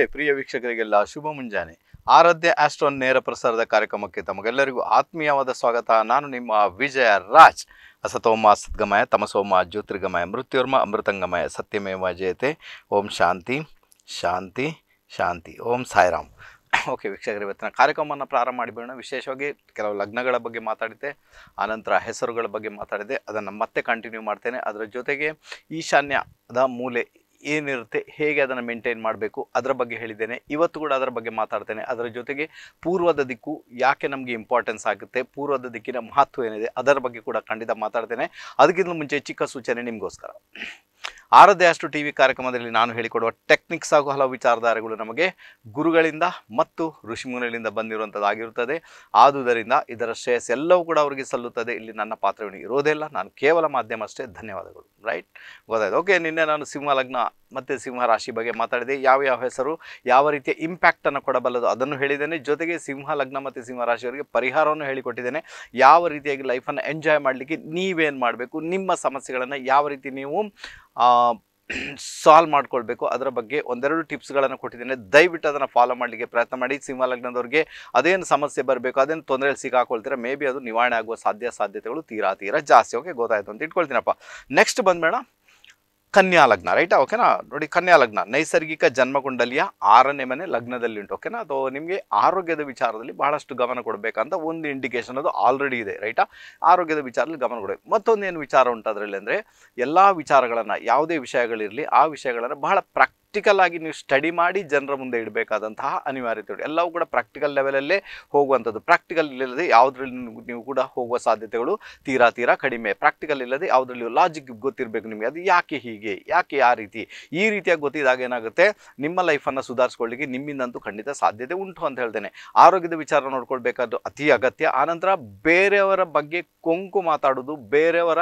ನಮಸ್ತೆ ಪ್ರಿಯ ವೀಕ್ಷಕರಿಗೆಲ್ಲ ಶುಭ ಮುಂಜಾನೆ ಆರಾಧ್ಯ ಆಸ್ಟ್ರೋನ್ ನೇರ ಪ್ರಸಾರದ ಕಾರ್ಯಕ್ರಮಕ್ಕೆ ತಮಗೆಲ್ಲರಿಗೂ ಆತ್ಮೀಯವಾದ ಸ್ವಾಗತ ನಾನು ನಿಮ್ಮ ವಿಜಯ ರಾಜ್ ಅಸತೋಮ ಸದ್ಗಮಯ ತಮಸೋಮ ಜ್ಯೋತಿರ್ಗಮಯ ಮೃತ್ಯೋರ್ಮ ಅಮೃತಂಗಮಯ ಸತ್ಯಮೇವ ಜಯತೆ ಓಂ ಶಾಂತಿ ಶಾಂತಿ ಶಾಂತಿ ಓಂ ಸಾಯಿರಾಮ್ ಓಕೆ ವೀಕ್ಷಕರ ಇವತ್ತಿನ ಕಾರ್ಯಕ್ರಮವನ್ನು ಪ್ರಾರಂಭ ಮಾಡಿಬಿಡೋಣ ವಿಶೇಷವಾಗಿ ಕೆಲವು ಲಗ್ನಗಳ ಬಗ್ಗೆ ಮಾತಾಡಿದ್ದೆ ಆನಂತರ ಹೆಸರುಗಳ ಬಗ್ಗೆ ಮಾತಾಡಿದೆ ಅದನ್ನು ಮತ್ತೆ ಕಂಟಿನ್ಯೂ ಮಾಡ್ತೇನೆ ಅದರ ಜೊತೆಗೆ ಈಶಾನ್ಯದ ಮೂಲೆ ಏನಿರುತ್ತೆ ಹೇಗೆ ಅದನ್ನು ಮೇಂಟೈನ್ ಮಾಡಬೇಕು ಅದರ ಬಗ್ಗೆ ಹೇಳಿದ್ದೇನೆ ಇವತ್ತು ಕೂಡ ಅದರ ಬಗ್ಗೆ ಮಾತಾಡ್ತೇನೆ ಅದರ ಜೊತೆಗೆ ಪೂರ್ವದ ದಿಕ್ಕು ಯಾಕೆ ನಮಗೆ ಇಂಪಾರ್ಟೆನ್ಸ್ ಆಗುತ್ತೆ ಪೂರ್ವದ ದಿಕ್ಕಿನ ಮಹತ್ವ ಏನಿದೆ ಅದರ ಬಗ್ಗೆ ಕೂಡ ಖಂಡಿತ ಮಾತಾಡ್ತೇನೆ ಅದಕ್ಕಿಂತ ಮುಂಚೆ ಚಿಕ್ಕ ಸೂಚನೆ ನಿಮಗೋಸ್ಕರ ಆರದೇ ಅಷ್ಟು ಟಿ ವಿ ಕಾರ್ಯಕ್ರಮದಲ್ಲಿ ನಾನು ಹೇಳಿಕೊಡುವ ಟೆಕ್ನಿಕ್ಸ್ ಹಾಗೂ ಹಲವು ವಿಚಾರಧಾರೆಗಳು ನಮಗೆ ಗುರುಗಳಿಂದ ಮತ್ತು ಋಷಿಮುನಿಗಳಿಂದ ಬಂದಿರುವಂಥದ್ದಾಗಿರುತ್ತದೆ ಆದುದರಿಂದ ಇದರ ಶ್ರೇಯಸ್ ಎಲ್ಲವೂ ಕೂಡ ಅವರಿಗೆ ಸಲ್ಲುತ್ತದೆ ಇಲ್ಲಿ ನನ್ನ ಪಾತ್ರವೇನು ಇರೋದಿಲ್ಲ ನಾನು ಕೇವಲ ಮಾಧ್ಯಮ ಅಷ್ಟೇ ಧನ್ಯವಾದಗಳು ರೈಟ್ ಗೊತ್ತಾಯ್ತು ಓಕೆ ನಿನ್ನೆ ನಾನು ಸಿಂಹ ಲಗ್ನ ಮತ್ತು ಸಿಂಹ ರಾಶಿ ಬಗ್ಗೆ ಮಾತಾಡಿದೆ ಯಾವ ಯಾವ ಹೆಸರು ಯಾವ ರೀತಿಯ ಇಂಪ್ಯಾಕ್ಟನ್ನು ಕೊಡಬಲ್ಲದು ಅದನ್ನು ಹೇಳಿದ್ದೇನೆ ಜೊತೆಗೆ ಸಿಂಹ ಲಗ್ನ ಮತ್ತು ಸಿಂಹ ರಾಶಿಯವರಿಗೆ ಪರಿಹಾರವನ್ನು ಹೇಳಿಕೊಟ್ಟಿದ್ದೇನೆ ಯಾವ ರೀತಿಯಾಗಿ ಲೈಫನ್ನು ಎಂಜಾಯ್ ಮಾಡಲಿಕ್ಕೆ ನೀವೇನು ಮಾಡಬೇಕು ನಿಮ್ಮ ಸಮಸ್ಯೆಗಳನ್ನು ಯಾವ ರೀತಿ ನೀವು ಸಾಲ್ವ್ ಮಾಡ್ಕೊಳ್ಬೇಕು ಅದರ ಬಗ್ಗೆ ಒಂದೆರಡು ಟಿಪ್ಸ್ಗಳನ್ನು ಕೊಟ್ಟಿದ್ದೇನೆ ದಯವಿಟ್ಟು ಅದನ್ನು ಫಾಲೋ ಮಾಡಲಿಕ್ಕೆ ಪ್ರಯತ್ನ ಮಾಡಿ ಸಿಂಹ ಲಗ್ನದವ್ರಿಗೆ ಅದೇನು ಸಮಸ್ಯೆ ಬರಬೇಕು ಅದೇನು ತೊಂದರೆಯಲ್ಲಿ ಸಿಗಾಕೊಳ್ತೀರ ಮೇ ಬಿ ಅದು ನಿವಾರಣೆ ಆಗುವ ಸಾಧ್ಯ ಸಾಧ್ಯತೆಗಳು ತೀರಾ ತೀರಾ ಜಾಸ್ತಿ ಓಕೆ ಗೊತ್ತಾಯಿತು ಅಂತ ಇಟ್ಕೊಳ್ತೀನಪ್ಪ ನೆಕ್ಸ್ಟ್ ಬಂದ್ಬೇಡ ಕನ್ಯಾ ಲಗ್ನ ರೈಟ್ ಓಕೆನಾ ನೋಡಿ ಕನ್ಯಾ ಲಗ್ನ ನೈಸರ್ಗಿಕ ಕುಂಡಲಿಯ ಆರನೇ ಮನೆ ಲಗ್ನದಲ್ಲಿ ಉಂಟು ಓಕೆನಾ ಅದು ನಿಮಗೆ ಆರೋಗ್ಯದ ವಿಚಾರದಲ್ಲಿ ಬಹಳಷ್ಟು ಗಮನ ಕೊಡಬೇಕಂತ ಒಂದು ಇಂಡಿಕೇಶನ್ ಅದು ಆಲ್ರೆಡಿ ಇದೆ ರೈಟಾ ಆರೋಗ್ಯದ ವಿಚಾರದಲ್ಲಿ ಗಮನ ಕೊಡಬೇಕು ಮತ್ತೊಂದೇನು ವಿಚಾರ ಉಂಟು ಅದರಲ್ಲಿ ಅಂದರೆ ಎಲ್ಲ ವಿಚಾರಗಳನ್ನು ಯಾವುದೇ ವಿಷಯಗಳಿರಲಿ ಆ ವಿಷಯಗಳನ್ನು ಬಹಳ ಪ್ರಾಕ್ ಪ್ರಾಕ್ಟಿಕಲ್ ಆಗಿ ನೀವು ಸ್ಟಡಿ ಮಾಡಿ ಜನರ ಮುಂದೆ ಇಡಬೇಕಾದಂತಹ ಅನಿವಾರ್ಯತೆ ಉಂಟು ಎಲ್ಲವೂ ಕೂಡ ಪ್ರಾಕ್ಟಿಕಲ್ ಲೆವೆಲಲ್ಲೇ ಹೋಗುವಂಥದ್ದು ಪ್ರಾಕ್ಟಿಕಲ್ ಇಲ್ಲದೆ ಯಾವುದ್ರಲ್ಲಿ ನೀವು ಕೂಡ ಹೋಗುವ ಸಾಧ್ಯತೆಗಳು ತೀರಾ ತೀರಾ ಕಡಿಮೆ ಪ್ರಾಕ್ಟಿಕಲ್ ಇಲ್ಲದೆ ಯಾವುದ್ರಲ್ಲಿ ಲಾಜಿಕ್ ಗೊತ್ತಿರಬೇಕು ನಿಮಗೆ ಅದು ಯಾಕೆ ಹೀಗೆ ಯಾಕೆ ಆ ರೀತಿ ಈ ರೀತಿಯಾಗಿ ಗೊತ್ತಿದ್ದಾಗ ಏನಾಗುತ್ತೆ ನಿಮ್ಮ ಲೈಫನ್ನು ಸುಧಾರಿಸ್ಕೊಳ್ಳಿಕ್ಕೆ ನಿಮ್ಮಿಂದಂತೂ ಖಂಡಿತ ಸಾಧ್ಯತೆ ಉಂಟು ಅಂತ ಹೇಳ್ತೇನೆ ಆರೋಗ್ಯದ ವಿಚಾರ ನೋಡ್ಕೊಳ್ಬೇಕಾದ್ದು ಅತಿ ಅಗತ್ಯ ಆನಂತರ ಬೇರೆಯವರ ಬಗ್ಗೆ ಕೊಂಕು ಮಾತಾಡೋದು ಬೇರೆಯವರ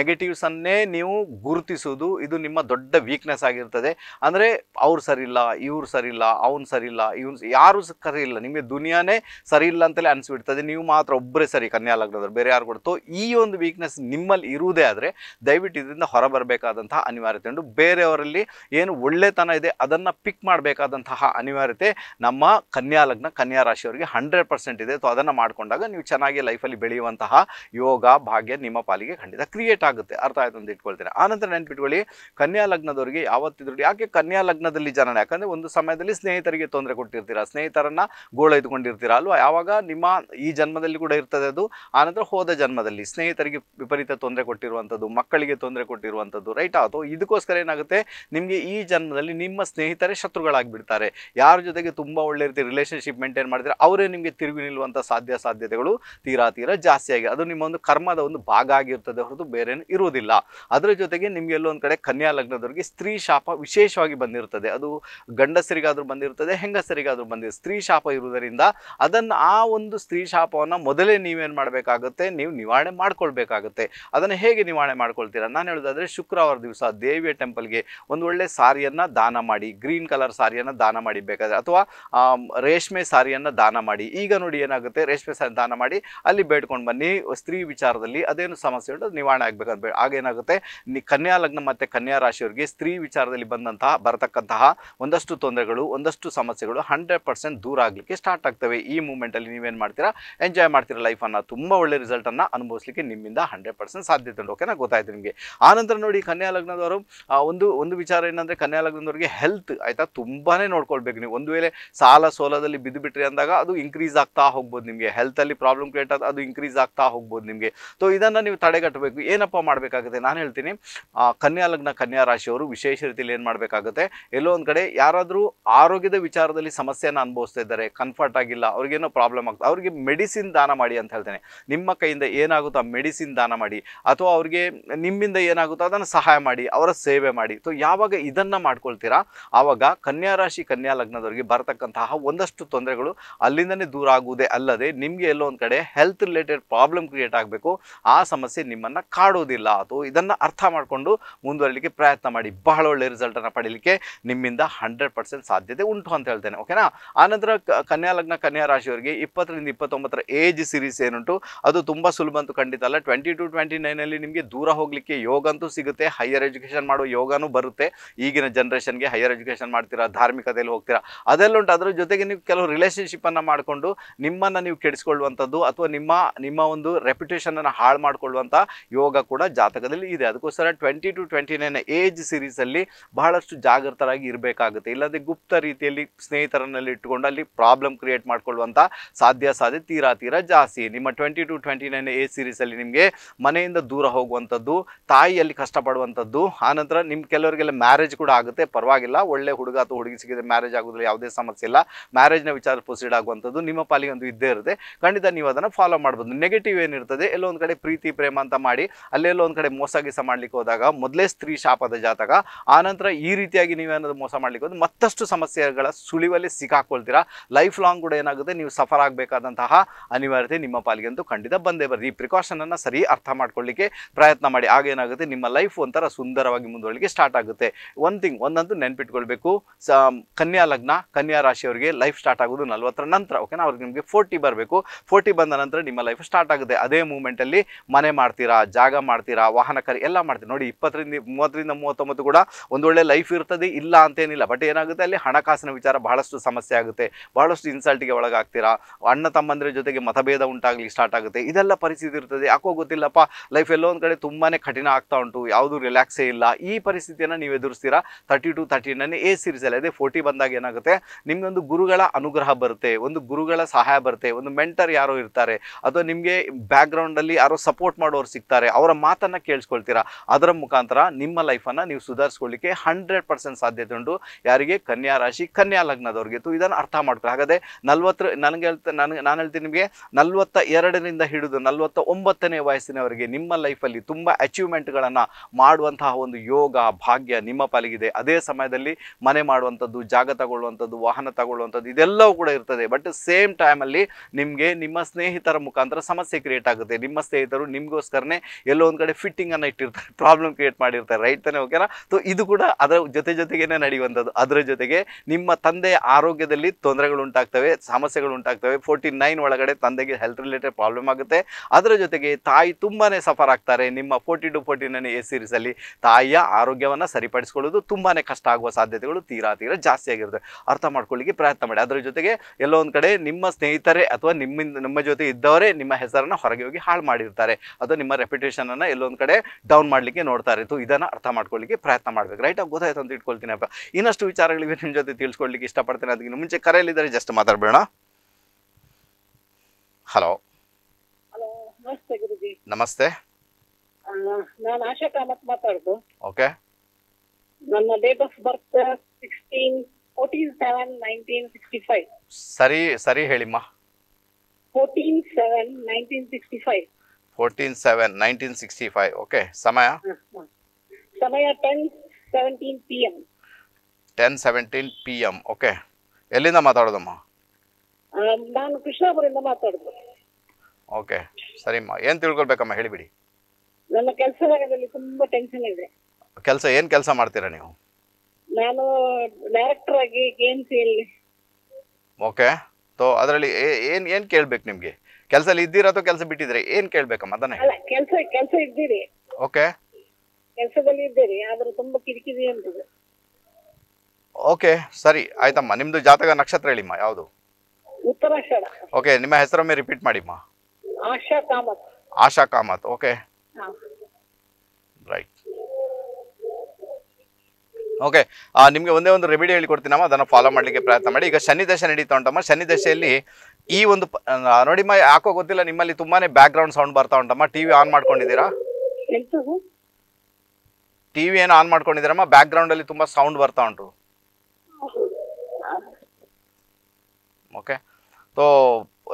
ನೆಗೆಟಿವ್ಸನ್ನೇ ನೀವು ಗುರುತಿಸುವುದು ಇದು ನಿಮ್ಮ ದೊಡ್ಡ ವೀಕ್ನೆಸ್ ಆಗಿರ್ತದೆ ಅಂದರೆ ಅಂದರೆ ಅವ್ರು ಸರಿಯಿಲ್ಲ ಇವ್ರು ಸರಿಯಿಲ್ಲ ಅವ್ನು ಸರಿಯಿಲ್ಲ ಇವ್ನು ಯಾರು ಸರಿಯಿಲ್ಲ ನಿಮಗೆ ದುನಿಯಾನೇ ಸರಿಯಿಲ್ಲ ಅಂತಲೇ ಅನಿಸ್ಬಿಡ್ತದೆ ನೀವು ಮಾತ್ರ ಒಬ್ಬರೇ ಸರಿ ಕನ್ಯಾ ಲಗ್ನದವ್ರು ಬೇರೆ ಯಾರು ಕೊಡ್ತೋ ಈ ಒಂದು ವೀಕ್ನೆಸ್ ನಿಮ್ಮಲ್ಲಿ ಇರುವುದೇ ಆದರೆ ದಯವಿಟ್ಟು ಇದರಿಂದ ಹೊರಬರಬೇಕಾದಂತಹ ಅನಿವಾರ್ಯತೆ ಉಂಟು ಬೇರೆಯವರಲ್ಲಿ ಏನು ಒಳ್ಳೆತನ ಇದೆ ಅದನ್ನು ಪಿಕ್ ಮಾಡಬೇಕಾದಂತಹ ಅನಿವಾರ್ಯತೆ ನಮ್ಮ ಕನ್ಯಾ ಲಗ್ನ ಕನ್ಯಾ ರಾಶಿಯವರಿಗೆ ಹಂಡ್ರೆಡ್ ಪರ್ಸೆಂಟ್ ಇದೆ ಸೊ ಅದನ್ನು ಮಾಡಿಕೊಂಡಾಗ ನೀವು ಚೆನ್ನಾಗಿ ಲೈಫಲ್ಲಿ ಬೆಳೆಯುವಂತಹ ಯೋಗ ಭಾಗ್ಯ ನಿಮ್ಮ ಪಾಲಿಗೆ ಖಂಡಿತ ಕ್ರಿಯೇಟ್ ಆಗುತ್ತೆ ಅರ್ಥ ಆಯ್ತು ಅಂತ ಇಟ್ಕೊಳ್ತೇನೆ ಆನಂತರ ನೆನಪಿಟ್ಕೊಳ್ಳಿ ಕನ್ಯಾ ಲಗ್ನದವರಿಗೆ ಯಾವತ್ತಿದ್ರು ಯಾಕೆ ಕನ್ಯಾ ಲಗ್ನದಲ್ಲಿ ಜನನ ಯಾಕಂದ್ರೆ ಒಂದು ಸಮಯದಲ್ಲಿ ಸ್ನೇಹಿತರಿಗೆ ತೊಂದರೆ ಕೊಟ್ಟಿರ್ತೀರಾ ಗೋಳ ಇದ್ಕೊಂಡಿರ್ತೀರಾ ಅಲ್ವಾ ಯಾವಾಗ ನಿಮ್ಮ ಈ ಜನ್ಮದಲ್ಲಿ ಕೂಡ ಇರ್ತದೆ ಅದು ಆನಂತರ ಹೋದ ಜನ್ಮದಲ್ಲಿ ಸ್ನೇಹಿತರಿಗೆ ವಿಪರೀತ ತೊಂದರೆ ಕೊಟ್ಟಿರುವಂಥದ್ದು ಮಕ್ಕಳಿಗೆ ತೊಂದರೆ ಕೊಟ್ಟಿರುವಂಥದ್ದು ರೈಟ್ ಅಥವಾ ಇದಕ್ಕೋಸ್ಕರ ಏನಾಗುತ್ತೆ ನಿಮಗೆ ಈ ಜನ್ಮದಲ್ಲಿ ನಿಮ್ಮ ಸ್ನೇಹಿತರೇ ಶತ್ರುಗಳಾಗಿಬಿಡ್ತಾರೆ ಯಾರ ಜೊತೆಗೆ ತುಂಬ ಒಳ್ಳೆ ರೀತಿ ರಿಲೇಷನ್ಶಿಪ್ ಮೇಂಟೈನ್ ಮಾಡಿದರೆ ಅವರೇ ನಿಮಗೆ ತಿರುಗಿ ನಿಲ್ಲುವಂಥ ಸಾಧ್ಯ ಸಾಧ್ಯತೆಗಳು ತೀರಾ ತೀರಾ ಜಾಸ್ತಿ ಆಗಿದೆ ಅದು ನಿಮ್ಮ ಒಂದು ಕರ್ಮದ ಒಂದು ಭಾಗ ಆಗಿರ್ತದೆ ಹೊರತು ಬೇರೆ ಇರುವುದಿಲ್ಲ ಅದರ ಜೊತೆಗೆ ನಿಮಗೆ ಎಲ್ಲೊಂದು ಕಡೆ ಕನ್ಯಾ ಲಗ್ನದವರಿಗೆ ಸ್ತ್ರೀ ಶಾಪ ವಿಶೇಷವಾಗಿ ಬಂದಿದೆ ಬಂದಿರುತ್ತದೆ ಅದು ಗಂಡಸರಿಗಾದರೂ ಬಂದಿರುತ್ತದೆ ಹೆಂಗಸರಿಗಾದರೂ ಬಂದಿದೆ ಸ್ತ್ರೀ ಶಾಪ ಇರುವುದರಿಂದ ಅದನ್ನು ಆ ಒಂದು ಸ್ತ್ರೀ ಶಾಪವನ್ನು ಮೊದಲೇ ನೀವೇನು ಮಾಡಬೇಕಾಗುತ್ತೆ ನೀವು ನಿವಾರಣೆ ಮಾಡ್ಕೊಳ್ಬೇಕಾಗುತ್ತೆ ಅದನ್ನು ಹೇಗೆ ನಿವಾರಣೆ ಮಾಡ್ಕೊಳ್ತೀರಾ ನಾನು ಹೇಳೋದಾದರೆ ಶುಕ್ರವಾರ ದಿವಸ ದೇವಿಯ ಟೆಂಪಲ್ಗೆ ಒಂದು ಒಳ್ಳೆ ಸಾರಿಯನ್ನು ದಾನ ಮಾಡಿ ಗ್ರೀನ್ ಕಲರ್ ಸಾರಿಯನ್ನು ದಾನ ಮಾಡಿ ಬೇಕಾದರೆ ಅಥವಾ ರೇಷ್ಮೆ ಸಾರಿಯನ್ನು ದಾನ ಮಾಡಿ ಈಗ ನೋಡಿ ಏನಾಗುತ್ತೆ ರೇಷ್ಮೆ ಸಾರಿ ದಾನ ಮಾಡಿ ಅಲ್ಲಿ ಬೇಡ್ಕೊಂಡು ಬನ್ನಿ ಸ್ತ್ರೀ ವಿಚಾರದಲ್ಲಿ ಅದೇನು ಸಮಸ್ಯೆ ಉಂಟು ನಿವಾರಣೆ ಆಗಬೇಕಾದ್ರೆ ಆಗೇನಾಗುತ್ತೆ ಕನ್ಯಾ ಲಗ್ನ ಮತ್ತು ಕನ್ಯಾ ರಾಶಿಯವರಿಗೆ ಸ್ತ್ರೀ ವಿಚಾರದಲ್ಲಿ ಬಂದಂತಹ ಬರ್ತಕ್ಕಂತಹ ಒಂದಷ್ಟು ತೊಂದರೆಗಳು ಒಂದಷ್ಟು ಸಮಸ್ಯೆಗಳು ಹಂಡ್ರೆಡ್ ಪರ್ಸೆಂಟ್ ದೂರ ಆಗಲಿಕ್ಕೆ ಸ್ಟಾರ್ಟ್ ಆಗ್ತವೆ ಈ ಮೂಮೆಂಟಲ್ಲಿ ನೀವೇನು ಮಾಡ್ತೀರಾ ಎಂಜಾಯ್ ಮಾಡ್ತೀರಾ ಲೈಫನ್ನು ತುಂಬ ಒಳ್ಳೆ ರಿಸಲ್ಟನ್ನು ಅನುಭವಿಸಲಿಕ್ಕೆ ನಿಮ್ಮಿಂದ ಹಂಡ್ರೆಡ್ ಪರ್ಸೆಂಟ್ ಸಾಧ್ಯತೆ ಉಂಟು ಓಕೆನಾ ಗೊತ್ತಾಯ್ತು ನಿಮಗೆ ಆನಂತರ ನೋಡಿ ಕನ್ಯಾ ಲಗ್ನದವರು ಒಂದು ಒಂದು ವಿಚಾರ ಏನಂದರೆ ಕನ್ಯಾ ಲಗ್ನದವರಿಗೆ ಹೆಲ್ತ್ ಆಯಿತಾ ತುಂಬಾ ನೋಡ್ಕೊಳ್ಬೇಕು ನೀವು ಒಂದು ವೇಳೆ ಸಾಲ ಸೋಲದಲ್ಲಿ ಬಿದ್ದು ಬಿಟ್ರಿ ಅಂದಾಗ ಅದು ಇನ್ಕ್ರೀಸ್ ಆಗ್ತಾ ಹೋಗ್ಬೋದು ನಿಮಗೆ ಹೆಲ್ತಲ್ಲಿ ಪ್ರಾಬ್ಲಮ್ ಕ್ರಿಯೇಟ್ ಆದ ಅದು ಇನ್ಕ್ರೀಸ್ ಆಗ್ತಾ ಹೋಗ್ಬೋದು ನಿಮಗೆ ಸೊ ಇದನ್ನು ನೀವು ತಡೆಗಟ್ಟಬೇಕು ಏನಪ್ಪ ಮಾಡಬೇಕಾಗುತ್ತೆ ನಾನು ಹೇಳ್ತೀನಿ ಕನ್ಯಾ ಲಗ್ನ ಕನ್ಯಾ ರಾಶಿಯವರು ವಿಶೇಷ ರೀತಿಯಲ್ಲಿ ಏನು ಮಾಡಬೇಕಾಗುತ್ತೆ ಎಲ್ಲೋ ಒಂದ್ ಕಡೆ ಯಾರಾದರೂ ಆರೋಗ್ಯದ ವಿಚಾರದಲ್ಲಿ ಸಮಸ್ಯೆಯನ್ನು ಅನುಭವಿಸ್ತಾ ಇದ್ದಾರೆ ಕನ್ಫರ್ಟ್ ಆಗಿಲ್ಲ ಅವ್ರಿಗೇನೋ ಪ್ರಾಬ್ಲಮ್ ಆಗ್ತದೆ ಅವ್ರಿಗೆ ಮೆಡಿಸಿನ್ ದಾನ ಮಾಡಿ ಅಂತ ಹೇಳ್ತೇನೆ ನಿಮ್ಮ ಕೈಯಿಂದ ಏನಾಗುತ್ತೋ ಆ ಮೆಡಿಸಿನ್ ದಾನ ಮಾಡಿ ಅಥವಾ ಅವ್ರಿಗೆ ನಿಮ್ಮಿಂದ ಏನಾಗುತ್ತೋ ಅದನ್ನು ಸಹಾಯ ಮಾಡಿ ಅವರ ಸೇವೆ ಮಾಡಿ ಸೊ ಯಾವಾಗ ಇದನ್ನ ಮಾಡ್ಕೊಳ್ತೀರಾ ಆವಾಗ ಕನ್ಯಾ ರಾಶಿ ಕನ್ಯಾ ಲಗ್ನದವರಿಗೆ ಬರತಕ್ಕಂತಹ ಒಂದಷ್ಟು ತೊಂದರೆಗಳು ಅಲ್ಲಿಂದನೇ ದೂರ ಆಗುವುದೇ ಅಲ್ಲದೆ ನಿಮಗೆ ಎಲ್ಲೋ ಒಂದ್ ಕಡೆ ಹೆಲ್ತ್ ರಿಲೇಟೆಡ್ ಪ್ರಾಬ್ಲಮ್ ಕ್ರಿಯೇಟ್ ಆಗಬೇಕು ಆ ಸಮಸ್ಯೆ ನಿಮ್ಮನ್ನ ಕಾಡೋದಿಲ್ಲ ಅಥವಾ ಇದನ್ನ ಅರ್ಥ ಮಾಡಿಕೊಂಡು ಮುಂದುವರಲಿಕ್ಕೆ ಪ್ರಯತ್ನ ಮಾಡಿ ಬಹಳ ಒಳ್ಳೆ ರಿಸಲ್ಟ್ ಅನ್ನ ಪಡೀಲಿಕ್ಕೆ ಮಾಡೋದಕ್ಕೆ ನಿಮ್ಮಿಂದ ಹಂಡ್ರೆಡ್ ಪರ್ಸೆಂಟ್ ಸಾಧ್ಯತೆ ಉಂಟು ಅಂತ ಹೇಳ್ತೇನೆ ಓಕೆನಾ ಆನಂತರ ಕನ್ಯಾ ಲಗ್ನ ಕನ್ಯಾ ರಾಶಿಯವರಿಗೆ ಇಪ್ಪತ್ತರಿಂದ ಇಪ್ಪತ್ತೊಂಬತ್ತರ ಏಜ್ ಸಿರೀಸ್ ಏನುಂಟು ಅದು ತುಂಬ ಸುಲಭ ಅಂತೂ ಖಂಡಿತ ಅಲ್ಲ ಟ್ವೆಂಟಿ ಟು ಟ್ವೆಂಟಿ ನೈನಲ್ಲಿ ನಿಮಗೆ ದೂರ ಹೋಗಲಿಕ್ಕೆ ಯೋಗ ಅಂತೂ ಸಿಗುತ್ತೆ ಹೈಯರ್ ಎಜುಕೇಷನ್ ಮಾಡುವ ಯೋಗನೂ ಬರುತ್ತೆ ಈಗಿನ ಜನ್ರೇಷನ್ಗೆ ಹೈಯರ್ ಎಜುಕೇಷನ್ ಮಾಡ್ತೀರಾ ಧಾರ್ಮಿಕತೆಯಲ್ಲಿ ಹೋಗ್ತೀರಾ ಅದೆಲ್ಲ ಉಂಟು ಅದರ ಜೊತೆಗೆ ನೀವು ಕೆಲವು ರಿಲೇಷನ್ಶಿಪ್ಪನ್ನು ಮಾಡಿಕೊಂಡು ನಿಮ್ಮನ್ನು ನೀವು ಕೆಡಿಸ್ಕೊಳ್ಳುವಂಥದ್ದು ಅಥವಾ ನಿಮ್ಮ ನಿಮ್ಮ ಒಂದು ರೆಪ್ಯುಟೇಷನನ್ನು ಹಾಳು ಮಾಡಿಕೊಳ್ಳುವಂಥ ಯೋಗ ಕೂಡ ಜಾತಕದಲ್ಲಿ ಇದೆ ಅದಕ್ಕೋಸ್ಕರ twenty to twenty nine age ಸೀರೀಸಲ್ಲಿ ಬಹಳಷ್ಟು ಜಾಗ ಜಾಗೃತರಾಗಿ ಇರಬೇಕಾಗುತ್ತೆ ಇಲ್ಲದೆ ಗುಪ್ತ ರೀತಿಯಲ್ಲಿ ಸ್ನೇಹಿತರನ್ನಲ್ಲಿ ಇಟ್ಟುಕೊಂಡು ಅಲ್ಲಿ ಪ್ರಾಬ್ಲಮ್ ಕ್ರಿಯೇಟ್ ಮಾಡಿಕೊಳ್ಳುವಂಥ ಸಾಧ್ಯ ಸಾಧ್ಯ ತೀರಾ ತೀರಾ ಜಾಸ್ತಿ ನಿಮ್ಮ twenty to twenty nine A ಸೀರೀಸಲ್ಲಿ ನಿಮಗೆ ಮನೆಯಿಂದ ದೂರ ಹೋಗುವಂಥದ್ದು ತಾಯಿಯಲ್ಲಿ ಕಷ್ಟಪಡುವಂಥದ್ದು ಆನಂತರ ನಿಮ್ಮ ಕೆಲವರಿಗೆಲ್ಲ ಮ್ಯಾರೇಜ್ ಕೂಡ ಆಗುತ್ತೆ ಪರವಾಗಿಲ್ಲ ಒಳ್ಳೆ ಹುಡುಗ ಅಥವಾ ಹುಡುಗಿ ಸಿಗಿದ್ರೆ ಮ್ಯಾರೇಜ್ ಆಗೋದಿಲ್ಲ ಯಾವುದೇ ಸಮಸ್ಯೆ ಇಲ್ಲ ಮ್ಯಾರೇಜ್ನ ವಿಚಾರ ಪ್ರೊಸೀಡ್ ಆಗುವಂಥದ್ದು ನಿಮ್ಮ ಪಾಲಿಗೆ ಒಂದು ಇದ್ದೇ ಇರುತ್ತೆ ಖಂಡಿತ ನೀವು ಅದನ್ನು ಫಾಲೋ ಮಾಡ್ಬೋದು ನೆಗೆಟಿವ್ ಏನಿರ್ತದೆ ಎಲ್ಲೋ ಒಂದು ಕಡೆ ಪ್ರೀತಿ ಪ್ರೇಮ ಅಂತ ಮಾಡಿ ಅಲ್ಲೆಲ್ಲೋ ಒಂದು ಕಡೆ ಮೋಸ ಗೀಸ ಮಾಡಲಿಕ್ಕೆ ಹೋದಾಗ ಮೊದಲೇ ಸ್ತ್ರೀ ಶಾಪದ ಜಾತಕ ಆನಂತರ ಈ ರೀತಿಯಾಗಿ ಅತಿಯಾಗಿ ನೀವೇನಾದ್ರು ಮೋಸ ಮಾಡ್ಲಿಕ್ಕೆ ಹೋದ್ರೆ ಮತ್ತಷ್ಟು ಸಮಸ್ಯೆಗಳ ಸುಳಿವಲ್ಲಿ ಸಿಕ್ಕಾಕೊಳ್ತೀರಾ ಲೈಫ್ ಲಾಂಗ್ ಕೂಡ ಏನಾಗುತ್ತೆ ನೀವು ಸಫರ್ ಆಗಬೇಕಾದಂತಹ ಅನಿವಾರ್ಯತೆ ನಿಮ್ಮ ಪಾಲಿಗೆ ಅಂತೂ ಖಂಡಿತ ಬಂದೇ ಬರುತ್ತೆ ಈ ಪ್ರಿಕಾಷನನ್ನು ಸರಿ ಅರ್ಥ ಮಾಡ್ಕೊಳ್ಳಿಕ್ಕೆ ಪ್ರಯತ್ನ ಮಾಡಿ ಆಗ ಏನಾಗುತ್ತೆ ನಿಮ್ಮ ಲೈಫ್ ಒಂಥರ ಸುಂದರವಾಗಿ ಮುಂದುವರಿಕೆ ಸ್ಟಾರ್ಟ್ ಆಗುತ್ತೆ ಒಂದು ಥಿಂಗ್ ಒಂದಂತೂ ನೆನ್ಪಿಟ್ಕೊಳ್ಬೇಕು ಸ ಕನ್ಯಾ ಲಗ್ನ ಕನ್ಯಾ ರಾಶಿಯವರಿಗೆ ಲೈಫ್ ಸ್ಟಾರ್ಟ್ ಆಗೋದು ನಲ್ವತ್ತರ ನಂತರ ಓಕೆನಾ ಅವ್ರಿಗೆ ನಿಮಗೆ ಫೋರ್ಟಿ ಬರಬೇಕು ಫೋರ್ಟಿ ಬಂದ ನಂತರ ನಿಮ್ಮ ಲೈಫ್ ಸ್ಟಾರ್ಟ್ ಆಗುತ್ತೆ ಅದೇ ಮೂಮೆಂಟಲ್ಲಿ ಮನೆ ಮಾಡ್ತೀರಾ ಜಾಗ ಮಾಡ್ತೀರಾ ವಾಹನ ಕರಿ ಎಲ್ಲ ಮಾಡ್ತೀರಾ ನೋಡಿ ಇಪ್ಪತ್ತರಿಂದ ಮೂವತ್ತರಿಂದ ಮೂವತ್ತೊಂಬತ್ತು ಕೂಡ ಒಂದೊಳ್ಳೆ ಲೈಫ್ ಇರುತ್ತೆ ಇಲ್ಲ ಅಂತೇನಿಲ್ಲ ಬಟ್ ಏನಾಗುತ್ತೆ ಅಲ್ಲಿ ಹಣಕಾಸಿನ ವಿಚಾರ ಬಹಳಷ್ಟು ಸಮಸ್ಯೆ ಆಗುತ್ತೆ ಬಹಳಷ್ಟು ಇನ್ಸಲ್ಟ್ಗೆ ಒಳಗಾಗ್ತೀರಾ ಅಣ್ಣ ತಮ್ಮಂದಿರ ಜೊತೆಗೆ ಮತಭೇದ ಉಂಟಾಗ್ಲಿಕ್ಕೆ ಸ್ಟಾರ್ಟ್ ಆಗುತ್ತೆ ಇದೆಲ್ಲ ಪರಿಸ್ಥಿತಿ ಇರ್ತದೆ ಯಾಕೋ ಗೊತ್ತಿಲ್ಲಪ್ಪ ಲೈಫ್ ಎಲ್ಲೋ ಒಂದು ಕಡೆ ತುಂಬಾನೇ ಕಠಿಣ ಆಗ್ತಾ ಉಂಟು ಯಾವುದು ರಿಲ್ಯಾಕ್ಸೇ ಇಲ್ಲ ಈ ಪರಿಸ್ಥಿತಿಯನ್ನು ನೀವು ಎದುರಿಸ್ತೀರಾ thirty to thirty age series ಅಲ್ಲಿ ಅದೇ ಫೋರ್ಟಿ ಬಂದಾಗ ಏನಾಗುತ್ತೆ ನಿಮ್ಗೊಂದು ಗುರುಗಳ ಅನುಗ್ರಹ ಬರುತ್ತೆ ಒಂದು ಗುರುಗಳ ಸಹಾಯ ಬರುತ್ತೆ ಒಂದು ಮೆಂಟರ್ ಯಾರೋ ಇರ್ತಾರೆ ಅಥವಾ ನಿಮಗೆ ಅಲ್ಲಿ ಯಾರೋ ಸಪೋರ್ಟ್ ಮಾಡೋರು ಸಿಗ್ತಾರೆ ಅವರ ಮಾತನ್ನ ಕೇಳಿಸ್ಕೊಳ್ತೀರಾ ಅದರ ಮುಖಾಂತರ ನಿಮ್ಮ ಲೈಫನ್ನು ನೀವು ಸುಧಾರಿಸ್ಕೊಳ್ಳಿಕ್ಕೆ ಹಂಡ್ರೆಡ್ ಪರ್ಸೆಂಟ್ ಸಾಧ್ಯತೆ ಉಂಟು ಯಾರಿಗೆ ಕನ್ಯಾ ರಾಶಿ ಕನ್ಯಾ ಲಗ್ನದವ್ರಿಗೆ ಇದನ್ನು ಅರ್ಥ ಮಾಡ್ಕೊಳ್ಳಿ ಹಾಗಾದ್ರೆ ನಲ್ವತ್ತರ ನನಗೆ ಹೇಳ್ತಾ ನನಗೆ ನಾನು ಹೇಳ್ತೀನಿ ನಿಮಗೆ ನಲ್ವತ್ತ ಎರಡರಿಂದ ಹಿಡಿದು ನಲ್ವತ್ತ ಒಂಬತ್ತನೇ ವಯಸ್ಸಿನವರಿಗೆ ನಿಮ್ಮ ಲೈಫಲ್ಲಿ ತುಂಬ ಅಚೀವ್ಮೆಂಟ್ಗಳನ್ನು ಮಾಡುವಂತಹ ಒಂದು ಯೋಗ ಭಾಗ್ಯ ನಿಮ್ಮ ಪಾಲಿಗಿದೆ ಅದೇ ಸಮಯದಲ್ಲಿ ಮನೆ ಮಾಡುವಂಥದ್ದು ಜಾಗ ತಗೊಳ್ಳುವಂಥದ್ದು ವಾಹನ ತಗೊಳ್ಳುವಂಥದ್ದು ಇದೆಲ್ಲವೂ ಕೂಡ ಇರ್ತದೆ ಬಟ್ ಸೇಮ್ ಟೈಮಲ್ಲಿ ನಿಮಗೆ ನಿಮ್ಮ ಸ್ನೇಹಿತರ ಮುಖಾಂತರ ಸಮಸ್ಯೆ ಕ್ರಿಯೇಟ್ ಆಗುತ್ತೆ ನಿಮ್ಮ ಸ್ನೇಹಿತರು ನಿಮಗೋಸ್ಕರನೇ ಎಲ್ಲೋ ಒಂದು ಕಡೆ ಫಿಟ್ಟಿಂಗನ್ನು ಇಟ್ಟಿರ್ತಾರೆ ಪ್ರಾಬ್ಲಮ್ ಕ್ರಿಯೇಟ್ ಮಾಡಿರ್ತಾರೆ ರೈಟ್ ತಾನೇ ಓಕೆನಾ ಸೊ ಇದು ಕೂಡ ಅದರ ಜೊತೆ ಜೊತೆಗೇನೆ ನಡೆಯುವಂಥದ್ದು ಅದರ ಜೊತೆಗೆ ನಿಮ್ಮ ತಂದೆಯ ಆರೋಗ್ಯದಲ್ಲಿ ತೊಂದರೆಗಳು ಉಂಟಾಗ್ತವೆ ಸಮಸ್ಯೆಗಳು ಉಂಟಾಗ್ತವೆ ಫೋರ್ಟಿ ನೈನ್ ಒಳಗಡೆ ತಂದೆಗೆ ಹೆಲ್ತ್ ರಿಲೇಟೆಡ್ ಪ್ರಾಬ್ಲಮ್ ಆಗುತ್ತೆ ಅದರ ಜೊತೆಗೆ ತಾಯಿ ತುಂಬಾ ಸಫರ್ ಆಗ್ತಾರೆ ನಿಮ್ಮ forty to forty nine A ಸೀರೀಸಲ್ಲಿ ತಾಯಿಯ ಆರೋಗ್ಯವನ್ನು ಸರಿಪಡಿಸ್ಕೊಳ್ಳೋದು ತುಂಬಾ ಕಷ್ಟ ಆಗುವ ಸಾಧ್ಯತೆಗಳು ತೀರಾ ತೀರಾ ಜಾಸ್ತಿ ಆಗಿರುತ್ತೆ ಅರ್ಥ ಮಾಡ್ಕೊಳ್ಳಿಕ್ಕೆ ಪ್ರಯತ್ನ ಮಾಡಿ ಅದರ ಜೊತೆಗೆ ಎಲ್ಲೋ ಒಂದು ಕಡೆ ನಿಮ್ಮ ಸ್ನೇಹಿತರೆ ಅಥವಾ ನಿಮ್ಮಿಂದ ನಿಮ್ಮ ಜೊತೆ ಇದ್ದವರೇ ನಿಮ್ಮ ಹೆಸರನ್ನು ಹೊರಗೆ ಹೋಗಿ ಹಾಳು ಮಾಡಿರ್ತಾರೆ ಅಥವಾ ನಿಮ್ಮ ರೆಪ್ಯುಟೇಷನನ್ನು ಎಲ್ಲೊಂದು ಕಡೆ ಡೌನ್ ಮಾಡಲಿಕ್ಕೆ ನೋಡ್ತಾರೆ ಇದನ್ನು ಅರ್ಥ ಮಾಡ್ಕೊಳ್ಳಿಕ್ಕೆ ಪ್ರಯತ್ನ ಮಾಡಬೇಕು ರೈಟ್ ಆಗಿ ಗೊತ್ತಾಯ್ತು ಅಂತ ಇನ್ನಷ್ಟು ವಿಚಾರಗಳಿವೆ ನಿಮ್ಮ ಜೊತೆ ತಿಳಿಸ್ಕೊಡ್ಲಿಕ್ಕೆ ಇಷ್ಟಪಡ್ತೀನಿ ಅದಕ್ಕೆ ಮುಂಚೆ ಕರೆಯಲ್ಲಿದ್ದಾರೆ ಜಸ್ಟ್ ಮಾತಾಡಬೇಡ ಹಲೋ ನಮಸ್ತೆ ನಾನು ಆಶಾ ಕಾಮತ್ ಮಾತಾಡುದು ಓಕೆ ನನ್ನ date of birth sixty five ಸರಿ ಸರಿ ಹೇಳಿಮ್ಮ seven nineteen sixty five okay ಸಮಯ ಸಮಯ 17 pm ಪಿ pm ಓಕೆ ಎಲ್ಲಿಂದ ಮಾತಾಡೋದಮ್ಮ ನಾನು ಕೃಷ್ಣಾಪುರದಿಂದ ಮಾತಾಡೋದು ಓಕೆ ಸರಿಮ್ಮ ಏನು ತಿಳ್ಕೊಳ್ಬೇಕಮ್ಮ ಹೇಳಿಬಿಡಿ ನನ್ನ ಕೆಲಸದಲ್ಲಿ ತುಂಬಾ ಟೆನ್ಷನ್ ಇದೆ ಕೆಲಸ ಏನು ಕೆಲಸ ಮಾಡ್ತೀರಾ ನೀವು ನಾನು ಡೈರೆಕ್ಟರ್ ಆಗಿ ಗೇಮ್ಸ್ ಇಲ್ಲಿ ಓಕೆ ತೋ ಅದರಲ್ಲಿ ಏನು ಏನು ಕೇಳಬೇಕು ನಿಮಗೆ ಕೆಲಸದಲ್ಲಿ ಇದ್ದೀರಾ ಅಥವಾ ಕೆಲಸ ಬಿಟ್ಟಿದ್ರೆ ಏನು ಕೇಳಬೇಕಮ್ಮ ಅದನ್ನೇ ಅಲ್ಲ ಕೆಲಸ ಕೆಲಸ ಇದ್ದೀರಿ ಓಕೆ ಕೆಲಸದಲ್ಲಿ ಇದ್ದೇನೆ ಆದ್ರೆ ತುಂಬಾ ಕಿರಿಕಿರಿ ಉಂಟು ಓಕೆ ಸರಿ ಆಯ್ತಮ್ಮ ನಿಮ್ದು ಜಾತಕ ನಕ್ಷತ್ರ ಹೇಳಿಮ್ಮ ಯಾವುದು ಉತ್ತರಾಷಾಢ ಓಕೆ ನಿಮ್ಮ ಹೆಸರೊಮ್ಮೆ ರಿಪೀಟ್ ಮಾಡಿಮ್ಮ Asha Kamath Asha Kamath okay right okay ನಿಮಗೆ ಒಂದೇ ಒಂದು ರೆಮಿಡಿ ಹೇಳಿಕೊಡ್ತೀನಮ್ಮ ಅದನ್ನು ಫಾಲೋ ಮಾಡಲಿಕ್ಕೆ ಪ್ರಯತ್ನ ಮಾಡಿ ಈಗ ಶನಿ ದಶೆ ನಡೀತಾ ಉಂಟಮ್ಮ ಶನಿ ದಶೆಯಲ್ಲಿ ಈ ಒಂದು ನೋಡಿಮ್ಮ ಯಾಕೋ ಗೊತ್ತಿಲ್ಲ ನಿಮ್ಮಲ್ಲಿ ತುಂಬಾನೇ ಬ್ಯಾಕ್ ಸೌಂಡ್ ಬರ್ತಾ ಉಂಟಮ್ಮ ಟಿವಿ ಆನ್ ಮಾಡ್ಕೊಂಡಿದ್ದೀರಾ ಟಿವಿ ಏನೋ ಆನ್ ಮಾಡ್ಕೊಂಡಿದ್ದೀರಮ್ಮ ಬ್ಯಾಕ್ ಗ್ರೌಂಡ್ ಅಲ್ಲಿ ತುಂಬಾ ಸೌಂಡ್ ಬರ್ತಾ ಉಂಟು ಓಕೆ ಸೊ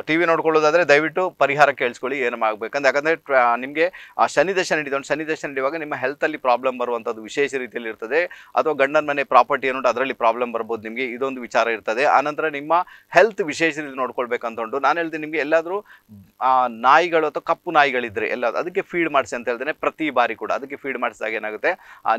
ಟಿ ವಿ ನೋಡ್ಕೊಳ್ಳೋದಾದರೆ ದಯವಿಟ್ಟು ಪರಿಹಾರ ಕೇಳಿಸ್ಕೊಳ್ಳಿ ಏನು ಆಗಬೇಕಂದ್ರೆ ಯಾಕಂದರೆ ನಿಮಗೆ ಆ ಶನಿ ದಶೆ ಒಂದು ಶನಿ ದಶೆ ನಡೆಯುವಾಗ ನಿಮ್ಮ ಹೆಲ್ತಲ್ಲಿ ಪ್ರಾಬ್ಲಮ್ ಬರುವಂಥದ್ದು ವಿಶೇಷ ರೀತಿಯಲ್ಲಿ ಇರ್ತದೆ ಅಥವಾ ಗಂಡನ ಮನೆ ಪ್ರಾಪರ್ಟಿ ಏನೋ ಅದರಲ್ಲಿ ಪ್ರಾಬ್ಲಮ್ ಬರ್ಬೋದು ನಿಮಗೆ ಇದೊಂದು ವಿಚಾರ ಇರ್ತದೆ ಆನಂತರ ನಿಮ್ಮ ಹೆಲ್ತ್ ವಿಶೇಷ ರೀತಿ ನೋಡ್ಕೊಳ್ಬೇಕಂತ ಉಂಟು ನಾನು ಹೇಳ್ತೀನಿ ನಿಮಗೆ ಎಲ್ಲಾದರೂ ನಾಯಿಗಳು ಅಥವಾ ಕಪ್ಪು ನಾಯಿಗಳಿದ್ದರೆ ಎಲ್ಲ ಅದಕ್ಕೆ ಫೀಡ್ ಮಾಡಿಸಿ ಅಂತ ಹೇಳ್ತೇನೆ ಪ್ರತಿ ಬಾರಿ ಕೂಡ ಅದಕ್ಕೆ ಫೀಡ್ ಮಾಡಿಸಿದಾಗ ಏನಾಗುತ್ತೆ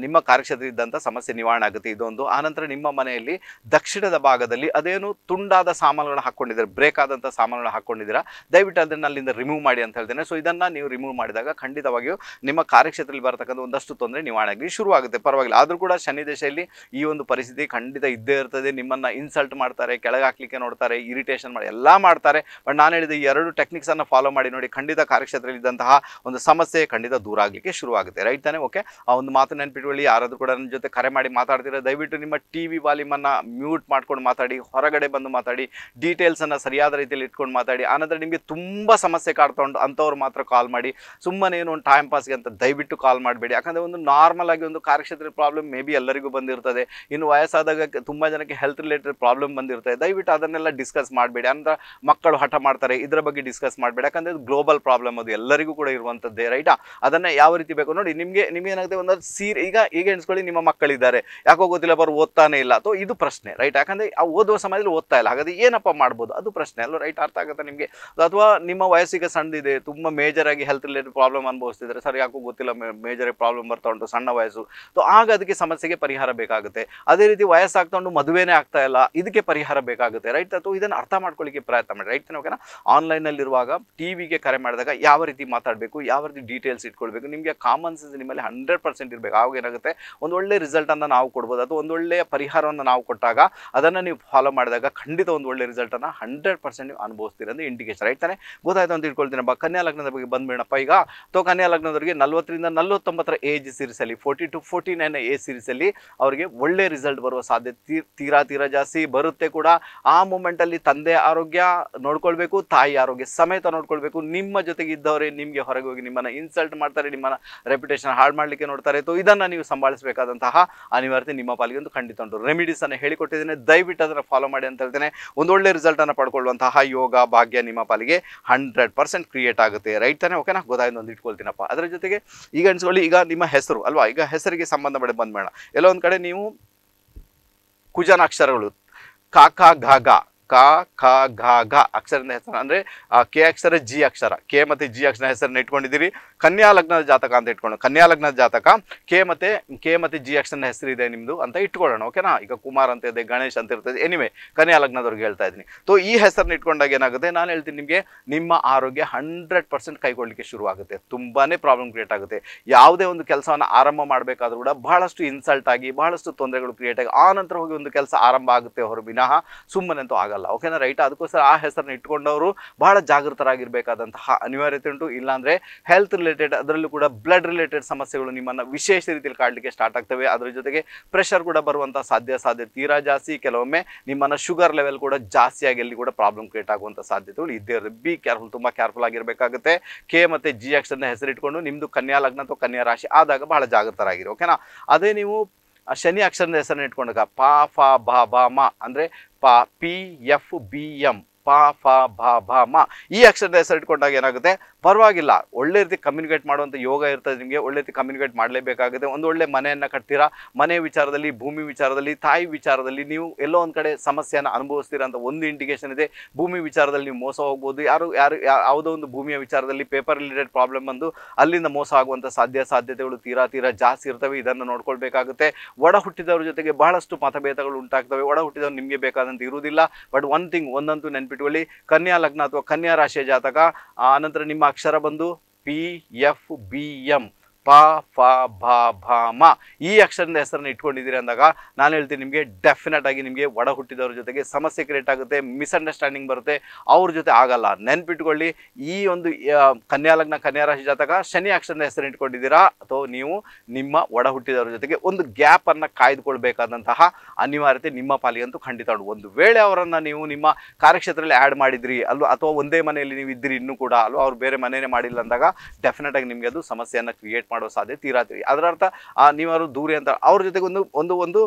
ನಿಮ್ಮ ಕಾರ್ಯಕ್ಷೇತ್ರ ಇದ್ದಂಥ ಸಮಸ್ಯೆ ನಿವಾರಣೆ ಆಗುತ್ತೆ ಇದೊಂದು ಆನಂತರ ನಿಮ್ಮ ಮನೆಯಲ್ಲಿ ದಕ್ಷಿಣದ ಭಾಗದಲ್ಲಿ ಅದೇನು ತುಂಡಾದ ಸಾಮಾನುಗಳನ್ನ ಹಾಕ್ಕೊಂಡಿದ್ದಾರೆ ಬ್ರೇಕ್ ಆದಂಥ ಸಾಮಾನು ಹಾಕೊಂಡಿದೀರಾ ಹಾಕೊಂಡಿದ್ದೀರಾ ದಯವಿಟ್ಟು ಅದನ್ನ ಅಲ್ಲಿಂದ ರಿಮೂವ್ ಮಾಡಿ ಅಂತ ಹೇಳ್ತೇನೆ ಸೊ ಇದನ್ನ ನೀವು ರಿಮೂವ್ ಮಾಡಿದಾಗ ಖಂಡಿತವಾಗಿಯೂ ನಿಮ್ಮ ಕಾರ್ಯಕ್ಷೇತ್ರದಲ್ಲಿ ಬರತಕ್ಕಂಥ ಒಂದಷ್ಟು ತೊಂದರೆ ನಿವಾರಣೆಗೆ ಶುರುವಾಗುತ್ತೆ ಪರವಾಗಿಲ್ಲ ಆದರೂ ಕೂಡ ಶನಿ ದೇಶದಲ್ಲಿ ಈ ಒಂದು ಪರಿಸ್ಥಿತಿ ಖಂಡಿತ ಇದ್ದೇ ಇರ್ತದೆ ನಿಮ್ಮನ್ನ ಇನ್ಸಲ್ಟ್ ಮಾಡ್ತಾರೆ ಕೆಳಗೆ ಹಾಕ್ಲಿಕ್ಕೆ ನೋಡ್ತಾರೆ ಇರಿಟೇಷನ್ ಮಾಡಿ ಎಲ್ಲ ಮಾಡ್ತಾರೆ ಬಟ್ ನಾನು ಹೇಳಿದ ಈ ಎರಡು ಟೆಕ್ನಿಕ್ಸನ್ನು ಫಾಲೋ ಮಾಡಿ ನೋಡಿ ಖಂಡಿತ ಕಾರ್ಯಕ್ಷೇತ್ರದಲ್ಲಿ ಇದ್ದಂತಹ ಒಂದು ಸಮಸ್ಯೆ ಖಂಡಿತ ದೂರ ಆಗಲಿಕ್ಕೆ ಶುರುವಾಗುತ್ತೆ ರೈಟ್ ತಾನೆ ಓಕೆ ಆ ಒಂದು ಮಾತು ನೆನ್ಪಿಟ್ಕೊಳ್ಳಿ ಯಾರಾದರೂ ಕೂಡ ನನ್ನ ಜೊತೆ ಕರೆ ಮಾಡಿ ಮಾತಾಡ್ತೀರಾ ದಯವಿಟ್ಟು ನಿಮ್ಮ ಟಿ ವಿ ವಾಲ್ಯೂಮನ್ನು ಮ್ಯೂಟ್ ಮಾಡ್ಕೊಂಡು ಮಾತಾಡಿ ಹೊರಗಡೆ ಬಂದು ಮಾತಾಡಿ ಡೀಟೇಲ್ಸನ್ನು ಸರಿಯಾದ ರೀತಿಯಲ್ಲಿ ಇಟ್ಕೊಂಡು ಮಾತಾಡಿ ಆನಂತರ ನಿಮಗೆ ತುಂಬ ಸಮಸ್ಯೆ ಕಾಡ್ತಾ ಉಂಟು ಅಂಥವ್ರು ಮಾತ್ರ ಕಾಲ್ ಮಾಡಿ ಸುಮ್ಮನೆ ಏನು ಒಂದು ಟೈಮ್ ಪಾಸ್ಗೆ ಅಂತ ದಯವಿಟ್ಟು ಕಾಲ್ ಮಾಡಬೇಡಿ ಯಾಕಂದರೆ ಒಂದು ನಾರ್ಮಲ್ ಆಗಿ ಒಂದು ಕಾರ್ಯಕ್ಷೇತ್ರದ ಪ್ರಾಬ್ಲಮ್ ಮೇ ಬಿ ಎಲ್ಲರಿಗೂ ಬಂದಿರ್ತದೆ ಇನ್ನು ವಯಸ್ಸಾದಾಗ ತುಂಬ ಜನಕ್ಕೆ ಹೆಲ್ತ್ ರಿಲೇಟೆಡ್ ಪ್ರಾಬ್ಲಮ್ ಬಂದಿರ್ತದೆ ದಯವಿಟ್ಟು ಅದನ್ನೆಲ್ಲ ಡಿಸ್ಕಸ್ ಮಾಡಬೇಡಿ ಅಂದ್ರೆ ಮಕ್ಕಳು ಹಠ ಮಾಡ್ತಾರೆ ಇದರ ಬಗ್ಗೆ ಡಿಸ್ಕಸ್ ಮಾಡಬೇಡಿ ಯಾಕಂದರೆ ಇದು ಗ್ಲೋಬಲ್ ಪ್ರಾಬ್ಲಮ್ ಅದು ಎಲ್ಲರಿಗೂ ಕೂಡ ಇರುವಂಥದ್ದೇ ರೈಟಾ ಅದನ್ನು ಯಾವ ರೀತಿ ಬೇಕು ನೋಡಿ ನಿಮಗೆ ನಿಮಗೆ ಏನಾಗುತ್ತೆ ಒಂದು ಸೀರೆ ಈಗ ಈಗ ಎಣಿಸ್ಕೊಳ್ಳಿ ನಿಮ್ಮ ಮಕ್ಕಳಿದ್ದಾರೆ ಯಾಕೋ ಗೊತ್ತಿಲ್ಲ ಬರೋ ಓದ್ತಾನೆ ಇಲ್ಲ ಅಥವಾ ಇದು ಪ್ರಶ್ನೆ ರೈಟ್ ಯಾಕಂದರೆ ಆ ಓದುವ ಸಮಯದಲ್ಲಿ ಓದ್ತಾ ಇಲ್ಲ ಹಾಗಾದರೆ ಏನಪ್ಪ ಮಾಡ್ಬೋದು ಅದು ಪ್ರಶ್ನೆ ಅಲ್ಲ ರೈಟ್ ಅರ್ಥ ಆಗುತ್ತೆ ನಿಮಗೆ ಅಥವಾ ನಿಮ್ಮ ವಯಸ್ಸಿಗೆ ಸಣ್ಣದಿದೆ ತುಂಬ ಮೇಜರ್ ಆಗಿ ಹೆಲ್ತ್ ರಿಲೇಟೆಡ್ ಪ್ರಾಬ್ಲಮ್ ಅನುಭವಿಸ್ತಿದ್ರೆ ಸರ್ ಯಾಕೋ ಗೊತ್ತಿಲ್ಲ ಮೇಜರ್ ಪ್ರಾಬ್ಲಮ್ ಬರ್ತಾ ಉಂಟು ಸಣ್ಣ ವಯಸ್ಸು ಸೊ ಆಗ ಅದಕ್ಕೆ ಸಮಸ್ಯೆಗೆ ಪರಿಹಾರ ಬೇಕಾಗುತ್ತೆ ಅದೇ ರೀತಿ ವಯಸ್ಸಾಗ್ತಾ ಉಂಟು ಮದುವೆನೇ ಆಗ್ತಾ ಇಲ್ಲ ಇದಕ್ಕೆ ಪರಿಹಾರ ಬೇಕಾಗುತ್ತೆ ರೈಟ್ ಅಥವಾ ಇದನ್ನು ಅರ್ಥ ಮಾಡ್ಕೊಳ್ಳಿಕ್ಕೆ ಪ್ರಯತ್ನ ಮಾಡಿ ರೈಟ್ ಓಕೆನಾ ಆನ್ಲೈನಲ್ಲಿರುವಾಗ ಟಿವಿಗೆ ಕರೆ ಮಾಡಿದಾಗ ಯಾವ ರೀತಿ ಮಾತಾಡಬೇಕು ಯಾವ ರೀತಿ ಡೀಟೇಲ್ಸ್ ಇಟ್ಕೊಳ್ಬೇಕು ನಿಮಗೆ ಕಾಮನ್ ಸೆನ್ಸ್ ನಿಮ್ಮಲ್ಲಿ ಹಂಡ್ರೆಡ್ ಪರ್ಸೆಂಟ್ ಇರಬೇಕು ಆವಾಗ ಏನಾಗುತ್ತೆ ಒಂದು ಒಳ್ಳೆ ರಿಸಲ್ಟನ್ನು ನಾವು ಕೊಡ್ಬೋದು ಅಥವಾ ಒಂದೊಳ್ಳೆಯ ಪರಿಹಾರವನ್ನು ನಾವು ಕೊಟ್ಟಾಗ ಅದನ್ನು ನೀವು ಫಾಲೋ ಮಾಡಿದಾಗ ಖಂಡಿತ ಒಂದು ಒಳ್ಳೆ ರಿಸಲ್ಟನ್ನು ಹಂಡ್ರೆಡ್ ಪರ್ಸೆಂಟ್ ನೀವು ಅನುಭವಿಸ್ತೀವಿ ಹೋಗ್ತೀರಿ ಅಂದರೆ ಇಂಡಿಕೇಶನ್ ರೈಟ್ ತಾನೆ ಗೊತ್ತಾಯ್ತು ಅಂತ ಇಟ್ಕೊಳ್ತೀನಪ್ಪ ಕನ್ಯಾ ಲಗ್ನದ ಬಗ್ಗೆ ಬಂದ್ಬಿಡಪ್ಪ ಈಗ ತೋ ಕನ್ಯಾ ಲಗ್ನದವರಿಗೆ ನಲ್ವತ್ತರಿಂದ ನಲ್ವತ್ತೊಂಬತ್ತರ ಏಜ್ ಸೀರೀಸಲ್ಲಿ forty to forty nine age ಸೀರೀಸಲ್ಲಿ ಅವರಿಗೆ ಒಳ್ಳೆ ರಿಸಲ್ಟ್ ಬರುವ ಸಾಧ್ಯತೆ ತೀರಾ ತೀರಾ ಜಾಸ್ತಿ ಬರುತ್ತೆ ಕೂಡ ಆ ಮೂಮೆಂಟಲ್ಲಿ ತಂದೆ ಆರೋಗ್ಯ ನೋಡ್ಕೊಳ್ಬೇಕು ತಾಯಿ ಆರೋಗ್ಯ ಸಮೇತ ನೋಡ್ಕೊಳ್ಬೇಕು ನಿಮ್ಮ ಜೊತೆಗೆ ಇದ್ದವರೇ ನಿಮಗೆ ಹೊರಗೆ ಹೋಗಿ ನಿಮ್ಮನ್ನ ಇನ್ಸಲ್ಟ್ ಮಾಡ್ತಾರೆ ನಿಮ್ಮನ್ನ ರೆಪ್ಯುಟೇಷನ್ ಹಾಳು ಮಾಡಲಿಕ್ಕೆ ನೋಡ್ತಾರೆ ತೋ ಇದನ್ನು ನೀವು ಸಂಭಾಳಿಸಬೇಕಾದಂತಹ ಅನಿವಾರ್ಯತೆ ನಿಮ್ಮ ಪಾಲಿಗೆ ಒಂದು ಖಂಡಿತ ಉಂಟು ರೆಮಿಡೀಸನ್ನು ಹೇಳಿಕೊಟ್ಟಿದ್ದೇನೆ ದಯವಿಟ್ಟು ಅದನ್ನು ಫಾಲೋ ಮಾಡಿ ಅಂತ ಹೇಳ್ತೇನೆ ಒಂದೊಳ್ಳೆ ರಿಸಲ್ಟನ್ನು ಪಡ್ಕೊಳ್ಳುವಂತಹ ಯೋಗ ಭಾಗ್ಯ ನಿಮ್ಮ ಪಾಲಿಗೆ ಹಂಡ್ರೆಡ್ ಪರ್ಸೆಂಟ್ ಕ್ರಿಯೇಟ್ ಆಗುತ್ತೆ ರೈಟ್ ತಾನೆ ಓಕೆನಾ ಗೊತ್ತಾಯ್ತು ಒಂದು ಇಟ್ಕೊಳ್ತೀನಪ್ಪ ಅದರ ಜೊತೆಗೆ ಈಗ ಅನ್ಸ್ಕೊಳ್ಳಿ ಈಗ ನಿಮ್ಮ ಹೆಸರು ಅಲ್ವಾ ಈಗ ಹೆಸರಿಗೆ ಸಂಬಂಧ ಮಾಡಿ ಬಂದ್ಬೇಡ ಎಲ್ಲ ಒಂದ್ ಕಡೆ ನೀವು ಕುಜನಾಕ್ಷರಗಳು ಕಾಕಾ ಗಾಗ ಕ ಖ ಘ ಘ ಅಕ್ಷರದ ಹೆಸರು ಅಂದರೆ ಕೆ ಅಕ್ಷರ ಜಿ ಅಕ್ಷರ ಕೆ ಮತ್ತು ಜಿ ಅಕ್ಷರ ಹೆಸರನ್ನ ಇಟ್ಕೊಂಡಿದ್ದೀರಿ ಕನ್ಯಾ ಲಗ್ನದ ಜಾತಕ ಅಂತ ಇಟ್ಕೊಂಡು ಕನ್ಯಾ ಲಗ್ನದ ಜಾತಕ ಕೆ ಮತ್ತು ಕೆ ಮತ್ತು ಜಿ ಅಕ್ಷರನ ಇದೆ ನಿಮ್ಮದು ಅಂತ ಇಟ್ಕೊಳ್ಳೋಣ ಓಕೆನಾ ಈಗ ಕುಮಾರ್ ಅಂತ ಇದೆ ಗಣೇಶ್ ಅಂತ ಇರ್ತದೆ ಎನಿವೆ ಕನ್ಯಾ ಲಗ್ನದವ್ರಿಗೆ ಹೇಳ್ತಾ ಇದ್ದೀನಿ ಸೊ ಈ ಹೆಸರನ್ನ ಇಟ್ಕೊಂಡಾಗ ಏನಾಗುತ್ತೆ ನಾನು ಹೇಳ್ತೀನಿ ನಿಮಗೆ ನಿಮ್ಮ ಆರೋಗ್ಯ ಹಂಡ್ರೆಡ್ ಪರ್ಸೆಂಟ್ ಕೈಗೊಳ್ಳಲಿಕ್ಕೆ ಶುರುವಾಗುತ್ತೆ ತುಂಬಾ ಪ್ರಾಬ್ಲಮ್ ಕ್ರಿಯೇಟ್ ಆಗುತ್ತೆ ಯಾವುದೇ ಒಂದು ಕೆಲಸವನ್ನು ಆರಂಭ ಮಾಡಬೇಕಾದ್ರೂ ಕೂಡ ಬಹಳಷ್ಟು ಇನ್ಸಲ್ಟ್ ಆಗಿ ಬಹಳಷ್ಟು ತೊಂದರೆಗಳು ಕ್ರಿಯೇಟ್ ಆಗಿ ಆ ನಂತರ ಹೋಗಿ ಒಂದು ಕೆಲಸ ಆರಂಭ ಆಗುತ್ತೆ ಹೊರ ವಿನಃ ಸುಮ್ಮನೆ ಅಂತೂ ಆಗ ಆಗಲ್ಲ ಓಕೆನಾ ರೈಟ್ ಅದಕ್ಕೋಸ್ಕರ ಆ ಹೆಸರನ್ನ ಇಟ್ಕೊಂಡವರು ಬಹಳ ಜಾಗೃತರಾಗಿರ್ಬೇಕಾದಂತಹ ಅನಿವಾರ್ಯತೆ ಉಂಟು ಇಲ್ಲಾಂದ್ರೆ ಹೆಲ್ತ್ ರಿಲೇಟೆಡ್ ಅದರಲ್ಲೂ ಕೂಡ ಬ್ಲಡ್ ರಿಲೇಟೆಡ್ ಸಮಸ್ಯೆಗಳು ನಿಮ್ಮನ್ನು ವಿಶೇಷ ರೀತಿಯಲ್ಲಿ ಕಾಡಲಿಕ್ಕೆ ಸ್ಟಾರ್ಟ್ ಆಗ್ತವೆ ಅದರ ಜೊತೆಗೆ ಪ್ರೆಷರ್ ಕೂಡ ಬರುವಂತಹ ಸಾಧ್ಯ ಸಾಧ್ಯ ತೀರಾ ಜಾಸ್ತಿ ಕೆಲವೊಮ್ಮೆ ನಿಮ್ಮನ್ನ ಶುಗರ್ ಲೆವೆಲ್ ಕೂಡ ಜಾಸ್ತಿಯಾಗಿ ಅಲ್ಲಿ ಕೂಡ ಪ್ರಾಬ್ಲಮ್ ಕ್ರಿಯೇಟ್ ಆಗುವಂಥ ಸಾಧ್ಯತೆಗಳು ಇದ್ದೇ ಇರುತ್ತೆ ಬಿ ಕೇರ್ಫುಲ್ ತುಂಬಾ ಕೇರ್ಫುಲ್ ಆಗಿರಬೇಕಾಗುತ್ತೆ ಕೆ ಮತ್ತು ಜಿ ಅಕ್ಷರನ ಹೆಸರಿಟ್ಕೊಂಡು ನಿಮ್ಮದು ಕನ್ಯಾ ಲಗ್ನ ಅಥವಾ ಕನ್ಯಾ ರಾಶಿ ಆದಾಗ ಬಹಳ ಜಾಗೃತರಾಗಿರಿ ಓಕೆನಾ ಅದೇ ನೀವು ಶನಿ ಅಕ್ಷರದ ಹೆಸರನ್ನ ಇಟ್ಕೊಂಡಾಗ ಪಾ ಫ ಬಾ ಬಾ ಮಾ ಅಂದರೆ ಪಿ ಎಫ್ ಬಿ ಎಂ ಪ ಫ ಭ ಭ ಮ ಈ ಅಕ್ಷರದ ಹೆಸರಿಟ್ಕೊಂಡಾಗ ಏನಾಗುತ್ತೆ ಪರವಾಗಿಲ್ಲ ಒಳ್ಳೆ ರೀತಿ ಕಮ್ಯುನಿಕೇಟ್ ಮಾಡುವಂಥ ಯೋಗ ಇರ್ತದೆ ನಿಮಗೆ ಒಳ್ಳೆ ರೀತಿ ಕಮ್ಯುನಿಕೇಟ್ ಮಾಡಲೇಬೇಕಾಗುತ್ತೆ ಒಂದು ಒಳ್ಳೆ ಮನೆಯನ್ನು ಕಟ್ತೀರಾ ಮನೆ ವಿಚಾರದಲ್ಲಿ ಭೂಮಿ ವಿಚಾರದಲ್ಲಿ ತಾಯಿ ವಿಚಾರದಲ್ಲಿ ನೀವು ಎಲ್ಲೋ ಒಂದು ಕಡೆ ಸಮಸ್ಯೆಯನ್ನು ಅನುಭವಿಸ್ತೀರಾ ಅಂತ ಒಂದು ಇಂಡಿಕೇಶನ್ ಇದೆ ಭೂಮಿ ವಿಚಾರದಲ್ಲಿ ನೀವು ಮೋಸ ಹೋಗ್ಬೋದು ಯಾರು ಯಾರು ಯಾವುದೋ ಒಂದು ಭೂಮಿಯ ವಿಚಾರದಲ್ಲಿ ಪೇಪರ್ ರಿಲೇಟೆಡ್ ಪ್ರಾಬ್ಲಮ್ ಬಂದು ಅಲ್ಲಿಂದ ಮೋಸ ಆಗುವಂಥ ಸಾಧ್ಯ ಸಾಧ್ಯತೆಗಳು ತೀರಾ ತೀರಾ ಜಾಸ್ತಿ ಇರ್ತವೆ ಇದನ್ನು ನೋಡ್ಕೊಳ್ಬೇಕಾಗುತ್ತೆ ಒಡ ಹುಟ್ಟಿದವ್ರ ಜೊತೆಗೆ ಬಹಳಷ್ಟು ಮತಭೇದಗಳು ಉಂಟಾಗ್ತವೆ ಒಡ ಹುಟ್ಟಿದವರು ನಿಮಗೆ ಬೇಕಾದಂತೆ ಇರುವುದಿಲ್ಲ ಬಟ್ ಒನ್ ಥಿಂಗ್ ಒಂದಂತೂ ನೆನ್ಪಿಟ್ಕೊಳ್ಳಿ ಕನ್ಯಾ ಲಗ್ನ ಅಥವಾ ಕನ್ಯಾ ರಾಶಿಯ ಜಾತಕ ನಂತರ ನಿಮ್ಮ ಅಕ್ಷರ ಬಂದು ಪಿ ಎಫ್ ಬಿ ಎಂ ಪ ಫ ಭ ಭ ಮ ಈ ಅಕ್ಷರದ ಹೆಸರನ್ನು ಇಟ್ಕೊಂಡಿದ್ದೀರಿ ಅಂದಾಗ ನಾನು ಹೇಳ್ತೀನಿ ನಿಮಗೆ ಡೆಫಿನೆಟ್ ಆಗಿ ನಿಮಗೆ ಒಡ ಹುಟ್ಟಿದವ್ರ ಜೊತೆಗೆ ಸಮಸ್ಯೆ ಕ್ರಿಯೇಟ್ ಆಗುತ್ತೆ ಮಿಸ್ಅಂಡರ್ಸ್ಟ್ಯಾಂಡಿಂಗ್ ಬರುತ್ತೆ ಅವ್ರ ಜೊತೆ ಆಗಲ್ಲ ನೆನ್ಪಿಟ್ಕೊಳ್ಳಿ ಈ ಒಂದು ಕನ್ಯಾಲಗ್ನ ಕನ್ಯಾರಾಶಿ ಜಾತಕ ಶನಿ ಅಕ್ಷರದ ಹೆಸರನ್ನು ಇಟ್ಕೊಂಡಿದ್ದೀರಾ ಅಥವಾ ನೀವು ನಿಮ್ಮ ಒಡ ಹುಟ್ಟಿದವ್ರ ಜೊತೆಗೆ ಒಂದು ಗ್ಯಾಪನ್ನು ಕಾಯ್ದುಕೊಳ್ಬೇಕಾದಂತಹ ಅನಿವಾರ್ಯತೆ ನಿಮ್ಮ ಪಾಲಿಗಂತೂ ಖಂಡಿತ ಒಂದು ವೇಳೆ ಅವರನ್ನು ನೀವು ನಿಮ್ಮ ಕಾರ್ಯಕ್ಷೇತ್ರದಲ್ಲಿ ಆ್ಯಡ್ ಮಾಡಿದ್ರಿ ಅಲ್ವಾ ಅಥವಾ ಒಂದೇ ಮನೆಯಲ್ಲಿ ನೀವು ಇದ್ದೀರಿ ಇನ್ನೂ ಕೂಡ ಅಲ್ವಾ ಅವ್ರು ಬೇರೆ ಮನೆಯೇ ಮಾಡಿಲ್ಲ ಅಂದಾಗ ಆಗಿ ನಿಮಗೆ ಅದು ಸಮಸ್ಯೆಯನ್ನು ಕ್ರಿಯೇಟ್ ಮಾಡೋ ಸಾಧ್ಯತೆ ತೀರಿ ಅದರ ಅರ್ಥ ಅವರು ದೂರಿ ಅಂತ ಅವ್ರ ಜೊತೆಗೆ ಒಂದು ಒಂದು ಒಂದು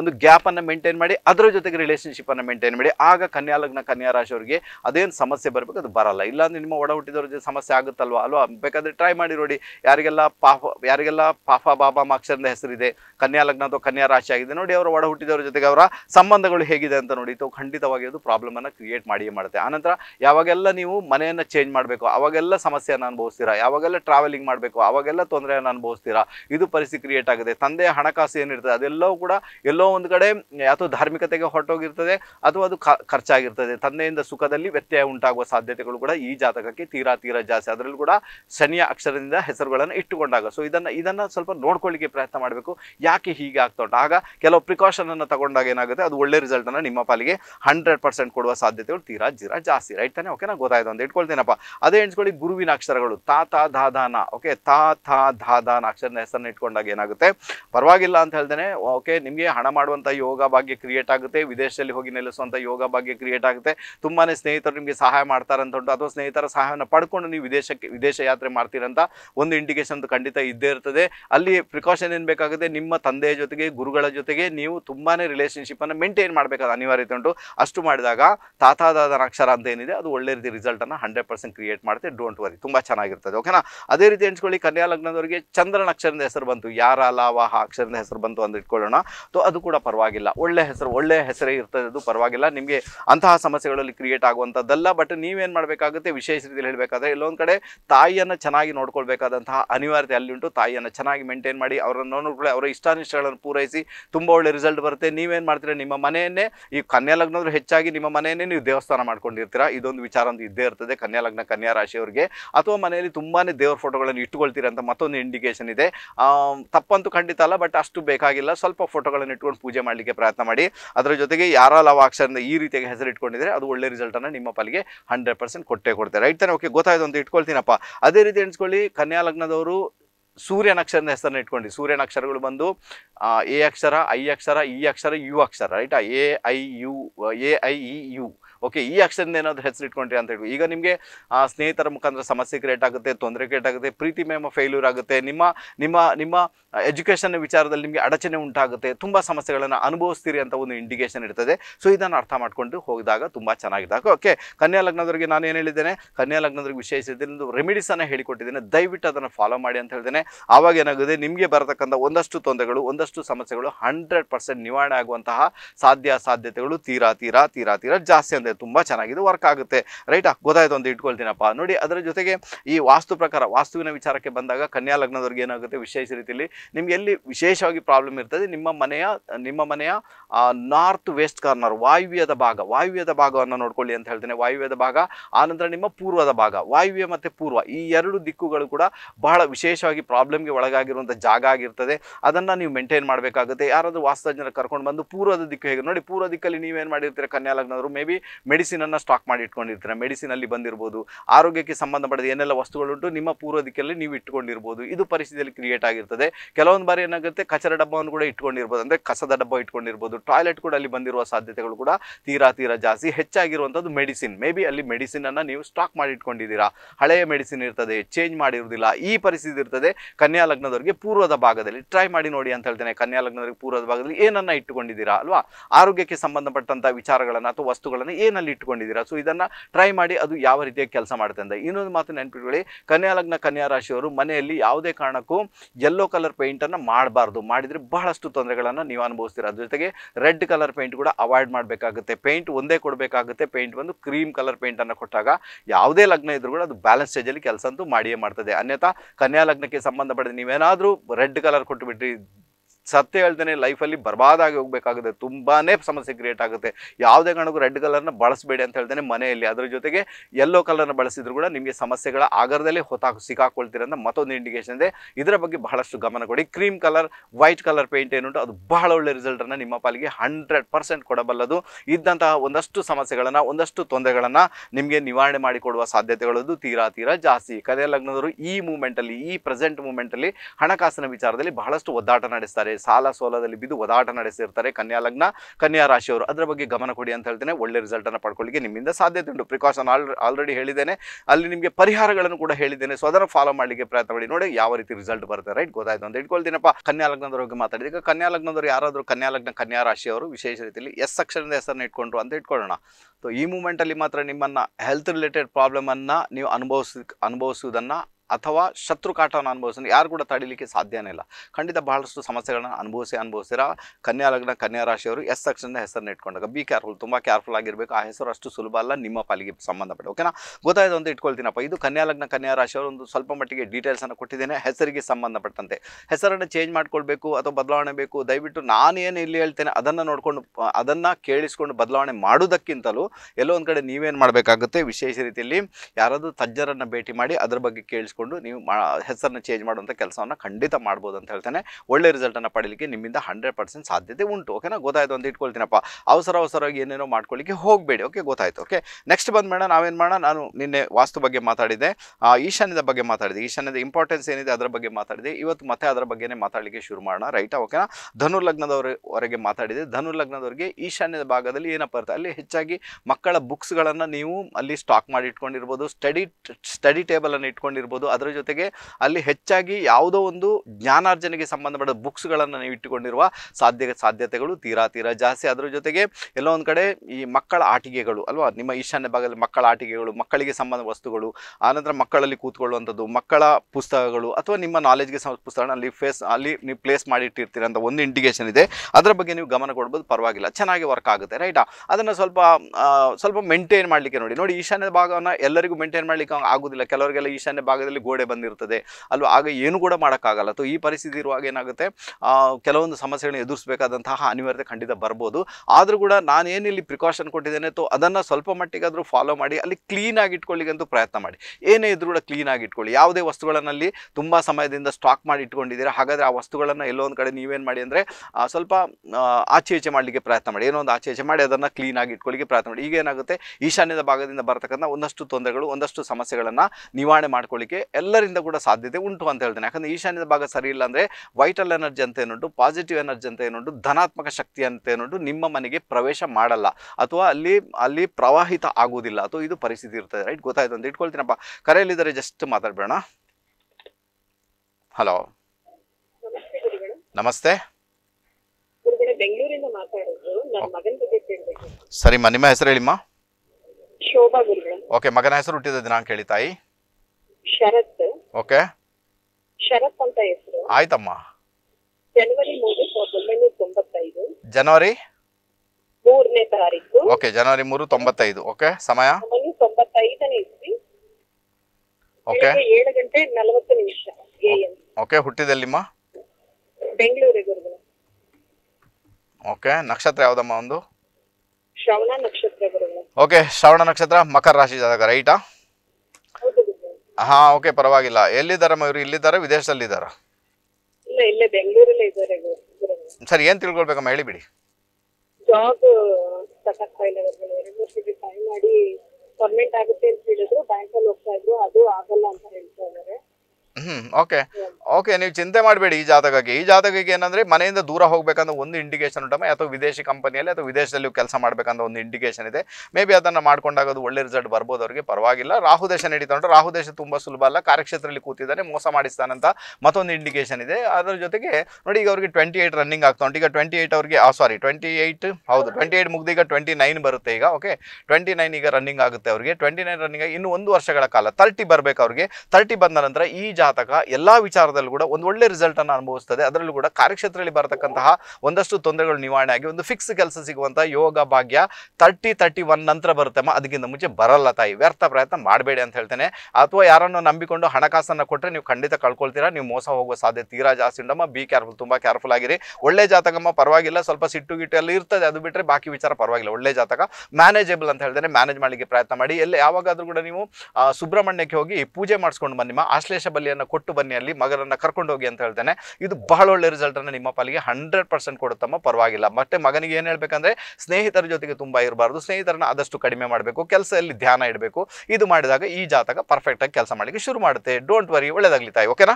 ಒಂದು ಗ್ಯಾಪನ್ನು ಮೇಂಟೈನ್ ಮಾಡಿ ಅದರ ಜೊತೆಗೆ ರಿಲೇಷನ್ಶಿಪ್ಪನ್ನು ಮೇಂಟೈನ್ ಮಾಡಿ ಆಗ ಕನ್ಯಾ ಲಗ್ನ ಕನ್ಯಾ ರಾಶಿಯವರಿಗೆ ಅದೇನು ಸಮಸ್ಯೆ ಬರಬೇಕು ಅದು ಬರಲ್ಲ ಅಂದ್ರೆ ನಿಮ್ಮ ಒಡ ಹುಟ್ಟಿದವ್ರ ಜೊತೆ ಸಮಸ್ಯೆ ಆಗುತ್ತಲ್ವ ಅಲ್ವಾ ಬೇಕಾದ್ರೆ ಟ್ರೈ ಮಾಡಿ ನೋಡಿ ಯಾರಿಗೆಲ್ಲ ಪಾಫ ಯಾರಿಗೆಲ್ಲ ಪಾಫ ಬಾಬಾ ಮಾಕ್ಷರದ ಹೆಸರಿದೆ ಕನ್ಯಾ ಲಗ್ನ ಅಥವಾ ಕನ್ಯಾ ರಾಶಿ ಆಗಿದೆ ನೋಡಿ ಅವರ ಒಡ ಹುಟ್ಟಿದವ್ರ ಜೊತೆಗೆ ಅವರ ಸಂಬಂಧಗಳು ಹೇಗಿದೆ ಅಂತ ನೋಡಿ ಖಂಡಿತವಾಗಿ ಪ್ರಾಬ್ಲಮ್ ಪ್ರಾಬ್ಲಮನ್ನು ಕ್ರಿಯೇಟ್ ಮಾಡಿಯೇ ಮಾಡುತ್ತೆ ಆನಂತರ ಯಾವಾಗೆಲ್ಲ ನೀವು ಮನೆಯನ್ನು ಚೇಂಜ್ ಮಾಡಬೇಕು ಅವಾಗೆಲ್ಲ ಸಮಸ್ಯೆಯನ್ನು ಅನುಭವಿಸ್ತೀರಾ ಯಾವಾಗೆಲ್ಲ ಟ್ರಾವೆಲಿಂಗ್ ಮಾಡಬೇಕು ಅವಾಗೆಲ್ಲ ತೊಂದರೆ ತೊಂದರೆಯನ್ನು ಅನುಭವಿಸ್ತೀರಾ ಇದು ಪರಿಸ್ಥಿತಿ ಕ್ರಿಯೇಟ್ ಆಗಿದೆ ತಂದೆ ಹಣಕಾಸು ಏನಿರ್ತದೆ ಅದೆಲ್ಲವೂ ಕೂಡ ಎಲ್ಲೋ ಒಂದು ಕಡೆ ಅಥವಾ ಧಾರ್ಮಿಕತೆಗೆ ಹೊರಟೋಗಿರ್ತದೆ ಅಥವಾ ಅದು ಖರ್ಚಾಗಿರ್ತದೆ ತಂದೆಯಿಂದ ಸುಖದಲ್ಲಿ ವ್ಯತ್ಯಯ ಉಂಟಾಗುವ ಸಾಧ್ಯತೆಗಳು ಕೂಡ ಈ ಜಾತಕಕ್ಕೆ ತೀರಾ ತೀರಾ ಜಾಸ್ತಿ ಅದರಲ್ಲೂ ಕೂಡ ಶನಿಯ ಅಕ್ಷರದಿಂದ ಹೆಸರುಗಳನ್ನು ಇಟ್ಟುಕೊಂಡಾಗ ಸೊ ಇದನ್ನು ಇದನ್ನು ಸ್ವಲ್ಪ ನೋಡ್ಕೊಳ್ಳಿಕ್ಕೆ ಪ್ರಯತ್ನ ಮಾಡಬೇಕು ಯಾಕೆ ಹೀಗೆ ಆಗ್ತಾ ಉಂಟು ಆಗ ಕೆಲವು ಪ್ರಿಕಾಷನ್ ಅನ್ನು ತಗೊಂಡಾಗ ಏನಾಗುತ್ತೆ ಅದು ಒಳ್ಳೆ ರಿಸಲ್ಟ್ ಅನ್ನು ನಿಮ್ಮ ಪಾಲಿಗೆ ಹಂಡ್ರೆಡ್ ಪರ್ಸೆಂಟ್ ಕೊಡುವ ಸಾಧ್ಯತೆಗಳು ತೀರಾ ಜೀರಾ ಜಾಸ್ತಿ ರೈಟ್ ತಾನೆ ಓಕೆನಾ ಗೊತ್ತಾಯ್ತು ಅಂತ ಇಟ್ಕೊಳ್ತೇನಪ್ಪ ಅದೇ ಎಣಿಸ್ಕೊಳ್ಳಿ ಗುರುವಿನ ಅಕ್ಷರಗಳು ತಾ ತಾ ಧಾ ಓಕೆ ತಾ ತಾ ಧ ದ ಅಕ್ಷರನ ಹೆಸರನ್ನ ಇಟ್ಕೊಂಡಾಗ ಏನಾಗುತ್ತೆ ಪರವಾಗಿಲ್ಲ ಅಂತ ಹೇಳ್ದೇನೆ ಓಕೆ ನಿಮಗೆ ಹಣ ಮಾಡುವಂಥ ಯೋಗ ಭಾಗ್ಯ ಕ್ರಿಯೇಟ್ ಆಗುತ್ತೆ ವಿದೇಶದಲ್ಲಿ ಹೋಗಿ ನೆಲೆಸುವಂಥ ಯೋಗ ಭಾಗ್ಯ ಕ್ರಿಯೇಟ್ ಆಗುತ್ತೆ ತುಂಬಾನೇ ಸ್ನೇಹಿತರು ನಿಮಗೆ ಸಹಾಯ ಮಾಡ್ತಾರೆ ಅಂತ ಉಂಟು ಅಥವಾ ಸ್ನೇಹಿತರ ಸಹಾಯವನ್ನು ಪಡ್ಕೊಂಡು ನೀವು ವಿದೇಶಕ್ಕೆ ವಿದೇಶ ಯಾತ್ರೆ ಮಾಡ್ತೀರಂತ ಒಂದು ಇಂಡಿಕೇಶನ್ ಖಂಡಿತ ಇದ್ದೇ ಇರ್ತದೆ ಅಲ್ಲಿ ಪ್ರಿಕಾಷನ್ ಏನು ಬೇಕಾಗುತ್ತೆ ನಿಮ್ಮ ತಂದೆಯ ಜೊತೆಗೆ ಗುರುಗಳ ಜೊತೆಗೆ ನೀವು ತುಂಬಾನೇ ರಿಲೇಷನ್ಶಿಪ್ಪನ್ನು ಮೇಂಟೈನ್ ಮಾಡಬೇಕಾದ ಅನಿವಾರ್ಯತೆ ಉಂಟು ಅಷ್ಟು ಮಾಡಿದಾಗ ತಾತಾದಾದ ಅಕ್ಷರ ಅಂತ ಏನಿದೆ ಅದು ಒಳ್ಳೆ ರೀತಿ ರಿಸಲ್ಟನ್ನು ಹಂಡ್ರೆಡ್ ಪರ್ಸೆಂಟ್ ಕ್ರಿಯೇಟ್ ಮಾಡುತ್ತೆ ಡೋಂಟ್ ವರಿ ತುಂಬಾ ಚೆನ್ನಾಗಿರ್ತದೆ ಓಕೆನಾ ಅದೇ ರೀತಿ ಎಣಿಸ್ಕೊಳ್ಳಿ ಕನ್ಯಾ ಲಗ್ನದವರು ಅವರಿಗೆ ಚಂದ್ರನ ಅಕ್ಷರದ ಹೆಸರು ಬಂತು ಯಾರ ಲಾವಾಹ ಅಕ್ಷರದ ಹೆಸರು ಬಂತು ಅಂತ ಇಟ್ಕೊಳ್ಳೋಣ ಅದು ಕೂಡ ಪರವಾಗಿಲ್ಲ ಒಳ್ಳೆ ಹೆಸರು ಒಳ್ಳೆ ಹೆಸರೇ ಇರ್ತದೆ ಅದು ಪರವಾಗಿಲ್ಲ ನಿಮಗೆ ಅಂತಹ ಸಮಸ್ಯೆಗಳಲ್ಲಿ ಕ್ರಿಯೇಟ್ ಆಗುವಂಥದ್ದಲ್ಲ ಬಟ್ ನೀವೇನು ಮಾಡಬೇಕಾಗುತ್ತೆ ವಿಶೇಷ ರೀತಿಯಲ್ಲಿ ಹೇಳಬೇಕಾದ್ರೆ ಇಲ್ಲೊಂದು ಕಡೆ ತಾಯಿಯನ್ನು ಚೆನ್ನಾಗಿ ನೋಡ್ಕೊಳ್ಬೇಕಾದಂತಹ ಅನಿವಾರ್ಯತೆ ಅಲ್ಲಿ ಉಂಟು ತಾಯಿಯನ್ನು ಚೆನ್ನಾಗಿ ಮೇಂಟೈನ್ ಮಾಡಿ ಅವರನ್ನು ನೋಡ್ಕೊಳ್ಳಿ ಅವರ ಇಷ್ಟಾನಿಷ್ಟಗಳನ್ನು ಪೂರೈಸಿ ತುಂಬ ಒಳ್ಳೆ ರಿಸಲ್ಟ್ ಬರುತ್ತೆ ನೀವೇನು ಮಾಡ್ತೀರಾ ನಿಮ್ಮ ಮನೆಯನ್ನೇ ಈ ಕನ್ಯಾ ಹೆಚ್ಚಾಗಿ ನಿಮ್ಮ ಮನೆಯನ್ನೇ ನೀವು ದೇವಸ್ಥಾನ ಮಾಡ್ಕೊಂಡಿರ್ತೀರಾ ಇದೊಂದು ವಿಚಾರ ಒಂದು ಇದ್ದೇ ಇರ್ತದೆ ಕನ್ಯಾ ಲಗ್ನ ಕನ್ಯಾ ರಾಶಿಯವರಿಗೆ ಅಥವಾ ಮನೆಯಲ್ಲಿ ತುಂಬಾ ದೇವರ ಫೋಟೋಗಳನ್ನು ಇಟ್ಟುಕೊಳ್ತೀರಾ ಅಂತ ಮತ್ತೊಂದು ಒಂದು ಇಂಡಿಕೇಶನ್ ಇದೆ ತಪ್ಪಂತೂ ಖಂಡಿತ ಅಲ್ಲ ಬಟ್ ಅಷ್ಟು ಬೇಕಾಗಿಲ್ಲ ಸ್ವಲ್ಪ ಫೋಟೋಗಳನ್ನು ಇಟ್ಕೊಂಡು ಪೂಜೆ ಮಾಡಲಿಕ್ಕೆ ಪ್ರಯತ್ನ ಮಾಡಿ ಅದರ ಜೊತೆಗೆ ಯಾರ ಲವಾಕ್ಷರದಿಂದ ಈ ರೀತಿಯಾಗಿ ಹೆಸರು ಇಟ್ಕೊಂಡಿದ್ರೆ ಅದು ಒಳ್ಳೆ ರಿಸಲ್ಟನ್ನು ನಿಮ್ಮ ಪಾಲಿಗೆ ಹಂಡ್ರೆಡ್ ಪರ್ಸೆಂಟ್ ಕೊಟ್ಟೇ ಕೊಡ್ತಾರೆ ರೈಟ್ ತಾನೆ ಓಕೆ ಗೊತ್ತಾಯ್ತು ಅಂತ ಇಟ್ಕೊಳ್ತೀನಪ್ಪ ಅದೇ ರೀತಿ ಎಣಿಸ್ಕೊಳ್ಳಿ ಕನ್ಯಾ ಲಗ್ನದವರು ಸೂರ್ಯನ ಅಕ್ಷರದ ಹೆಸರನ್ನ ಇಟ್ಕೊಂಡು ಸೂರ್ಯನ ಅಕ್ಷರಗಳು ಬಂದು ಎ ಅಕ್ಷರ ಐ ಅಕ್ಷರ ಇ ಅಕ್ಷರ ಯು ಅಕ್ಷರ right A I U A I E U okay ಈ ಅಕ್ಷರದಿಂದ ಏನಾದರೂ ಹೆಸರು ಇಟ್ಕೊಂಡ್ರಿ ಅಂತ ಹೇಳಿ ಈಗ ನಿಮಗೆ ಸ್ನೇಹಿತರ ಮುಖಾಂತರ ಸಮಸ್ಯೆ ಕ್ರಿಯೇಟ್ ಆಗುತ್ತೆ ತೊಂದರೆ ಕ್ರಿಯೇಟ್ ಆಗುತ್ತೆ ಪ್ರೀತಿ ಮೇಮ ಫೇಲ್ಯೂರ್ ಆಗುತ್ತೆ ನಿಮ್ಮ ನಿಮ್ಮ ನಿಮ್ಮ ಎಜುಕೇಷನ್ ವಿಚಾರದಲ್ಲಿ ನಿಮಗೆ ಅಡಚಣೆ ಉಂಟಾಗುತ್ತೆ ತುಂಬ ಸಮಸ್ಯೆಗಳನ್ನು ಅನುಭವಿಸ್ತೀರಿ ಅಂತ ಒಂದು ಇಂಡಿಕೇಶನ್ ಇರ್ತದೆ ಸೊ ಇದನ್ನು ಅರ್ಥ ಮಾಡಿಕೊಂಡು ಹೋಗಿದಾಗ ತುಂಬ ಚೆನ್ನಾಗಿದ್ದಾಗ ಓಕೆ ಕನ್ಯಾ ಲಗ್ನದವರಿಗೆ ನಾನು ಏನು ಹೇಳಿದ್ದೇನೆ ಕನ್ಯಾ ಲಗ್ನದವರಿಗೆ ವಿಶೇಷ ಇದರಿಂದ ರೆಮಿಡೀಸನ್ನು ಹೇಳಿಕೊಟ್ಟಿದ್ದೇನೆ ದಯವಿಟ್ಟು ಅದನ್ನು ಫಾಲೋ ಮಾಡಿ ಅಂತ ಹೇಳಿದ್ದೇನೆ ಆವಾಗ ಏನಾಗುತ್ತೆ ನಿಮಗೆ ಬರತಕ್ಕಂಥ ಒಂದಷ್ಟು ತೊಂದರೆಗಳು ಒಂದಷ್ಟು ಸಮಸ್ಯೆಗಳು ಹಂಡ್ರೆಡ್ ಪರ್ಸೆಂಟ್ ನಿವಾರಣೆ ಆಗುವಂತಹ ಸಾಧ್ಯ ಸಾಧ್ಯತೆಗಳು ತೀರಾ ತೀರಾ ತೀರಾ ತೀರಾ ಜಾಸ್ತಿ ಅಂತ ತುಂಬ ಚೆನ್ನಾಗಿದೆ ವರ್ಕ್ ಆಗುತ್ತೆ ರೈಟಾ ಗೊತ್ತಾಯ್ತು ಅಂತ ಇಟ್ಕೊಳ್ತೀನಪ್ಪ ನೋಡಿ ಅದರ ಜೊತೆಗೆ ಈ ವಾಸ್ತು ಪ್ರಕಾರ ವಾಸ್ತುವಿನ ವಿಚಾರಕ್ಕೆ ಬಂದಾಗ ಕನ್ಯಾ ಲಗ್ನದವ್ರಿಗೆ ಏನಾಗುತ್ತೆ ವಿಶೇಷ ರೀತಿಯಲ್ಲಿ ನಿಮ್ಗೆ ಎಲ್ಲಿ ವಿಶೇಷವಾಗಿ ಪ್ರಾಬ್ಲಮ್ ಇರ್ತದೆ ನಿಮ್ಮ ಮನೆಯ ನಿಮ್ಮ ಮನೆಯ ನಾರ್ತ್ ವೆಸ್ಟ್ ಕಾರ್ನರ್ ವಾಯುವ್ಯದ ಭಾಗ ವಾಯುವ್ಯದ ಭಾಗವನ್ನು ನೋಡ್ಕೊಳ್ಳಿ ಅಂತ ಹೇಳ್ತೇನೆ ವಾಯುವ್ಯದ ಭಾಗ ಆನಂತರ ನಿಮ್ಮ ಪೂರ್ವದ ಭಾಗ ವಾಯುವ್ಯ ಮತ್ತು ಪೂರ್ವ ಈ ಎರಡು ದಿಕ್ಕುಗಳು ಕೂಡ ಬಹಳ ವಿಶೇಷವಾಗಿ ಪ್ರಾಬ್ಲಮ್ಗೆ ಒಳಗಾಗಿರುವಂಥ ಜಾಗ ಆಗಿರ್ತದೆ ಅದನ್ನು ನೀವು ಮೇಂಟೈನ್ ಮಾಡಬೇಕಾಗುತ್ತೆ ಯಾರಾದರೂ ವಾಸ್ತುಜ್ಞರ ಕರ್ಕೊಂಡು ಬಂದು ಪೂರ್ವದ ದಿಕ್ಕು ಹೇಗೆ ನೋಡಿ ಪೂರ್ವ ದಿಕ್ಕಲ್ಲಿ ನೀವೇನು ಮಾಡಿರ್ತೀರ ಕನ್ಯಾ ಲಗ್ನವರು ಮೇ ಬಿ ಮೆಡಿಸಿನನ್ನು ಸ್ಟಾಕ್ ಮಾಡಿ ಇಟ್ಕೊಂಡಿರ್ತೀರ ಮೆಡಿಸಿನಲ್ಲಿ ಬಂದಿರ್ಬೋದು ಆರೋಗ್ಯಕ್ಕೆ ಸಂಬಂಧಪಟ್ಟ ಏನೆಲ್ಲ ವಸ್ತುಗಳುಂಟು ನಿಮ್ಮ ಪೂರ್ವ ದಿಕ್ಕಲ್ಲಿ ನೀವು ಇಟ್ಕೊಂಡಿರ್ಬೋದು ಇದು ಪರಿಸ್ಥಿತಿಯಲ್ಲಿ ಕ್ರಿಯೇಟ್ ಆಗಿರ್ತದೆ ಕೆಲವೊಂದು ಬಾರಿ ಏನಾಗುತ್ತೆ ಕಚರ ಡಬ್ಬವನ್ನು ಕೂಡ ಇಟ್ಕೊಂಡಿರ್ಬೋದು ಅಂದರೆ ಕಸದ ಡಬ್ಬ ಇಟ್ಕೊಂಡಿರ್ಬೋದು ಟಾಯ್ಲೆಟ್ ಕೂಡ ಅಲ್ಲಿ ಬಂದಿರುವ ಸಾಧ್ಯತೆಗಳು ಕೂಡ ತೀರಾ ತೀರಾ ಜಾಸ್ತಿ ಹೆಚ್ಚಾಗಿರುವಂಥದ್ದು ಮೆಡಿಸಿನ್ ಮೇ ಬಿ ಅಲ್ಲಿ ಮೆಡಿಸಿನನ್ನು ನೀವು ಸ್ಟಾಕ್ ಮಾಡಿ ಇಟ್ಕೊಂಡಿದ್ದೀರಾ ಹಳೆಯ ಮೆಡಿಸಿನ್ ಇರ್ತದೆ ಚೇಂಜ್ ಮಾಡಿರುವುದಿಲ್ಲ ಈ ಪರಿಸ್ಥಿತಿ ಇರ್ತದೆ ಕನ್ಯಾ ಲಗ್ನದವರಿಗೆ ಪೂರ್ವದ ಭಾಗದಲ್ಲಿ ಟ್ರೈ ಮಾಡಿ ನೋಡಿ ಅಂತ ಹೇಳ್ತೇನೆ ಕನ್ಯಾ ಲಗ್ನದವರಿಗೆ ಪೂರ್ವದ ಭಾಗದಲ್ಲಿ ಏನನ್ನ ಇಟ್ಟುಕೊಂಡಿದ್ದೀರಾ ಅಲ್ವಾ ಆರೋಗ್ಯಕ್ಕೆ ಸಂಬಂಧಪಟ್ಟಂಥ ವಿಚಾರಗಳನ್ನು ಅಥವಾ ವಸ್ತುಗಳನ್ನು ಏನಲ್ಲಿ ಇಟ್ಕೊಂಡಿದ್ದೀರಾ ಸೊ ಇದನ್ನು ಟ್ರೈ ಮಾಡಿ ಅದು ಯಾವ ರೀತಿಯಾಗಿ ಕೆಲಸ ಮಾಡುತ್ತೆ ಅಂತ ಇನ್ನೊಂದು ಮಾತು ನೆನಪಿಟ್ಕೊಳ್ಳಿ ಕನ್ಯಾ ಲಗ್ನ ಕನ್ಯಾ ರಾಶಿಯವರು ಮನೆಯಲ್ಲಿ ಯಾವುದೇ ಕಾರಣಕ್ಕೂ ಯೆಲ್ಲೋ ಕಲರ್ ಪೇಂಟನ್ನು ಮಾಡಬಾರ್ದು ಮಾಡಿದರೆ ಬಹಳಷ್ಟು ತೊಂದರೆಗಳನ್ನು ನೀವು ಅನುಭವಿಸ್ತೀರ ಅದ್ರ ಜೊತೆಗೆ ರೆಡ್ ಕಲರ್ ಪೇಂಟ್ ಕೂಡ ಅವಾಯ್ಡ್ ಮಾಡಬೇಕಾಗುತ್ತೆ ಪೇಂಟ್ ಒಂದೇ ಕೊಡಬೇಕಾಗುತ್ತೆ ಪೇಂಟ್ ಬಂದು ಕ್ರೀಮ್ ಕಲರ್ ಪೇಂಟನ್ನು ಕೊಟ್ಟಾಗ ಯಾವುದೇ ಲಗ್ನ ಇದ್ರೂ ಕೂಡ ಅದು ಬ್ಯಾಲೆನ್ಸ್ ಸ್ಟೇಜಲ್ಲಿ ಕೆಲಸ ಅಂತೂ ಮಾಡಿಯೇ ಮಾಡ್ತದೆ ಅನ್ಯಥಾ ಕನ್ಯಾ ಲಗ್ನಕ್ಕೆ ಸಂಬಂಧಪಟ್ಟ ನೀವೇನಾದರೂ ರೆಡ್ ಕಲರ್ ಕೊಟ್ಟುಬಿಟ್ರಿ ಸತ್ಯ ಹೇಳ್ತೇನೆ ಲೈಫಲ್ಲಿ ಬರ್ಬಾದಾಗಿ ಹೋಗಬೇಕಾಗುತ್ತೆ ತುಂಬಾ ಸಮಸ್ಯೆ ಕ್ರಿಯೇಟ್ ಆಗುತ್ತೆ ಯಾವುದೇ ಕಾರಣಕ್ಕೂ ರೆಡ್ ಕಲರ್ನ ಬಳಸಬೇಡಿ ಅಂತ ಹೇಳ್ದೇ ಮನೆಯಲ್ಲಿ ಅದರ ಜೊತೆಗೆ ಯೆಲ್ಲೋ ಕಲರ್ನ ಬಳಸಿದ್ರು ಕೂಡ ನಿಮಗೆ ಸಮಸ್ಯೆಗಳ ಆಗರದಲ್ಲಿ ಹೊತ್ತಾ ಸಿಕ್ಕಾಕೊಳ್ತೀರಂತ ಮತ್ತೊಂದು ಇಂಡಿಕೇಶನ್ ಇದೆ ಇದರ ಬಗ್ಗೆ ಬಹಳಷ್ಟು ಗಮನ ಕೊಡಿ cream colour white colour paint ಏನುಂಟು ಅದು ಬಹಳ ಒಳ್ಳೆ ರಿಸಲ್ಟನ್ನು ನಿಮ್ಮ ಪಾಲಿಗೆ ಹಂಡ್ರೆಡ್ ಪರ್ಸೆಂಟ್ ಕೊಡಬಲ್ಲದು ಇದ್ದಂತಹ ಒಂದಷ್ಟು ಸಮಸ್ಯೆಗಳನ್ನು ಒಂದಷ್ಟು ತೊಂದರೆಗಳನ್ನು ನಿಮಗೆ ನಿವಾರಣೆ ಮಾಡಿಕೊಡುವ ಸಾಧ್ಯತೆಗಳದ್ದು ತೀರಾ ತೀರಾ ಜಾಸ್ತಿ ಕದೆಯ ಲಗ್ನದವರು ಈ ಮೂಮೆಂಟಲ್ಲಿ ಈ ಪ್ರೆಸೆಂಟ್ ಮೂಮೆಂಟಲ್ಲಿ ಹಣಕಾಸಿನ ವಿಚಾರದಲ್ಲಿ ಬಹಳಷ್ಟು ಒದ್ದಾಟ ನಡೆಸ್ತಾರೆ ಸಾಲ ಸೋಲದಲ್ಲಿ ಬಿದ್ದು ಒದಾಟ ನಡೆಸಿರ್ತಾರೆ ಕನ್ಯಾ ಲಗ್ನ ಕನ್ಯಾ ರಾಶಿಯವರು ಅದರ ಬಗ್ಗೆ ಗಮನ ಕೊಡಿ ಅಂತ ಹೇಳ್ತೇನೆ ಒಳ್ಳೆ ರಿಸಲ್ಟ್ ಅನ್ನು ಪಡ್ಕೊಳ್ಳಿಕ್ಕೆ ನಿಮ್ಮಿಂದ ಸಾಧ್ಯತೆ ಉಂಟು ಪ್ರಿಕಾಷನ್ ಆಲ್ರೆಡಿ ಹೇಳಿದ್ದೇನೆ ಅಲ್ಲಿ ನಿಮಗೆ ಪರಿಹಾರಗಳನ್ನು ಕೂಡ ಹೇಳಿದ್ದೇನೆ ಸೊ ಅದನ್ನು ಫಾಲೋ ಮಾಡಲಿಕ್ಕೆ ಪ್ರಯತ್ನ ಮಾಡಿ ನೋಡಿ ಯಾವ ರೀತಿ ರಿಸಲ್ಟ್ ಬರುತ್ತೆ ರೈಟ್ ಗೊತ್ತಾಯ್ತು ಅಂತ ಇಟ್ಕೊಳ್ತೀನಪ್ಪ ಕನ್ಯಾ ಲಗ್ನದ ಬಗ್ಗೆ ಮಾತಾಡಿದ ಕನ್ಯಾ ಲಗ್ನದವರು ಯಾರಾದರೂ ಕನ್ಯಾ ಲಗ್ನ ಕನ್ಯಾ ರಾಶಿಯವರು ವಿಶೇಷ ರೀತಿಯಲ್ಲಿ ಎಸ್ ಅಕ್ಷರದಿಂದ ಹೆಸರನ್ನ ಇಟ್ಕೊಂಡ್ರು ಅಂತ ಇಟ್ಕೊಳ್ಳೋಣ ಸೊ ಈ ಮೂಮೆಂಟಲ್ಲಿ ಮಾತ್ರ ನಿಮ್ಮನ್ನು ಹೆಲ್ತ್ ರಿಲೇಟೆಡ್ ಪ್ರಾಬ್ಲಮನ್ನು ನೀವು ಅನುಭವಿಸ ಅನುಭವಿಸುವುದನ್ನು ಅಥವಾ ಶತ್ರು ಕಾಟವನ್ನು ಅನುಭವಿಸಿದ್ರೆ ಯಾರು ಕೂಡ ತಡಿಲಿಕ್ಕೆ ಸಾಧ್ಯನೇ ಇಲ್ಲ ಖಂಡಿತ ಬಹಳಷ್ಟು ಸಮಸ್ಯೆಗಳನ್ನು ಅನುಭವಿಸಿ ಅನುಭವಿಸಿರ ಕನ್ಯಾ ಲಗ್ನ ಕನ್ಯಾ ರಾಶಿಯವರು ಎಸ್ ಅಕ್ಷರದಿಂದ ಹೆಸರನ್ನ ಇಟ್ಕೊಂಡಾಗ ಬಿ ಕೇರ್ಫುಲ್ ತುಂಬ ಕೇರ್ಫುಲ್ ಆಗಿರಬೇಕು ಆ ಹೆಸರು ಅಷ್ಟು ಸುಲಭ ಅಲ್ಲ ನಿಮ್ಮ ಪಾಲಿಗೆ ಸಂಬಂಧಪಟ್ಟು ಓಕೆನಾ ಗೊತ್ತಾಯ್ತು ಅಂತ ಇಟ್ಕೊಳ್ತೀನಪ್ಪ ಇದು ಕನ್ಯಾ ಲಗ್ನ ಕನ್ಯಾ ರಾಶಿಯವರು ಒಂದು ಸ್ವಲ್ಪ ಮಟ್ಟಿಗೆ ಡೀಟೇಲ್ಸನ್ನು ಕೊಟ್ಟಿದ್ದೇನೆ ಹೆಸರಿಗೆ ಸಂಬಂಧಪಟ್ಟಂತೆ ಹೆಸರನ್ನು ಚೇಂಜ್ ಮಾಡ್ಕೊಳ್ಬೇಕು ಅಥವಾ ಬದಲಾವಣೆ ಬೇಕು ದಯವಿಟ್ಟು ನಾನೇನು ಇಲ್ಲಿ ಹೇಳ್ತೇನೆ ಅದನ್ನು ನೋಡಿಕೊಂಡು ಅದನ್ನು ಕೇಳಿಸ್ಕೊಂಡು ಬದಲಾವಣೆ ಮಾಡೋದಕ್ಕಿಂತಲೂ ಎಲ್ಲೋ ಒಂದು ಕಡೆ ನೀವೇನು ಮಾಡಬೇಕಾಗುತ್ತೆ ವಿಶೇಷ ರೀತಿಯಲ್ಲಿ ಯಾರಾದರೂ ತಜ್ಜರನ್ನು ಭೇಟಿ ಮಾಡಿ ಅದರ ಬಗ್ಗೆ ಕೇಳಿಸ್ಕೊಂಡು ಉಪಯೋಗಿಸ್ಕೊಂಡು ನೀವು ಮಾ ಹೆಸರನ್ನ ಚೇಂಜ್ ಮಾಡುವಂಥ ಕೆಲಸವನ್ನು ಖಂಡಿತ ಮಾಡ್ಬೋದು ಅಂತ ಹೇಳ್ತೇನೆ ಒಳ್ಳೆ ರಿಸಲ್ಟನ್ನು ಪಡೀಲಿಕ್ಕೆ ನಿಮ್ಮಿಂದ ಹಂಡ್ರೆಡ್ ಪರ್ಸೆಂಟ್ ಸಾಧ್ಯತೆ ಉಂಟು ಓಕೆನಾ ಗೊತ್ತಾಯ್ತು ಅಂತ ಇಟ್ಕೊಳ್ತೀನಪ್ಪ ಅವಸರ ಅವಸರವಾಗಿ ಏನೇನೋ ಮಾಡ್ಕೊಳ್ಳಿಕ್ಕೆ ಹೋಗಬೇಡಿ ಓಕೆ ಗೊತ್ತಾಯ್ತು ಓಕೆ ನೆಕ್ಸ್ಟ್ ಬಂದ ಮೇಡಮ್ ನಾವೇನು ಮಾಡೋಣ ನಾನು ನಿನ್ನೆ ವಾಸ್ತು ಬಗ್ಗೆ ಮಾತಾಡಿದೆ ಈಶಾನ್ಯದ ಬಗ್ಗೆ ಮಾತಾಡಿದೆ ಈಶಾನ್ಯದ ಇಂಪಾರ್ಟೆನ್ಸ್ ಏನಿದೆ ಅದರ ಬಗ್ಗೆ ಮಾತಾಡಿದೆ ಇವತ್ತು ಮತ್ತೆ ಅದರ ಬಗ್ಗೆನೇ ಮಾತಾಡಲಿಕ್ಕೆ ಶುರು ಮಾಡೋಣ ರೈಟಾ ಓಕೆನಾ ಧನುರ್ಲಗ್ನದವರವರೆಗೆ ಲಗ್ನದವರವರೆಗೆ ಮಾತಾಡಿದೆ ಧನುರ್ ಲಗ್ನದವರಿಗೆ ಈಶಾನ್ಯದ ಭಾಗದಲ್ಲಿ ಏನಪ್ಪ ಇರ್ತದೆ ಅಲ್ಲಿ ಹೆಚ್ಚಾಗಿ ಮಕ್ಕಳ ಬುಕ್ಸ್ಗಳನ್ನು ನೀವು ಅಲ್ಲಿ ಸ್ಟಾಕ್ ಮಾಡಿ ಇಟ್ಕೊಂಡಿರ್ಬೋದು ಸ್ಟಡಿ ಸ್ಟಡಿ ಟೇಬಲನ್ನು ಇಟ್ಕೊಂಡಿರ್ಬೋದು ಇರ್ಬೋದು ಅದರ ಜೊತೆಗೆ ಅಲ್ಲಿ ಹೆಚ್ಚಾಗಿ ಯಾವುದೋ ಒಂದು ಜ್ಞಾನಾರ್ಜನೆಗೆ ಸಂಬಂಧಪಟ್ಟ ಬುಕ್ಸ್ಗಳನ್ನು ನೀವು ಇಟ್ಟುಕೊಂಡಿರುವ ಸಾಧ್ಯ ಸಾಧ್ಯತೆಗಳು ತೀರಾ ತೀರಾ ಜಾಸ್ತಿ ಅದರ ಜೊತೆಗೆ ಎಲ್ಲೋ ಒಂದು ಕಡೆ ಈ ಮಕ್ಕಳ ಆಟಿಕೆಗಳು ಅಲ್ವಾ ನಿಮ್ಮ ಈಶಾನ್ಯ ಭಾಗದಲ್ಲಿ ಮಕ್ಕಳ ಆಟಿಕೆಗಳು ಮಕ್ಕಳಿಗೆ ಸಂಬಂಧ ವಸ್ತುಗಳು ಆನಂತರ ಮಕ್ಕಳಲ್ಲಿ ಕೂತ್ಕೊಳ್ಳುವಂಥದ್ದು ಮಕ್ಕಳ ಪುಸ್ತಕಗಳು ಅಥವಾ ನಿಮ್ಮ ನಾಲೆಜ್ಗೆ ಪುಸ್ತಕ ಅಲ್ಲಿ ಫೇಸ್ ಅಲ್ಲಿ ನೀವು ಪ್ಲೇಸ್ ಮಾಡಿಟ್ಟಿರ್ತೀರ ಅಂತ ಒಂದು ಇಂಡಿಕೇಶನ್ ಇದೆ ಅದರ ಬಗ್ಗೆ ನೀವು ಗಮನ ಕೊಡ್ಬೋದು ಪರವಾಗಿಲ್ಲ ಚೆನ್ನಾಗಿ ವರ್ಕ್ ಆಗುತ್ತೆ ರೈಟಾ ಅದನ್ನು ಸ್ವಲ್ಪ ಸ್ವಲ್ಪ ಮೇಂಟೈನ್ ಮಾಡಲಿಕ್ಕೆ ನೋಡಿ ನೋಡಿ ಈಶಾನ್ಯ ಭಾಗವನ್ನು ಎಲ್ಲರಿಗೂ ಮೇಂಟೈನ್ ಮಾಡಲಿಕ್ಕೆ ಆಗೋದಿಲ್ಲ ಕೆಲವರಿಗೆಲ್ಲ ಈಶಾನ್ಯ ಭಾಗದಲ್ಲಿ ಗೋಡೆ ಬಂದಿರ್ತದೆ ಅಲ್ವಾ ಆಗ ಏನು ಕೂಡ ಮಾಡೋಕ್ಕಾಗಲ್ಲ ಅಥವಾ ಈ ಪರಿಸ್ಥಿತಿ ಇರುವಾಗ ಏನಾಗುತ್ತೆ ಕೆಲವೊಂದು ಸಮಸ್ಯೆಗಳನ್ನ ಎದುರಿಸಬೇಕಾದಂತಹ ಅನಿವಾರ್ಯತೆ ಖಂಡಿತ ಬರ್ಬೋದು ಆದರೂ ಕೂಡ ನಾನೇನಿಲ್ಲಿ ಪ್ರಿಕಾಷನ್ ಕೊಟ್ಟಿದ್ದೇನೆ ಅಥವಾ ಅದನ್ನು ಸ್ವಲ್ಪ ಮಟ್ಟಿಗಾದರೂ ಫಾಲೋ ಮಾಡಿ ಅಲ್ಲಿ ಕ್ಲೀನಾಗಿ ಅಂತೂ ಪ್ರಯತ್ನ ಮಾಡಿ ಏನೇ ಇದ್ರೂ ಕೂಡ ಕ್ಲೀನಾಗಿ ಇಟ್ಕೊಳ್ಳಿ ಯಾವುದೇ ವಸ್ತುಗಳಲ್ಲಿ ತುಂಬ ಸಮಯದಿಂದ ಸ್ಟಾಕ್ ಮಾಡಿ ಇಟ್ಕೊಂಡಿದ್ದೀರಾ ಹಾಗಾದರೆ ಆ ವಸ್ತುಗಳನ್ನು ಎಲ್ಲೋ ಒಂದು ಕಡೆ ನೀವೇನು ಮಾಡಿ ಅಂದರೆ ಸ್ವಲ್ಪ ಆಚೆ ಈಚೆ ಮಾಡಲಿಕ್ಕೆ ಪ್ರಯತ್ನ ಮಾಡಿ ಏನೋ ಒಂದು ಆಚೆ ಈಚೆ ಮಾಡಿ ಅದನ್ನು ಕ್ಲೀನಾಗಿ ಇಟ್ಕೊಳ್ಳಿಕ್ಕೆ ಪ್ರಯತ್ನ ಮಾಡಿ ಈಗ ಏನಾಗುತ್ತೆ ಈಶಾನ್ಯದ ಭಾಗದಿಂದ ಬರ್ತಕ್ಕಂಥ ಒಂದಷ್ಟು ತೊಂದರೆಗಳು ಒಂದಷ್ಟು ಸಮಸ್ಯೆಗಳನ್ನು ನಿವಾರಣೆ ಮಾಡ್ಕೊಳ್ಳಿಕ್ಕೆ ಎಲ್ಲರಿಂದ ಕೂಡ ಸಾಧ್ಯತೆ ಉಂಟು ಅಂತ ಹೇಳ್ತೇನೆ ಯಾಕಂದ್ರೆ ಈಶಾನ್ಯದ ಭಾಗ ಸರಿ ಇಲ್ಲ ಅಂದರೆ ವೈಟಲ್ ಎನರ್ಜಿ ಅಂತ ಏನುಂಟು ಪಾಸಿಟಿವ್ ಎನರ್ಜಿ ಅಂತ ಏನುಂಟು ಧನಾತ್ಮಕ ಶಕ್ತಿ ಅಂತ ಏನುಂಟು ನಿಮ್ಮ ಮನೆಗೆ ಪ್ರವೇಶ ಮಾಡಲ್ಲ ಅಥವಾ ಅಲ್ಲಿ ಅಲ್ಲಿ ಪ್ರವಾಹಿತ ಆಗುವುದಿಲ್ಲ ಅಥವಾ ಇದು ಪರಿಸ್ಥಿತಿ ಇರ್ತದೆ ರೈಟ್ ಗೊತ್ತಾಯ್ತು ಅಂತ ಇಟ್ಕೊಳ್ತೀನಪ್ಪ ಕರೆಯಲ್ಲಿದ್ದರೆ ಜಸ್ಟ್ ಮಾತಾಡ್ಬೇಡ ಹಲೋ ನಮಸ್ತೆ ಸರಿಮ್ಮ ನಿಮ್ಮ ಹೆಸರು ಹೇಳಿಮ್ಮ ಓಕೆ ಮಗನ ಹೆಸರು ಹುಟ್ಟಿದ ದಿನಾಂಕ ಹೇಳಿ ತಾಯಿ ಶರತ್ ಓಕೆ ಶರತ್ ಅಂತ ಹೆಸರು ಆಯ್ತಮ್ಮ ಜನವರಿ ಮೂರು ತೊಂಬತ್ತೈದು ಜನವರಿ ಮೂರನೇ ತಾರೀಕು ಜನವರಿ ಮೂರು ತೊಂಬತ್ತೈದು ಓಕೆ ಸಮಯ ತೊಂಬತ್ತೈದನೇ ಇಸ್ವಿ ಓಕೆ ಏಳು ಗಂಟೆ ನಲವತ್ತು ಓಕೆ ನಕ್ಷತ್ರ ಯಾವ್ದಮ್ಮ ಒಂದು ಶ್ರವಣ ನಕ್ಷತ್ರ ಓಕೆ ಶ್ರವಣ ನಕ್ಷತ್ರ ಮಕರ ರಾಶಿ ಜಾತಕ ರೈಟಾ ಹಾ ಓಕೆ ಪರವಾಗಿಲ್ಲ ಎಲ್ಲಿದ್ದಾರಮ್ಮ ಇವರು ಇಲ್ಲಿದ್ದಾರ ಇದ್ದಾರೆ ಇಲ್ಲ ಇಲ್ಲ ಬೆಂಗಳೂರಲ್ಲಿ ಇದ್ದಾರೆ ಸರ್ ಏನ್ ತಿಳ್ಕೊಳ್ಬೇಕಮ್ಮ ಹೇಳಿಬಿಡಿ ಜಾಬ್ ಸಕಾಗ್ತಾ ಎರಡು ವರ್ಷಕ್ಕೆ ಟ್ರೈ ಮಾಡಿ ಪರ್ಮನೆಂಟ್ ಆಗುತ್ತೆ ಅಂತ ಹೇಳಿದ್ರು ಬ್ಯಾಂಕಲ್ಲಿ ಹೋಗ್ತಾ ಇದ್ರು ಅದು ಆಗಲ್ಲ ಅಂತ ಹೇಳ್ತಾ ಇದ್ದಾರೆ ಹ್ಞೂ ಓಕೆ ಓಕೆ ನೀವು ಚಿಂತೆ ಮಾಡಬೇಡಿ ಈ ಜಾತಕಕ್ಕೆ ಈ ಜಾತಕಕ್ಕೆ ಏನಂದರೆ ಮನೆಯಿಂದ ದೂರ ಹೋಗ್ಬೇಕಂದ್ರೆ ಒಂದು ಇಂಡಿಕೇಶನ್ ಉಂಟಮ್ಮ ಅಥವಾ ವಿದೇಶಿ ಕಂಪನಿಯಲ್ಲಿ ಅಥವಾ ವಿದೇಶದಲ್ಲಿ ಕೆಲಸ ಮಾಡಬೇಕಂತ ಒಂದು ಇಂಡಿಕೇಶನ್ ಇದೆ ಮೇ ಬಿ ಅದನ್ನು ಮಾಡ್ಕೊಂಡಾಗ ಅದು ಒಳ್ಳೆ ರಿಸಲ್ಟ್ ಬರ್ಬೋದು ಅವರಿಗೆ ಪರವಾಗಿಲ್ಲ ರಾಹು ದೇಶ ನಡೀತಾ ಉಂಟು ರಾಹು ದೇಶ ತುಂಬ ಸುಲಭ ಅಲ್ಲ ಕಾರ್ಯಕ್ಷೇತ್ರದಲ್ಲಿ ಕೂತಿದ್ದಾನೆ ಮೋಸ ಮಾಡಿಸ್ತಾನಂತ ಮತ್ತೊಂದು ಇಂಡಿಕೇಶನ್ ಇದೆ ಅದರ ಜೊತೆಗೆ ನೋಡಿ ಈಗ ಅವ್ರಿಗೆ ಟ್ವೆಂಟಿ ಏಯ್ಟ್ ರನ್ನಿಂಗ್ ಆಗ್ತಾ ಉಂಟು ಈಗ ಟ್ವೆಂಟಿ ಏಯ್ಟ್ ಆ ಸಾರಿ ಟ್ವೆಂಟಿ ಏಯ್ಟ್ ಹೌದು ಟ್ವೆಂಟಿ ಏಯ್ಟ್ ಮುಗ್ದು ಈಗ ಟ್ವೆಂಟಿ ನೈನ್ ಬರುತ್ತೆ ಈಗ ಓಕೆ ಟ್ವೆಂಟಿ ನೈನ್ ಈಗ ರನ್ನಿಂಗ್ ಆಗುತ್ತೆ ಅವರಿಗೆ ಟ್ವೆಂಟಿ ನೈನ್ ರನ್ನಿಂಗ್ ಇನ್ನು ಒಂದು ವರ್ಷಗಳ ಕಾಲ ತರ್ಟಿ ಬರಬೇಕು ಅವ್ರಿಗೆ ತರ್ಟಿ ಬಂದ ನಂತರ ಈ ಜಾತ ಜಾತಕ ಎಲ್ಲ ವಿಚಾರದಲ್ಲೂ ಕೂಡ ಒಂದು ಒಳ್ಳೆ ರಿಸಲ್ಟನ್ನು ಅನುಭವಿಸ್ತದೆ ಅದರಲ್ಲೂ ಕೂಡ ಕಾರ್ಯಕ್ಷೇತ್ರದಲ್ಲಿ ಬರತಕ್ಕಂತಹ ಒಂದಷ್ಟು ತೊಂದರೆಗಳು ನಿವಾರಣೆ ಆಗಿ ಒಂದು ಫಿಕ್ಸ್ ಕೆಲಸ ಸಿಗುವಂಥ ಯೋಗ ಭಾಗ್ಯ ತರ್ಟಿ ತರ್ಟಿ ಒನ್ ನಂತರ ಬರುತ್ತಮ್ಮ ಅದಕ್ಕಿಂತ ಮುಂಚೆ ಬರಲ್ಲ ತಾಯಿ ವ್ಯರ್ಥ ಪ್ರಯತ್ನ ಮಾಡಬೇಡಿ ಅಂತ ಹೇಳ್ತೇನೆ ಅಥವಾ ಯಾರನ್ನು ನಂಬಿಕೊಂಡು ಹಣಕಾಸನ್ನು ಕೊಟ್ಟರೆ ನೀವು ಖಂಡಿತ ಕಳ್ಕೊಳ್ತೀರಾ ನೀವು ಮೋಸ ಹೋಗೋ ಸಾಧ್ಯತೆ ತೀರಾ ಜಾಸ್ತಿ ಉಂಟಮ್ಮ ಬಿ ಕೇರ್ಫುಲ್ ತುಂಬ ಕೇರ್ಫುಲ್ ಆಗಿರಿ ಒಳ್ಳೆ ಜಾತಕಮ್ಮ ಪರವಾಗಿಲ್ಲ ಸ್ವಲ್ಪ ಸಿಟ್ಟು ಗಿಟ್ಟು ಎಲ್ಲ ಇರ್ತದೆ ಅದು ಬಿಟ್ಟರೆ ಬಾಕಿ ವಿಚಾರ ಪರವಾಗಿಲ್ಲ ಒಳ್ಳೆ ಜಾತಕ ಮ್ಯಾನೇಜೇಬಲ್ ಅಂತ ಹೇಳ್ತೇನೆ ಮ್ಯಾನೇಜ್ ಮಾಡಲಿಕ್ಕೆ ಪ್ರಯತ್ನ ಮಾಡಿ ಎಲ್ಲ ಯಾವಾಗಾದರೂ ಕೂಡ ನೀವು ಸುಬ್ರಹ್ಮಣ್ಯಕ್ಕೆ ಹೋಗಿ ಪೂಜೆ ಮಾಡಿಸ್ಕೊಂಡು ಬನ್ನಿಮ್ಮ ಆಶ್ಲೇಷ ಬಲಿಯನ್ನು ಕೊಟ್ಟು ಬನ್ನಿ ಅಲ್ಲಿ ಮಗನನ್ನು ಕರ್ಕೊಂಡು ಹೋಗಿ ಅಂತ ಹೇಳ್ತೇನೆ ಇದು ಬಹಳ ಒಳ್ಳೆ ರಿಸಲ್ಟ್ ಅನ್ನ ನಿಮ್ಮ ಪಾಲಿಗೆ ಹಂಡ್ರೆಡ್ ಪರ್ಸೆಂಟ್ ಕೊಡುತ್ತಮ್ಮ ಪರವಾಗಿಲ್ಲ ಮತ್ತೆ ಮಗನಿಗೆ ಏನು ಹೇಳ್ಬೇಕಂದ್ರೆ ಸ್ನೇಹಿತರ ಜೊತೆಗೆ ತುಂಬ ಇರಬಾರ್ದು ಸ್ನೇಹಿತರನ್ನ ಆದಷ್ಟು ಕಡಿಮೆ ಮಾಡಬೇಕು ಕೆಲಸದಲ್ಲಿ ಧ್ಯಾನ ಇಡಬೇಕು ಇದು ಮಾಡಿದಾಗ ಈ ಜಾತಕ ಆಗಿ ಕೆಲಸ ಮಾಡಲಿಕ್ಕೆ ಶುರು ಮಾಡುತ್ತೆ ಡೋಂಟ್ ವರಿ ಒಳ್ಳೇದಾಗ್ಲಿ ತಾಯಿ ಓಕೆನಾ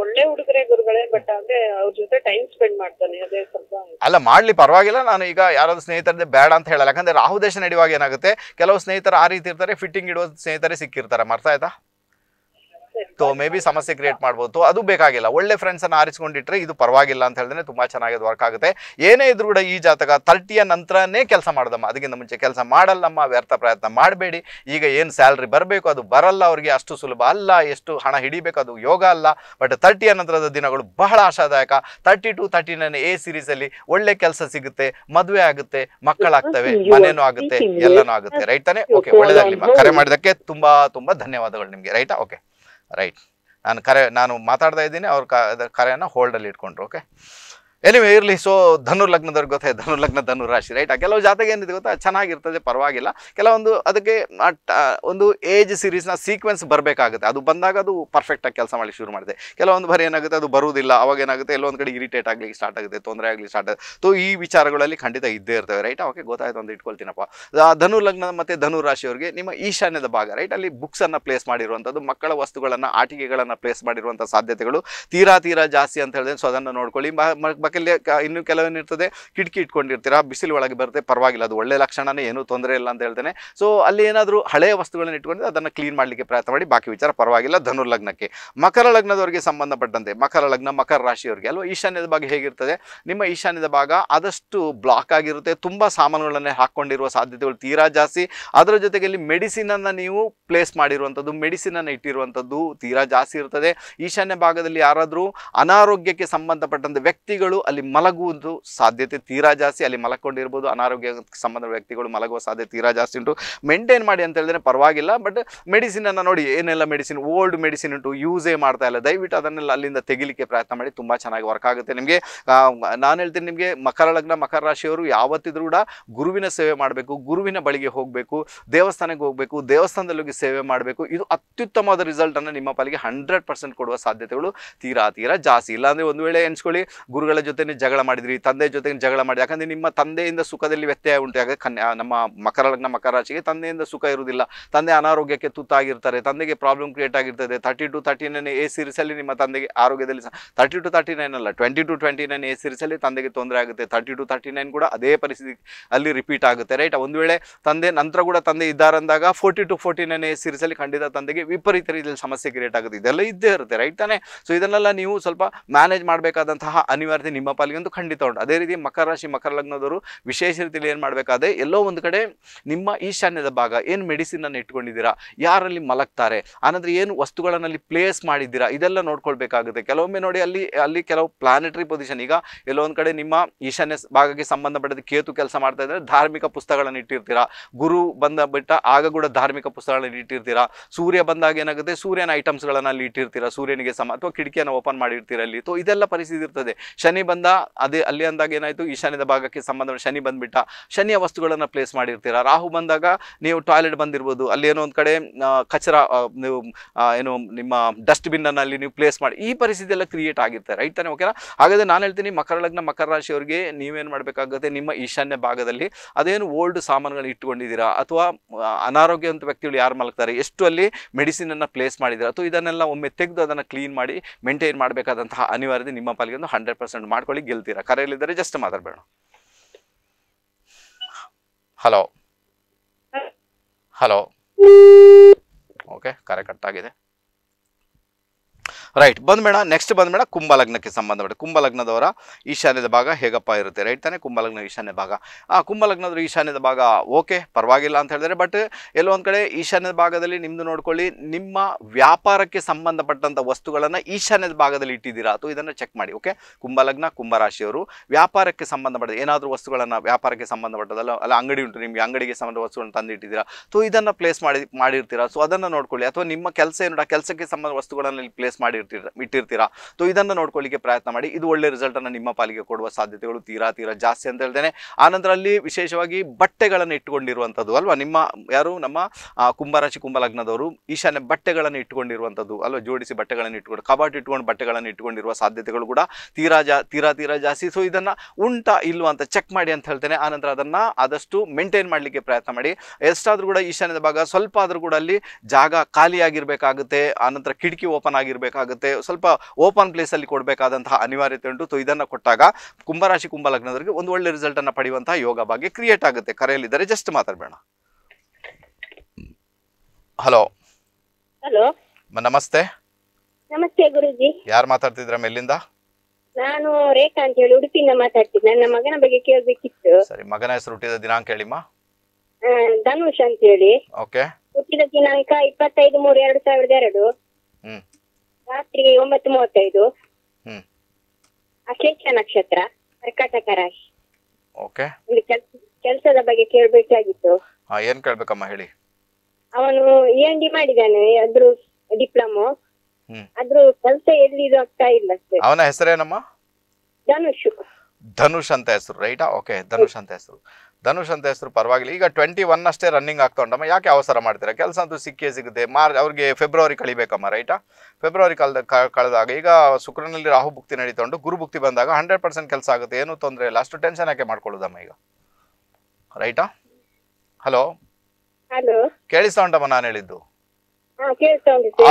ಒಳ್ಳೆ ಹುಡುಗರೇ ಗುರುಗಳೇ ಬಟ್ ಅವ್ರ ಜೊತೆ ಟೈಮ್ ಸ್ಪೆಂಡ್ ಮಾಡ್ತಾನೆ ಅದೇ ಸ್ವಲ್ಪ ಅಲ್ಲ ಮಾಡ್ಲಿ ಪರವಾಗಿಲ್ಲ ನಾನು ಈಗ ಯಾರಾದ್ರೂ ಸ್ನೇಹಿತರದ್ದೇ ಬೇಡ ಅಂತ ಹೇಳಲ್ಲ ಯಾಕಂದ್ರೆ ರಾಹುದೇಶ ನಡೆಯುವಾಗ ಏನಾಗುತ್ತೆ ಕೆಲವು ಸ್ನೇಹಿತರು ಆ ರೀತಿ ಇರ್ತಾರೆ ಫಿಟ್ಟಿಂಗ್ ಇಡುವ ಸ್ನೇಹಿತರೇ ಸಿಕ್ಕಿರ್ತಾರೆ ಮರ್ತಾ ಆಯ್ತಾ ಮೇ ಬಿ ಸಮಸ್ಯೆ ಕ್ರಿಯೇಟ್ ಮಾಡ್ಬೋದು ಅದು ಬೇಕಾಗಿಲ್ಲ ಒಳ್ಳೆ ಫ್ರೆಂಡ್ಸ್ ಅನ್ನ ಆರಿಸಿಕೊಂಡಿಟ್ರೆ ಇದು ಪರವಾಗಿಲ್ಲ ಅಂತ ಹೇಳಿದ್ರೆ ತುಂಬಾ ಚೆನ್ನಾಗಿ ವರ್ಕ್ ಆಗುತ್ತೆ ಏನೇ ಇದ್ರು ಕೂಡ ಈ ಜಾತಕ ತರ್ಟಿಯ ನಂತರನೇ ಕೆಲಸ ಮಾಡ್ದಮ್ಮ ಅದಕ್ಕಿಂತ ಮುಂಚೆ ಕೆಲಸ ಮಾಡಲ್ಲಮ್ಮ ವ್ಯರ್ಥ ಪ್ರಯತ್ನ ಮಾಡಬೇಡಿ ಈಗ ಏನ್ ಸ್ಯಾಲ್ರಿ ಬರಬೇಕು ಅದು ಬರಲ್ಲ ಅವರಿಗೆ ಅಷ್ಟು ಸುಲಭ ಅಲ್ಲ ಎಷ್ಟು ಹಣ ಹಿಡಿಬೇಕು ಅದು ಯೋಗ ಅಲ್ಲ ಬಟ್ ತರ್ಟಿಯ ನಂತರದ ದಿನಗಳು ಬಹಳ ಆಶಾದಾಯಕ thirty to thirty nine A series ಅಲ್ಲಿ ಒಳ್ಳೆ ಕೆಲಸ ಸಿಗುತ್ತೆ ಮದುವೆ ಆಗುತ್ತೆ ಮಕ್ಕಳಾಗ್ತವೆ ಮನೇನೂ ಆಗುತ್ತೆ ಎಲ್ಲನೂ ಆಗುತ್ತೆ ರೈಟ್ ತಾನೆ ಓಕೆ ಒಳ್ಳೇದಾಗ್ಲಿ ಕರೆ ಮಾಡಿದಕ್ಕೆ ತುಂಬಾ ತುಂಬಾ ಧನ್ಯವಾದಗಳು ನಿಮ್ಗೆ ರೈಟಾ ಓಕೆ ರೈಟ್ ನಾನು ಕರೆ ನಾನು ಮಾತಾಡ್ತಾ ಇದ್ದೀನಿ ಅವ್ರ ಕರೆಯನ್ನು ಹೋಲ್ಡಲ್ಲಿ ಇಟ್ಕೊಂಡ್ರು ಓಕೆ ಎನಿವೆ ಇರಲಿ ಸೊ ಧನುರ್ ಲಗ್ನದವ್ರಿಗೆ ಧನುರ್ಲಗ್ನ ಧನುರ್ ಲಗ್ನ ಧನು ರಾಶಿ ರೈಟ್ ಆ ಕೆಲವು ಜಾತಕ ಏನಿದೆ ಗೊತ್ತಾ ಚೆನ್ನಾಗಿರ್ತದೆ ಪರವಾಗಿಲ್ಲ ಕೆಲವೊಂದು ಅದಕ್ಕೆ ಒಂದು ಏಜ್ ಸೀರೀಸ್ನ ಸೀಕ್ವೆನ್ಸ್ ಬರಬೇಕಾಗುತ್ತೆ ಅದು ಬಂದಾಗ ಅದು ಪರ್ಫೆಕ್ಟಾಗಿ ಕೆಲಸ ಮಾಡಿ ಶುರು ಮಾಡಿದೆ ಕೆಲವೊಂದು ಬಾರಿ ಏನಾಗುತ್ತೆ ಅದು ಬರುವುದಿಲ್ಲ ಅವಾಗ ಏನಾಗುತ್ತೆ ಎಲ್ಲೊಂದು ಕಡೆ ಇರಿಟೇಟ್ ಆಗಲಿಕ್ಕೆ ಸ್ಟಾರ್ಟ್ ಆಗುತ್ತೆ ತೊಂದರೆ ಆಗಲಿ ಸ್ಟಾರ್ಟ್ ಆಗುತ್ತೆ ಸೊ ಈ ವಿಚಾರಗಳಲ್ಲಿ ಖಂಡಿತ ಇದ್ದೇ ಇರ್ತವೆ ರೈಟ್ ಅವಕ್ಕೆ ಗೊತ್ತಾಯ್ತು ಅಂತ ಇಟ್ಕೊಳ್ತೀನಪ್ಪ ಧನುರ್ಲಗ್ನ ಲಗ್ನ ಮತ್ತು ಧನು ರಾಶಿಯವರಿಗೆ ನಿಮ್ಮ ಈಶಾನ್ಯದ ಭಾಗ ರೈಟ್ ಅಲ್ಲಿ ಬುಕ್ಸನ್ನು ಪ್ಲೇಸ್ ಮಾಡಿರುವಂಥದ್ದು ಮಕ್ಕಳ ವಸ್ತುಗಳನ್ನು ಆಟಿಕೆಗಳನ್ನು ಪ್ಲೇಸ್ ಮಾಡಿರುವಂಥ ಸಾಧ್ಯತೆಗಳು ತೀರಾ ತೀರಾ ಜಾಸ್ತಿ ಅಂತ ಹೇಳಿದ್ರೆ ಸೊ ಅದನ್ನು ನೋಡ್ಕೊಳ್ಳಿ ಕೆಲ ಇನ್ನು ಕೆಲವೇನಿರ್ತದೆ ಕಿಟಕಿ ಇಟ್ಕೊಂಡಿರ್ತೀರಾ ಬಿಸಿಲು ಒಳಗೆ ಬರುತ್ತೆ ಪರವಾಗಿಲ್ಲ ಅದು ಒಳ್ಳೆ ಲಕ್ಷಣನೇ ಏನೂ ತೊಂದರೆ ಇಲ್ಲ ಅಂತ ಹೇಳ್ತೇನೆ ಸೊ ಅಲ್ಲಿ ಏನಾದರೂ ಹಳೆಯ ವಸ್ತುಗಳನ್ನು ಇಟ್ಕೊಂಡಿದ್ರೆ ಅದನ್ನು ಕ್ಲೀನ್ ಮಾಡಲಿಕ್ಕೆ ಪ್ರಯತ್ನ ಮಾಡಿ ಬಾಕಿ ವಿಚಾರ ಪರವಾಗಿಲ್ಲ ಧನುರ್ಲಗ್ನಕ್ಕೆ ಲಗ್ನಕ್ಕೆ ಮಕರ ಲಗ್ನದವರಿಗೆ ಸಂಬಂಧಪಟ್ಟಂತೆ ಮಕರ ಲಗ್ನ ಮಕರ ರಾಶಿಯವರಿಗೆ ಅಲ್ವಾ ಈಶಾನ್ಯದ ಭಾಗ ಹೇಗಿರ್ತದೆ ನಿಮ್ಮ ಈಶಾನ್ಯದ ಭಾಗ ಆದಷ್ಟು ಬ್ಲಾಕ್ ಆಗಿರುತ್ತೆ ತುಂಬ ಸಾಮಾನುಗಳನ್ನೇ ಹಾಕ್ಕೊಂಡಿರುವ ಸಾಧ್ಯತೆಗಳು ತೀರಾ ಜಾಸ್ತಿ ಅದರ ಜೊತೆಗೆ ಇಲ್ಲಿ ಮೆಡಿಸಿನನ್ನು ನೀವು ಪ್ಲೇಸ್ ಮಾಡಿರುವಂಥದ್ದು ಮೆಡಿಸಿನನ್ನು ಇಟ್ಟಿರುವಂಥದ್ದು ತೀರಾ ಜಾಸ್ತಿ ಇರ್ತದೆ ಈಶಾನ್ಯ ಭಾಗದಲ್ಲಿ ಯಾರಾದರೂ ಅನಾರೋಗ್ಯಕ್ಕೆ ಸಂಬಂಧಪಟ್ಟಂತೆ ವ್ಯಕ್ತಿಗಳು ಅಲ್ಲಿ ಮಲಗುವುದು ಸಾಧ್ಯತೆ ತೀರಾ ಜಾಸ್ತಿ ಅಲ್ಲಿ ಮಲಕೊಂಡಿರ್ಬೋದು ಅನಾರೋಗ್ಯ ಸಂಬಂಧ ವ್ಯಕ್ತಿಗಳು ಮಲಗುವ ಸಾಧ್ಯತೆ ತೀರಾ ಜಾಸ್ತಿ ಉಂಟು ಮೇಂಟೈನ್ ಮಾಡಿ ಅಂತ ಹೇಳಿದ್ರೆ ಪರವಾಗಿಲ್ಲ ಬಟ್ ಮೆಡಿಸಿನನ್ನು ನೋಡಿ ಏನೆಲ್ಲ ಮೆಡಿಸಿನ್ ಓಲ್ಡ್ ಮೆಡಿಸಿನ್ ಉಂಟು ಯೂಸೇ ಮಾಡ್ತಾ ಇಲ್ಲ ದಯವಿಟ್ಟು ಅದನ್ನೆಲ್ಲ ಅಲ್ಲಿಂದ ತೆಗಿಲಿಕ್ಕೆ ಪ್ರಯತ್ನ ಮಾಡಿ ತುಂಬ ಚೆನ್ನಾಗಿ ವರ್ಕ್ ಆಗುತ್ತೆ ನಿಮಗೆ ನಾನು ಹೇಳ್ತೀನಿ ನಿಮಗೆ ಮಕರ ಲಗ್ನ ಮಕರ ರಾಶಿಯವರು ಯಾವತ್ತಿದ್ರೂ ಕೂಡ ಗುರುವಿನ ಸೇವೆ ಮಾಡಬೇಕು ಗುರುವಿನ ಬಳಿಗೆ ಹೋಗಬೇಕು ದೇವಸ್ಥಾನಕ್ಕೆ ಹೋಗಬೇಕು ದೇವಸ್ಥಾನದಲ್ಲಿ ಹೋಗಿ ಸೇವೆ ಮಾಡಬೇಕು ಇದು ಅತ್ಯುತ್ತಮವಾದ ರಿಸಲ್ಟನ್ನು ನಿಮ್ಮ ಪಾಲಿಗೆ ಹಂಡ್ರೆಡ್ ಪರ್ಸೆಂಟ್ ಕೊಡುವ ಸಾಧ್ಯತೆಗಳು ತೀರಾ ತೀರಾ ಜಾಸ್ತಿ ಇಲ್ಲಾಂದರೆ ಒಂದು ವೇಳೆ ಎನ್ಸ್ಕೊಳ್ಳಿ ಗುರುಗಳ ಜೊತೆ ಜಗಳ ಮಾಡಿದ್ರಿ ತಂದೆ ಜೊತೆ ಜಗಳ ಮಾಡಿ ಯಾಕಂದ್ರೆ ನಿಮ್ಮ ತಂದೆಯಿಂದ ಸುಖದಲ್ಲಿ ವ್ಯತ್ಯಯ ಉಂಟು ಯಾಕಂದ್ರೆ ನಮ್ಮ ಮಕರ ಲಗ್ನ ಮಕರ ರಾಶಿಗೆ ತಂದೆಯಿಂದ ಸುಖ ಇರುವುದಿಲ್ಲ ತಂದೆ ಅನಾರೋಗ್ಯಕ್ಕೆ ತುತ್ತಾಗಿರ್ತಾರೆ ತಂದೆಗೆ ಪ್ರಾಬ್ಲಮ್ ಕ್ರಿಯೇಟ್ ಆಗಿರ್ತದೆ thirty to thirty nine A ಸಿರಿಸಲ್ಲಿ ನಿಮ್ಮ ತಂದೆಗೆ ಆರೋಗ್ಯದಲ್ಲಿ ತರ್ಟಿ ಟು ತರ್ಟಿ ನೈನ್ ಅಲ್ಲ twenty to twenty nine A ಸೀರೀಸಲ್ಲಿ ತಂದೆಗೆ ತೊಂದರೆ ಆಗುತ್ತೆ ತರ್ಟಿ ಟು ತರ್ಟಿ ನೈನ್ ಕೂಡ ಅದೇ ಪರಿಸ್ಥಿತಿ ಅಲ್ಲಿ ರಿಪೀಟ್ ಆಗುತ್ತೆ ರೈಟ್ ಒಂದು ವೇಳೆ ತಂದೆ ನಂತರ ಕೂಡ ತಂದೆ ಇದ್ದಾರಂದಾಗ forty to forty nine A ಸೀರೀಸಲ್ಲಿ ಖಂಡಿತ ತಂದೆಗೆ ವಿಪರೀತ ರೀತಿಯಲ್ಲಿ ಸಮಸ್ಯೆ ಕ್ರಿಯೇಟ್ ಆಗುತ್ತೆ ಇದೆಲ್ಲ ಇದ್ದೇ ಇರುತ್ತೆ ರೈಟ್ ತಾನೆ ಸೊ ಇದನ್ನೆಲ್ಲ ನೀವು ಸ್ವಲ್ಪ ಮ್ಯಾನೇಜ್ ಮಾಡಬೇಕಾದಂತಹ ಅನಿವಾರ್ಯತೆ ನಿಮ್ಮ ಪಾಲಿಗಂತೂ ಖಂಡಿತ ಉಂಟು ಅದೇ ರೀತಿ ಮಕರ ರಾಶಿ ಮಕರ ಲಗ್ನದವರು ವಿಶೇಷ ರೀತಿಯಲ್ಲಿ ಏನು ಮಾಡಬೇಕಾದ್ರೆ ಎಲ್ಲೋ ಒಂದು ಕಡೆ ನಿಮ್ಮ ಈಶಾನ್ಯದ ಭಾಗ ಏನು ಅನ್ನು ಇಟ್ಕೊಂಡಿದ್ದೀರಾ ಯಾರಲ್ಲಿ ಮಲಗ್ತಾರೆ ಆನಂದ್ರೆ ಏನು ವಸ್ತುಗಳನ್ನಲ್ಲಿ ಪ್ಲೇಸ್ ಮಾಡಿದ್ದೀರಾ ಇದೆಲ್ಲ ನೋಡ್ಕೊಳ್ಬೇಕಾಗುತ್ತೆ ಕೆಲವೊಮ್ಮೆ ನೋಡಿ ಅಲ್ಲಿ ಅಲ್ಲಿ ಕೆಲವು ಪ್ಲಾನೆಟರಿ ಪೊಸಿಷನ್ ಈಗ ಎಲ್ಲೊಂದು ಕಡೆ ನಿಮ್ಮ ಈಶಾನ್ಯ ಭಾಗಕ್ಕೆ ಸಂಬಂಧಪಟ್ಟದ ಕೇತು ಕೆಲಸ ಮಾಡ್ತಾ ಇದ್ರೆ ಧಾರ್ಮಿಕ ಪುಸ್ತಕಗಳನ್ನು ಇಟ್ಟಿರ್ತೀರಾ ಗುರು ಬಂದ ಬಿಟ್ಟ ಆಗ ಕೂಡ ಧಾರ್ಮಿಕ ಪುಸ್ತಕಗಳನ್ನು ಇಟ್ಟಿರ್ತೀರಾ ಸೂರ್ಯ ಬಂದಾಗ ಏನಾಗುತ್ತೆ ಸೂರ್ಯನ ಐಟಮ್ಸ್ಗಳನ್ನು ಅಲ್ಲಿ ಇಟ್ಟಿರ್ತೀರಾ ಸೂರ್ಯನಿಗೆ ಸಮ ಅಥವಾ ಕಿಟಕಿಯನ್ನು ಓಪನ್ ಮಾಡಿರ್ತೀರಲ್ಲಿ ಸೊ ಇದೆಲ್ಲ ಪರಿಸ್ಥಿತಿ ಇರ್ತದೆ ಶನಿ ಬಂದ ಅದೇ ಅಲ್ಲಿ ಅಂದಾಗ ಏನಾಯ್ತು ಈಶಾನ್ಯದ ಭಾಗಕ್ಕೆ ಸಂಬಂಧ ಶನಿ ಬಂದ್ಬಿಟ್ಟ ಶನಿಯ ವಸ್ತುಗಳನ್ನು ಪ್ಲೇಸ್ ಮಾಡಿರ್ತೀರ ರಾಹು ಬಂದಾಗ ನೀವು ಟಾಯ್ಲೆಟ್ ಬಂದಿರ್ಬೋದು ಅಲ್ಲಿ ಏನೋ ಒಂದ್ ಕಡೆ ಕಚರ ನೀವು ಏನು ನಿಮ್ಮ ಅನ್ನ ಅಲ್ಲಿ ನೀವು ಪ್ಲೇಸ್ ಮಾಡಿ ಈ ಪರಿಸ್ಥಿತಿ ಎಲ್ಲ ಕ್ರಿಯೇಟ್ ಆಗಿರ್ತಾರೆ ರೈಟ್ ತಾನೆ ಓಕೆನಾ ಹಾಗಾದ್ರೆ ನಾನು ಹೇಳ್ತೀನಿ ಮಕರ ಲಗ್ನ ಮಕರ ರಾಶಿಯವರಿಗೆ ನೀವೇನು ಮಾಡಬೇಕಾಗುತ್ತೆ ನಿಮ್ಮ ಈಶಾನ್ಯ ಭಾಗದಲ್ಲಿ ಅದೇನು ಓಲ್ಡ್ ಸಾಮಾನುಗಳನ್ನ ಇಟ್ಟುಕೊಂಡಿದ್ದೀರಾ ಅಥವಾ ಅನಾರೋಗ್ಯವಂತ ವ್ಯಕ್ತಿಗಳು ಯಾರು ಮಲಗ್ತಾರೆ ಎಷ್ಟು ಅಲ್ಲಿ ಮೆಡಿಸಿನ್ ಅನ್ನ ಪ್ಲೇಸ್ ಮಾಡಿದ್ದೀರಾ ಅಥವಾ ಇದನ್ನೆಲ್ಲ ಒಮ್ಮೆ ತೆಗೆದು ಅದನ್ನ ಕ್ಲೀನ್ ಮಾಡಿ ಮೇಂಟೈನ್ ಮಾಡಬೇಕಾದಂತಹ ಅನಿವಾರ್ಯತೆ ನಿಮ್ಮ ಪಾಲಿಗೆ ಒಂದು ಹಂಡ್ರೆಡ್ ಪರ್ಸೆಂಟ್ ಮಾಡ್ಕೊಳ್ಳಿ ಗೆಲ್ತೀರಾ ಕರೆಯಲ್ಲಿದ್ದರೆ ಜಸ್ಟ್ ಮಾತಾಡಬೇಡ ಹಲೋ ಹಲೋ ಓಕೆ ಕರೆ ಕಟ್ ಆಗಿದೆ ರೈಟ್ ಬಂದ್ಬೇಡ ನೆಕ್ಸ್ಟ್ ಬಂದ್ಬೇಡ ಕುಂಭಲಗ್ನಕ್ಕೆ ಸಂಬಂಧಪಟ್ಟ ಕುಂಭಲಗ್ನದವರ ಈಶಾನ್ಯದ ಭಾಗ ಹೇಗಪ್ಪ ಇರುತ್ತೆ ರೈಟ್ ತಾನೇ ಕುಂಭಲಗ್ನ ಈಶಾನ್ಯ ಭಾಗ ಆ ಕುಂಭಲಗ್ನದ ಈಶಾನ್ಯದ ಭಾಗ ಓಕೆ ಪರವಾಗಿಲ್ಲ ಅಂತ ಹೇಳಿದ್ರೆ ಬಟ್ ಎಲ್ಲೊಂದು ಕಡೆ ಈಶಾನ್ಯದ ಭಾಗದಲ್ಲಿ ನಿಮ್ಮದು ನೋಡ್ಕೊಳ್ಳಿ ನಿಮ್ಮ ವ್ಯಾಪಾರಕ್ಕೆ ಸಂಬಂಧಪಟ್ಟಂಥ ವಸ್ತುಗಳನ್ನು ಈಶಾನ್ಯದ ಭಾಗದಲ್ಲಿ ಇಟ್ಟಿದ್ದೀರಾ ಅಥವಾ ಇದನ್ನು ಚೆಕ್ ಮಾಡಿ ಓಕೆ ಕುಂಭಲಗ್ನ ಕುಂಭರಾಶಿಯವರು ವ್ಯಾಪಾರಕ್ಕೆ ಸಂಬಂಧಪಟ್ಟ ಏನಾದರೂ ವಸ್ತುಗಳನ್ನು ವ್ಯಾಪಾರಕ್ಕೆ ಸಂಬಂಧಪಟ್ಟದಲ್ಲ ಅಲ್ಲ ಅಂಗಡಿ ಉಂಟು ನಿಮಗೆ ಅಂಗಡಿಗೆ ಸಂಬಂಧ ವಸ್ತುಗಳನ್ನು ತಂದಿಟ್ಟಿದ್ದೀರಾ ಸೊ ಇದನ್ನು ಪ್ಲೇಸ್ ಮಾಡಿ ಮಾಡಿರ್ತೀರಾ ಸೊ ಅದನ್ನು ನೋಡ್ಕೊಳ್ಳಿ ಅಥವಾ ನಿಮ್ಮ ಕೆಲಸ ಏನು ಕೆಲಸಕ್ಕೆ ಸಂಬಂಧ ಇಲ್ಲಿ ಪ್ಲೇಸ್ ಮಾಡಿ ಇಟ್ಟಿರ್ತೀರ ಇಟ್ಟಿರ್ತೀರಾ ಸೊ ಇದನ್ನು ನೋಡ್ಕೊಳ್ಳಿಕ್ಕೆ ಪ್ರಯತ್ನ ಮಾಡಿ ಇದು ಒಳ್ಳೆ ರಿಸಲ್ಟನ್ನು ನಿಮ್ಮ ಪಾಲಿಗೆ ಕೊಡುವ ಸಾಧ್ಯತೆಗಳು ತೀರಾ ತೀರಾ ಜಾಸ್ತಿ ಅಂತ ಹೇಳ್ತೇನೆ ಆನಂತರ ಅಲ್ಲಿ ವಿಶೇಷವಾಗಿ ಬಟ್ಟೆಗಳನ್ನು ಇಟ್ಟುಕೊಂಡಿರುವಂಥದ್ದು ಅಲ್ವಾ ನಿಮ್ಮ ಯಾರು ನಮ್ಮ ಕುಂಭರಾಶಿ ಕುಂಭಲಗ್ನದವರು ಈಶಾನ್ಯ ಬಟ್ಟೆಗಳನ್ನು ಇಟ್ಟುಕೊಂಡಿರುವಂಥದ್ದು ಅಲ್ವಾ ಜೋಡಿಸಿ ಬಟ್ಟೆಗಳನ್ನು ಇಟ್ಕೊಂಡು ಕಬಾಟ್ ಇಟ್ಕೊಂಡು ಬಟ್ಟೆಗಳನ್ನು ಇಟ್ಕೊಂಡಿರುವ ಸಾಧ್ಯತೆಗಳು ಕೂಡ ತೀರಾ ಜಾ ತೀರಾ ತೀರಾ ಜಾಸ್ತಿ ಸೊ ಇದನ್ನು ಉಂಟಾ ಇಲ್ವಾ ಅಂತ ಚೆಕ್ ಮಾಡಿ ಅಂತ ಹೇಳ್ತೇನೆ ಆನಂತರ ಅದನ್ನು ಆದಷ್ಟು ಮೇಂಟೈನ್ ಮಾಡಲಿಕ್ಕೆ ಪ್ರಯತ್ನ ಮಾಡಿ ಎಷ್ಟಾದರೂ ಕೂಡ ಈಶಾನ್ಯದ ಭಾಗ ಸ್ವಲ್ಪ ಆದರೂ ಕೂಡ ಅಲ್ಲಿ ಜಾಗ ಖಾಲಿಯಾಗಿರಬೇಕಾಗುತ್ತೆ ಆನಂತರ ಕಿಟಕಿ ಓಪನ್ ಆಗಿರಬೇಕಾಗುತ್ತೆ ಆಗುತ್ತೆ ಸ್ವಲ್ಪ ಓಪನ್ ಪ್ಲೇಸಲ್ಲಿ ಕೊಡಬೇಕಾದಂತಹ ಅನಿವಾರ್ಯತೆ ಉಂಟು ಸೊ ಇದನ್ನು ಕೊಟ್ಟಾಗ ಕುಂಭರಾಶಿ ಲಗ್ನದವರಿಗೆ ಒಂದು ಒಳ್ಳೆ ರಿಸಲ್ಟ್ ಅನ್ನ ಪಡೆಯುವಂತಹ ಯೋಗ ಬಗ್ಗೆ ಕ್ರಿಯೇಟ್ ಆಗುತ್ತೆ ಕರೆಯಲ್ಲಿದ್ದರೆ ಜಸ್ಟ್ ಮಾತಾಡಬೇಡ ಹಲೋ ಹಲೋ ನಮಸ್ತೆ ನಮಸ್ತೆ ಗುರುಜಿ ಯಾರು ಮಾತಾಡ್ತಿದ್ರ ಮೇಲಿಂದ ನಾನು ರೇಖಾ ಅಂತ ಹೇಳಿ ಉಡುಪಿಯಿಂದ ಮಾತಾಡ್ತಿದ್ದೆ ನನ್ನ ಮಗನ ಬಗ್ಗೆ ಕೇಳಬೇಕಿತ್ತು ಸರಿ ಮಗನ ಹೆಸರು ಹುಟ್ಟಿದ ದಿನಾಂಕ ಹೇಳಿಮ್ಮ ಧನುಷ್ ಅಂತ ಹೇಳಿ ಓಕೆ ಹುಟ್ಟಿದ ದಿನಾಂಕ ಇಪ್ಪತ್ತೈದು ಮೂರು ಎರಡು ಸಾವಿರದ ಎರಡು ರಾತ್ರಿ ಒಂಬತ್ತು ಮೂವತ್ತೈದು ಅಶೇಷ ನಕ್ಷತ್ರ ಕರ್ಕಾಟಕ ರಾಶಿ ಓಕೆ ಕೆಲಸದ ಬಗ್ಗೆ ಕೇಳಬೇಕಾಗಿತ್ತು ಏನ್ ಕೇಳ್ಬೇಕಮ್ಮ ಹೇಳಿ ಅವನು ಎನ್ e ಡಿ ಮಾಡಿದ್ದಾನೆ ಅದ್ರು ಡಿಪ್ಲೊಮೊ ಅದ್ರ ಕೆಲಸ ಎಲ್ಲಿದು ಆಗ್ತಾ ಇಲ್ಲ ಅಷ್ಟೇ ಅವನ ಹೆಸರೇನಮ್ಮ ಧನುಷ್ ಧನುಷ್ ಅಂತ ಹೆಸರು ರೈಟಾ ಓಕೆ ಧನುಷ್ ಅಂತ ಹೆಸರು ಧನುಷ್ ಅಂತ ಹೆಸರು ಪರವಾಗಿಲ್ಲ ಈಗ ಟ್ವೆಂಟಿ ಒನ್ ಅಷ್ಟೇ ರನ್ನಿಂಗ್ ಆಗ್ತಾ ಉಂಟಮ್ಮ ಯಾಕೆ ಅವಸರ ಮಾಡ್ತೀರಾ ಕೆಲಸ ಅಂತೂ ಸಿಕ್ಕೇ ಸಿಗುತ್ತೆ ಮಾರ್ ಅವ್ರಿಗೆ ಫೆಬ್ರವರಿ ಕಳಿಬೇಕಮ್ಮ ರೈಟಾ ಫೆಬ್ರವರಿ ಕಳೆದ ಕಳೆದಾಗ ಈಗ ಶುಕ್ರನಲ್ಲಿ ರಾಹು ಭುಕ್ತಿ ನಡೀತೊಂಡು ಗುರು ಭುಕ್ತಿ ಬಂದಾಗ ಹಂಡ್ರೆಡ್ ಪರ್ಸೆಂಟ್ ಕೆಲಸ ಆಗುತ್ತೆ ಏನೂ ತೊಂದರೆ ಇಲ್ಲ ಅಷ್ಟು ಟೆನ್ಷನ್ ಯಾಕೆ ಮಾಡ್ಕೊಳ್ಳೋದಮ್ಮ ಈಗ ರೈಟಾ ಹಲೋ ಕೇಳಿಸ್ತಾ ಉಂಟಮ್ಮ ನಾನು ಹೇಳಿದ್ದು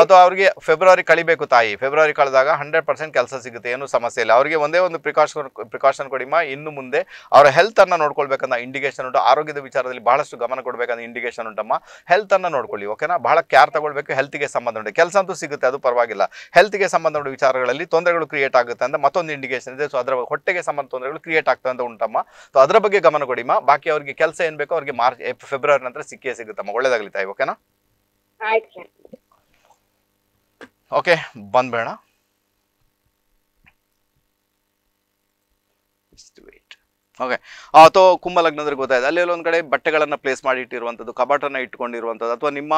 ಅದು ಅವ್ರಿಗೆ ಫೆಬ್ರವರಿ ಕಳಿಬೇಕು ತಾಯಿ ಫೆಬ್ರವರಿ ಕಳೆದಾಗ ಹಂಡ್ರೆಡ್ ಪರ್ಸೆಂಟ್ ಕೆಲಸ ಸಿಗುತ್ತೆ ಏನು ಸಮಸ್ಯೆ ಇಲ್ಲ ಅವರಿಗೆ ಒಂದೇ ಒಂದು ಪ್ರಿಕಾಷನ್ ಪ್ರಿಕಾಷನ್ ಕೊಡಿಮ್ಮ ಇನ್ನು ಮುಂದೆ ಅವರ ಹೆಲ್ತ್ ಅನ್ನ ನೋಡ್ಕೊಳ್ಬೇಕಂತ ಇಂಡಿಕೇಶನ್ ಉಂಟು ಆರೋಗ್ಯದ ವಿಚಾರದಲ್ಲಿ ಬಹಳಷ್ಟು ಗಮನ ಕೊಡ್ಬೇಕಂತ ಇಂಡಿಕೇಶನ್ ಉಂಟಮ್ಮ ಹೆಲ್ತ್ ಅನ್ನ ನೋಡ್ಕೊಳ್ಳಿ ಓಕೆನಾ ಬಹಳ ಕೇರ್ ತಗೊಳ್ಬೇಕು ಹೆಲ್ತ್ಗೆ ಸಂಬಂಧ ಉಂಟು ಕೆಲಸ ಅಂತೂ ಸಿಗುತ್ತೆ ಅದು ಪರವಾಗಿಲ್ಲ ಹೆಲ್ತ್ಗೆ ಸಂಬಂಧ ಉಂಟು ವಿಚಾರಗಳಲ್ಲಿ ತೊಂದರೆಗಳು ಕ್ರಿಯೇಟ್ ಆಗುತ್ತೆ ಅಂತ ಮತ್ತೊಂದು ಇಂಡಿಕೇಶನ್ ಇದೆ ಸೊ ಅದರ ಹೊಟ್ಟೆಗೆ ಸಂಬಂಧ ತೊಂದರೆಗಳು ಕ್ರಿಯೇಟ್ ಆಗ್ತದೆ ಅಂತ ಉಂಟಮ್ಮ ಸೊ ಅದರ ಬಗ್ಗೆ ಗಮನ ಕೊಡಿಮ್ಮ ಬಾಕಿ ಅವರಿಗೆ ಕೆಲಸ ಏನ್ ಬೇಕೋ ಅವರಿಗೆ ಮಾರ್ಚ್ ಫೆಬ್ರವರಿ ನಂತರ ಸಿಕ್ಕೇ ಸಿಗುತ್ತಮ್ಮ ಒಳ್ಳೇದಾಗಲಿ ತಾಯಿ ಓಕೆನಾ ಓಕೆ ಬಂದ್ಬೇಡ ಓಕೆ ಅಥವಾ ಕುಂಭ ಲಗ್ನಂದ್ರೆ ಗೊತ್ತಾಯಿತು ಅಲ್ಲಿ ಒಂದು ಕಡೆ ಬಟ್ಟೆಗಳನ್ನು ಪ್ಲೇಸ್ ಮಾಡಿ ಇಟ್ಟಿರುವಂಥದ್ದು ಕಬಾಟನ್ನು ಇಟ್ಕೊಂಡಿರುವಂಥದ್ದು ಅಥವಾ ನಿಮ್ಮ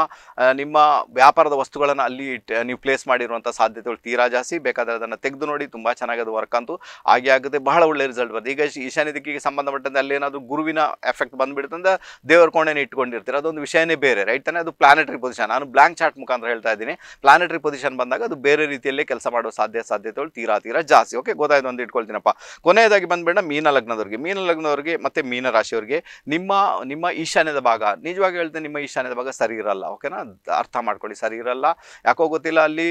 ನಿಮ್ಮ ವ್ಯಾಪಾರದ ವಸ್ತುಗಳನ್ನು ಅಲ್ಲಿ ನೀವು ಪ್ಲೇಸ್ ಮಾಡಿರುವಂಥ ಸಾಧ್ಯತೆಗಳು ತೀರಾ ಜಾಸ್ತಿ ಬೇಕಾದರೆ ಅದನ್ನು ತೆಗೆದು ನೋಡಿ ತುಂಬ ಚೆನ್ನಾಗಿ ಅದು ವರ್ಕ್ ಅಂತೂ ಹಾಗೆ ಆಗುತ್ತೆ ಬಹಳ ಒಳ್ಳೆ ರಿಸಲ್ಟ್ ಬರುತ್ತೆ ಈಗ ಈಶಾನ್ಯ ದಿಕ್ಕಿಗೆ ಸಂಬಂಧಪಟ್ಟಂತೆ ಅಲ್ಲಿ ಏನಾದರೂ ಗುರುವಿನ ಎಫೆಕ್ಟ್ ಬಂದುಬಿಡುತ್ತಂದ ದೇವರ ಕೋಣೆನೇ ಇಟ್ಕೊಂಡಿರ್ತೀರ ಅದೊಂದು ವಿಷಯನೇ ಬೇರೆ ರೈಟ್ ತಾನೇ ಅದು ಪ್ಲಾನೆಟರಿ ಪೊಸಿಷನ್ ನಾನು ಬ್ಲಾಂಕ್ ಚಾರ್ಟ್ ಮುಖಾಂತರ ಹೇಳ್ತಾ ಇದ್ದೀನಿ ಪ್ಲಾನೆಟರಿ ಪೊಸಿಷನ್ ಬಂದಾಗ ಅದು ಬೇರೆ ರೀತಿಯಲ್ಲಿ ಕೆಲಸ ಮಾಡೋ ಸಾಧ್ಯ ಸಾಧ್ಯತೆಗಳು ತೀರಾ ತೀರಾ ಜಾಸ್ತಿ ಓಕೆ ಗೊತ್ತಾಯ್ತು ಒಂದು ಇಟ್ಕೊಳ್ತೀನಪ್ಪ ಕೊನೆಯದಾಗಿ ಬಂದುಬೇಡ ಮೀನ ಲಗ್ನದವ್ರಿಗೆ ಮೀನ ಲಗ್ನವ್ರಿಗೆ ಮತ್ತೆ ಮೀನ ರಾಶಿಯವ್ರಿಗೆ ನಿಮ್ಮ ನಿಮ್ಮ ಈಶಾನ್ಯದ ಭಾಗ ನಿಜವಾಗಿ ಹೇಳ್ತೇನೆ ನಿಮ್ಮ ಈಶಾನ್ಯದ ಭಾಗ ಸರಿ ಇರಲ್ಲ ಓಕೆನಾ ಅರ್ಥ ಮಾಡ್ಕೊಳ್ಳಿ ಸರಿ ಇರಲ್ಲ ಯಾಕೋ ಗೊತ್ತಿಲ್ಲ ಅಲ್ಲಿ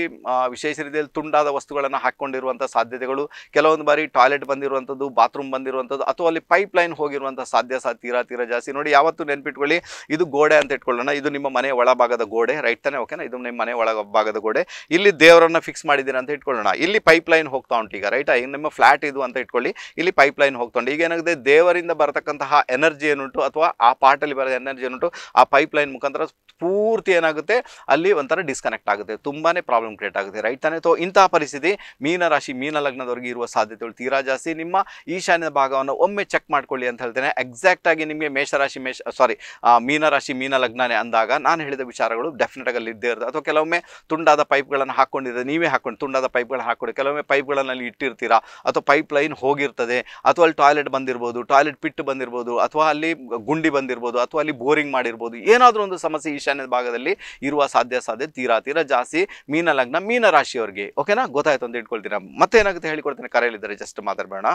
ವಿಶೇಷ ರೀತಿಯಲ್ಲಿ ತುಂಡಾದ ವಸ್ತುಗಳನ್ನು ಹಾಕ್ಕೊಂಡಿರುವಂಥ ಸಾಧ್ಯತೆಗಳು ಕೆಲವೊಂದು ಬಾರಿ ಟಾಯ್ಲೆಟ್ ಬಂದಿರುವಂಥದ್ದು ಬಾತ್ರೂಮ್ ಬಂದಿರುವಂಥದ್ದು ಅಥವಾ ಅಲ್ಲಿ ಪೈಪ್ ಲೈನ್ ಹೋಗಿರುವಂಥ ಸಾಧ್ಯ ಸಹ ತೀರಾ ತೀರಾ ಜಾಸ್ತಿ ನೋಡಿ ಯಾವತ್ತೂ ನೆನ್ಪಿಟ್ಕೊಳ್ಳಿ ಇದು ಗೋಡೆ ಅಂತ ಇಟ್ಕೊಳ್ಳೋಣ ಇದು ನಿಮ್ಮ ಮನೆ ಒಳಭಾಗದ ಗೋಡೆ ರೈಟ್ ತಾನೆ ಓಕೆನಾ ಇದು ನಿಮ್ಮ ಮನೆ ಭಾಗದ ಗೋಡೆ ಇಲ್ಲಿ ದೇವರನ್ನು ಫಿಕ್ಸ್ ಮಾಡಿದ್ದೀರಾ ಅಂತ ಇಟ್ಕೊಳ್ಳೋಣ ಇಲ್ಲಿ ಪೈಪ್ ಲೈನ್ ಹೋಗ್ತಾ ಉಂಟು ಈಗ ರೈಟ್ ಈಗ ನಿಮ್ಮ ಫ್ಲಾಟ್ ಇದು ಅಂತ ಇಟ್ಕೊಳ್ಳಿ ಇಲ್ಲಿ ಪೈಪ್ ಲೈನ್ ಹೋಗ್ತಾ ಉಂಟು ಈಗ ಏನಾಗ ದೇವರಿಂದ ಬರತಕ್ಕಂತಹ ಎನರ್ಜಿ ಏನುಂಟು ಅಥವಾ ಆ ಪಾಟಲ್ಲಿ ಬರೋ ಎನರ್ಜಿ ಏನುಂಟು ಆ ಪೈಪ್ ಲೈನ್ ಮುಖಾಂತರ ಪೂರ್ತಿ ಏನಾಗುತ್ತೆ ಅಲ್ಲಿ ಒಂಥರ ಡಿಸ್ಕನೆಕ್ಟ್ ಆಗುತ್ತೆ ತುಂಬಾ ಪ್ರಾಬ್ಲಮ್ ಕ್ರಿಯೇಟ್ ಆಗುತ್ತೆ ರೈಟ್ ತಾನೇ ಇಂತಹ ಪರಿಸ್ಥಿತಿ ಮೀನರಾಶಿ ಮೀನ ಲಗ್ನದವರಿಗೆ ಇರುವ ಸಾಧ್ಯತೆಗಳು ತೀರಾ ಜಾಸ್ತಿ ನಿಮ್ಮ ಈಶಾನ್ಯ ಭಾಗವನ್ನು ಒಮ್ಮೆ ಚೆಕ್ ಮಾಡ್ಕೊಳ್ಳಿ ಅಂತ ಹೇಳ್ತೇನೆ ಎಕ್ಸಾಕ್ಟ್ ಆಗಿ ನಿಮಗೆ ಮೇಷರಾಶಿ ಮೇಷ ಸಾರಿ ಮೀನರಾಶಿ ಮೀನ ಲಗ್ನನೇ ಅಂದಾಗ ನಾನು ಹೇಳಿದ ವಿಚಾರಗಳು ಡೆಫಿನೆಟ್ ಆಗಿ ಇದ್ದೇ ಇರುತ್ತೆ ಅಥವಾ ಕೆಲವೊಮ್ಮೆ ತುಂಡಾದ ಪೈಪ್ಗಳನ್ನು ಹಾಕೊಂಡಿದ್ದರೆ ನೀವೇ ಹಾಕೊಂಡು ತುಂಡಾದ ಪೈಪ್ಗಳನ್ನು ಹಾಕೊಂಡು ಕೆಲವೊಮ್ಮೆ ಪೈಪ್ಗಳನ್ನಲ್ಲಿ ಇಟ್ಟಿರ್ತೀರಾ ಅಥವಾ ಪೈಪ್ ಲೈನ್ ಹೋಗಿರ್ತದೆ ಅಥವಾ ಅಲ್ಲಿ ಟಾಯ್ಲೆಟ್ ಬಂದಿರುತ್ತೆ ಬಂದಿರ್ಬೋದು ಟಾಯ್ಲೆಟ್ ಪಿಟ್ ಬಂದಿರ್ಬೋದು ಅಥವಾ ಅಲ್ಲಿ ಗುಂಡಿ ಬಂದಿರ್ಬೋದು ಅಥವಾ ಅಲ್ಲಿ ಬೋರಿಂಗ್ ಮಾಡಿರ್ಬೋದು ಏನಾದರೂ ಒಂದು ಸಮಸ್ಯೆ ಈಶಾನ್ಯ ಭಾಗದಲ್ಲಿ ಇರುವ ಸಾಧ್ಯ ಸಾಧ್ಯ ತೀರಾ ತೀರಾ ಜಾಸ್ತಿ ಮೀನ ಲಗ್ನ ಮೀನ ರಾಶಿಯವರಿಗೆ ಓಕೆನಾ ಗೊತ್ತಾಯ್ತು ಅಂತ ಇಟ್ಕೊಳ್ತೀರಾ ಮತ್ತೆ ಏನಾಗುತ್ತೆ ಹೇಳಿಕೊಡ್ತೀನಿ ಕರೆಯಲಿದ್ದಾರೆ ಜಸ್ಟ್ ಮಾತಾಡಬೇಡ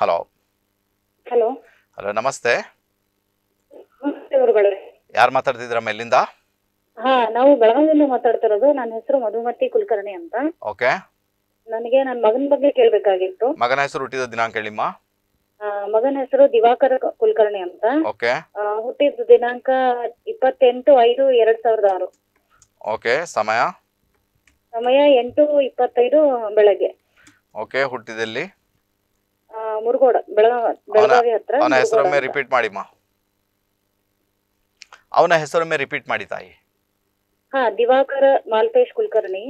ಹಲೋ ಹಲೋ ಹಲೋ ನಮಸ್ತೆ ಯಾರು ಮಾತಾಡ್ತಿದ್ರಮ್ಮ ಎಲ್ಲಿಂದ ಹಾ ನಾವು ಬೆಳಗಾವಿಯಿಂದ ಮಾತಾಡ್ತಿರೋದು ನನ್ನ ಹೆಸರು ಮಧುಮತಿ ಕುಲಕರ್ಣಿ ಅಂತ ಓಕೆ ನನಗೆ ನನ್ನ ಮಗನ ಬಗ್ಗೆ ಕೇಳಬೇಕಾಗಿತ್ತು ಮಗನ ಹೆಸರು ಹುಟ್ಟಿದ ದಿನಾಂಕ ಹೇಳಿಮ್ಮ ಮಗನ ಹೆಸರು ದಿವಾಕರ ಕುಲಕರ್ಣಿ ಅಂತ ಓಕೆ ಹುಟ್ಟಿದ ದಿನಾಂಕ ಇಪ್ಪತ್ತೆಂಟು ಐದು ಎರಡ್ ಸಾವಿರದ ಆರು ಓಕೆ ಸಮಯ ಸಮಯ ಎಂಟು ಇಪ್ಪತ್ತೈದು ಬೆಳಗ್ಗೆ ಓಕೆ ಹುಟ್ಟಿದಲ್ಲಿ ಆ, ಮುರುಗೋಡ ಬೆಳಗಾವಿ ಹತ್ರ ಅವನ ಹೆಸರೊಮ್ಮೆ ರಿಪೀಟ್ ಮಾಡಿಮ್ಮ ಅವನ ಹೆಸರೊಮ್ಮೆ ರಿಪೀಟ್ ಮಾಡಿ ತಾಯಿ ಹಾ ದಿವಾಕರ ಮಾಲ್ಪೇಶ್ ಕುಲಕರ್ಣಿ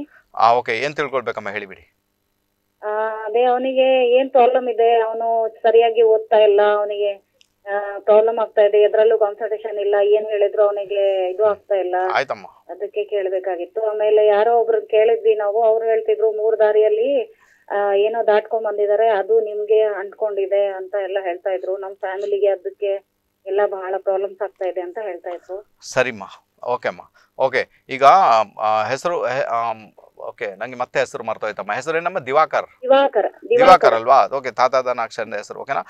ಆ ಓಕೆ ಏನು ತಿಳ್ಕೊಳ್ಬೇಕಮ್ಮ ಹೇಳಿಬಿಡಿ ಅದೇ ಅವನಿಗೆ ಏನ್ ಪ್ರಾಬ್ಲಮ್ ಇದೆ ಅವನು ಸರಿಯಾಗಿ ಓದ್ತಾ ಇಲ್ಲ ಅವನಿಗೆ ಪ್ರಾಬ್ಲಮ್ ಆಗ್ತಾ ಇದೆ ಎದ್ರಲ್ಲೂ ಕಾನ್ಸಂಟ್ರೇಷನ್ ಇಲ್ಲ ಏನ್ ಹೇಳಿದ್ರು ಅವನಿಗೆ ಇದು ಆಗ್ತಾ ಇಲ್ಲ ಅದಕ್ಕೆ ಕೇಳ್ಬೇಕಾಗಿತ್ತು ಆಮೇಲೆ ಯಾರೋ ಒಬ್ರು ಕೇಳಿದ್ವಿ ನಾವು ಅವ್ರು ಹೇಳ್ತಿದ್ರು ಮೂರ್ ದಾರಿಯಲ್ಲಿ ಆ, ಏನೋ ದಾಟ್ಕೊಂಡ್ ಬಂದಿದ್ದಾರೆ ಅದು ನಿಮ್ಗೆ ಅಂಟ್ಕೊಂಡಿದೆ ಅಂತ ಎಲ್ಲ ಹೇಳ್ತಾ ಇದ್ರು ನಮ್ ಫ್ಯಾಮಿಲಿಗೆ ಅದಕ್ಕೆ ಎಲ್ಲ ಬಹಳ ಪ್ರಾಬ್ಲಮ್ಸ್ ಆಗ್ತಾ ಇದೆ ಅಂತ ಹೇಳ್ತಾ ಇದ್ರು ಸರಿಮ್ಮ ಓಕೆಮ್ಮ ಓಕೆ ಈಗ ಹೆಸರು ಓಕೆ ನಂಗೆ ಮತ್ತೆ ಹೆಸರು ಮರ್ತೋಯ್ತಮ್ಮ ಹೆಸರೇನಮ್ಮ ದಿವಾಕರ್ ದಿವಾಕರ್ ಅಲ್ವಾ ಓಕೆ ತಾತಾದನ ಅಕ್ಷರದ ಹೆಸರು ಓಕೆನಾ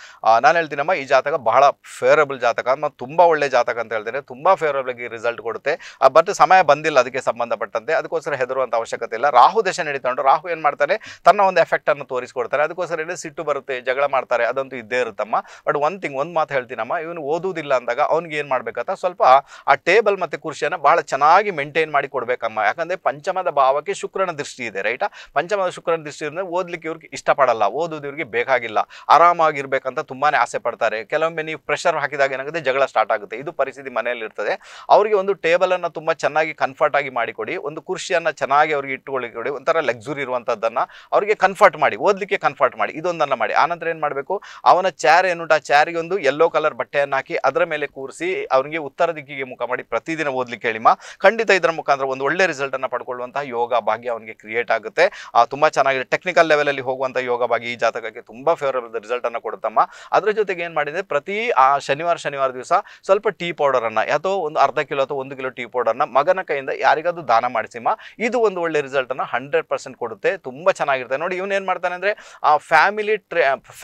ನಾನು ಹೇಳ್ತೀನಮ್ಮ ಈ ಜಾತಕ ಬಹಳ ಫೇವರಬಲ್ ಜಾತಕ ಮತ್ತು ತುಂಬಾ ಒಳ್ಳೆ ಜಾತಕ ಅಂತ ಹೇಳ್ತೇನೆ ತುಂಬಾ ಫೇವರಬಲ್ ಆಗಿ ರಿಸಲ್ಟ್ ಕೊಡುತ್ತೆ ಬಟ್ ಸಮಯ ಬಂದಿಲ್ಲ ಅದಕ್ಕೆ ಸಂಬಂಧಪಟ್ಟಂತೆ ಅದಕ್ಕೋಸ್ಕರ ಹೆದರುವಂತ ಅವಶ್ಯಕತೆ ಇಲ್ಲ ರಾಹು ದಶೆ ನಡೀತಾ ರಾಹು ಏನ್ ಮಾಡ್ತಾರೆ ತನ್ನ ಒಂದು ಎಫೆಕ್ಟ್ ಅನ್ನು ತೋರಿಸಿಕೊಡ್ತಾರೆ ಅದಕ್ಕೋಸ್ಕರ ಏನೇ ಸಿಟ್ಟು ಬರುತ್ತೆ ಜಗಳ ಮಾಡ್ತಾರೆ ಅದಂತೂ ಇದ್ದೇ ಇರುತ್ತಮ್ಮ ಬಟ್ ಒಂದ್ ತಿಂಗ್ ಒಂದ್ ಮಾತು ಹೇಳ್ತೀನಮ್ಮ ಇವನು ಓದುವುದಿಲ್ಲ ಅಂದಾಗ ಅವ್ನಿಗೆ ಏನ್ ಮಾಡ್ಬೇಕಂತ ಸ್ವಲ್ಪ ಆ ಟೇಬಲ್ ಮತ್ತೆ ಕುರ್ಚಿಯನ್ನು ಬಹಳ ಚೆನ್ನಾಗಿ ಮೇಂಟೈನ್ ಮಾಡಿ ಕೊಡ್ಬೇಕಮ್ಮ ಯಾಕಂದ್ರೆ ಪಂಚಮದ ಭಾವಕ್ಕೆ ಶುಕ್ರ ಶುಕ್ರನ ದೃಷ್ಟಿ ಇದೆ ರೈಟ್ ಪಂಚಮದ ಶುಕ್ರನ ದೃಷ್ಟಿ ಇರೋದ್ರೆ ಓದ್ಲಿಕ್ಕೆ ಇವ್ರಿಗೆ ಇಷ್ಟಪಡಲ್ಲ ಓದೋದು ಇವ್ರಿಗೆ ಬೇಕಾಗಿಲ್ಲ ಆರಾಮಾಗಿರ್ಬೇಕಂತ ತುಂಬಾನೇ ಆಸೆ ಪಡ್ತಾರೆ ಕೆಲವೊಮ್ಮೆ ನೀವು ಪ್ರೆಷರ್ ಹಾಕಿದಾಗ ಏನಾಗುತ್ತೆ ಜಗಳ ಸ್ಟಾರ್ಟ್ ಆಗುತ್ತೆ ಇದು ಪರಿಸ್ಥಿತಿ ಮನೆಯಲ್ಲಿ ಇರ್ತದೆ ಅವರಿಗೆ ಒಂದು ಟೇಬಲ್ ಅನ್ನ ತುಂಬಾ ಚೆನ್ನಾಗಿ ಕನ್ಫರ್ಟ್ ಆಗಿ ಮಾಡಿಕೊಡಿ ಒಂದು ಕುರ್ಚಿಯನ್ನ ಚೆನ್ನಾಗಿ ಅವ್ರಿಗೆ ಇಟ್ಟುಕೊಳ್ಳಿ ಕೊಡಿ ಒಂಥರ ಲಕ್ಸುರಿ ಇರುವಂತದ್ದನ್ನ ಅವರಿಗೆ ಕನ್ಫರ್ಟ್ ಮಾಡಿ ಓದ್ಲಿಕ್ಕೆ ಕನ್ಫರ್ಟ್ ಮಾಡಿ ಇದೊಂದನ್ನ ಮಾಡಿ ಆನಂತರ ಏನ್ ಮಾಡಬೇಕು ಅವನ ಚಾರ್ ಏನುಂಟ ಚಾರಿಗೆ ಒಂದು ಯೆಲ್ಲೋ ಕಲರ್ ಬಟ್ಟೆಯನ್ನು ಹಾಕಿ ಅದರ ಮೇಲೆ ಕೂರಿಸಿ ಅವರಿಗೆ ಉತ್ತರ ದಿಕ್ಕಿಗೆ ಮುಖ ಮಾಡಿ ಪ್ರತಿದಿನ ಓದ್ಲಿಕ್ಕೆ ಹೇಳಿಮ್ಮ ಖಂಡಿತ ಇದರ ಮುಖಾಂತರ ಒಂದು ಒಳ್ಳೆ ರಿಸಲ್ಟ್ ಅನ್ನ ಪಡ್ಕೊಳ್ಳುವಂತಹ ಯೋಗ ಭಾಗ್ಯ ಅವನಿಗೆ ಕ್ರಿಯೇಟ್ ಆಗುತ್ತೆ ತುಂಬ ಚೆನ್ನಾಗಿದೆ ಟೆಕ್ನಿಕಲ್ ಲೆವೆಲಲ್ಲಿ ಅಲ್ಲಿ ಯೋಗ ಯೋಗವಾಗಿ ಈ ಜಾತಕಕ್ಕೆ ತುಂಬ ಫೇವರಬಲ್ ರಿಸಲ್ಟನ್ನು ಕೊಡುತ್ತಮ್ಮ ಅದ್ರ ಜೊತೆಗೆ ಏನು ಮಾಡಿದೆ ಪ್ರತಿ ಆ ಶನಿವಾರ ಶನಿವಾರ ದಿವಸ ಸ್ವಲ್ಪ ಟೀ ಪೌಡರನ್ನು ಅಥವಾ ಒಂದು ಅರ್ಧ ಕಿಲೋ ಅಥವಾ ಒಂದು ಕಿಲೋ ಟೀ ಪೌಡರ್ನ ಮಗನ ಕೈಯಿಂದ ಯಾರಿಗಾದ್ರೂ ದಾನ ಮಾಡಿಸಿಮ್ಮ ಇದು ಒಂದು ಒಳ್ಳೆ ರಿಸಲ್ಟನ್ನು ಹಂಡ್ರೆಡ್ ಪರ್ಸೆಂಟ್ ಕೊಡುತ್ತೆ ತುಂಬ ಚೆನ್ನಾಗಿರುತ್ತೆ ನೋಡಿ ಇವನು ಏನು ಮಾಡ್ತಾನೆ ಅಂದರೆ ಆ ಫ್ಯಾಮಿಲಿ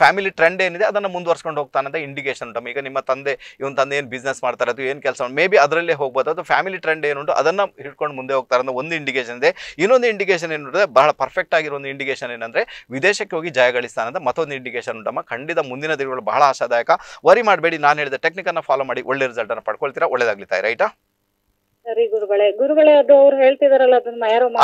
ಫ್ಯಾಮಿಲಿ ಟ್ರೆಂಡ್ ಏನಿದೆ ಅದನ್ನು ಮುಂದುವರ್ಸ್ಕೊಂಡು ಹೋಗ್ತಾನೆ ಅಂತ ಇಂಡಿಕೇಶನ್ ಉಂಟಮ್ಮ ಈಗ ನಿಮ್ಮ ತಂದೆ ಇವನ ತಂದೆ ಏನು ಬಿಸ್ನೆಸ್ ಮಾಡ್ತಾರೆ ಅಥವಾ ಏನು ಕೆಲಸ ಮೇ ಬಿ ಅದರಲ್ಲೇ ಹೋಗ್ಬೋದು ಅಥವಾ ಫ್ಯಾಮಿಲಿ ಟ್ರೆಂಡ್ ಏನುಂಟು ಅದನ್ನು ಹಿಡ್ಕೊಂಡು ಮುಂದೆ ಹೋಗ್ತಾರೆ ಅಂತ ಒಂದು ಇಂಡಿಕೇಶನ್ ಇದೆ ಇನ್ನೊಂದು ಇಂಡಿಕೇಶನ್ ಏನು ಬಹಳ ಪರ್ಫೆಕ್ಟ್ ಆಗಿರೋ ಒಂದು ಇಂಡಿಕೇಶನ್ ಏನಂದ್ರೆ ವಿದೇಶಕ್ಕೆ ಹೋಗಿ ಜಯ ಗಳಿಸ್ತಾನದ ಮತ್ತೊಂದು ಇಂಡಿಕೇಶನ್ ಉಂಟಮ್ಮ ಖಂಡಿತ ಮುಂದಿನ ದಿನಗಳು ಬಹಳ ಆಶಾದಾಯಕ ವರಿ ಮಾಡಬೇಡಿ ನಾನು ಹೇಳಿದ ಟೆಕ್ನಿಕ್ ಅನ್ನ ಫಾಲೋ ಮಾಡಿ ಒಳ್ಳೆ ರಿಸಲ್ಟ್ ಅನ್ನು ಪಡ್ಕೊಳ್ತೀರಾ ಒಳ್ಳೇದಾಗ್ಲಿತಾ ರೈಟಾ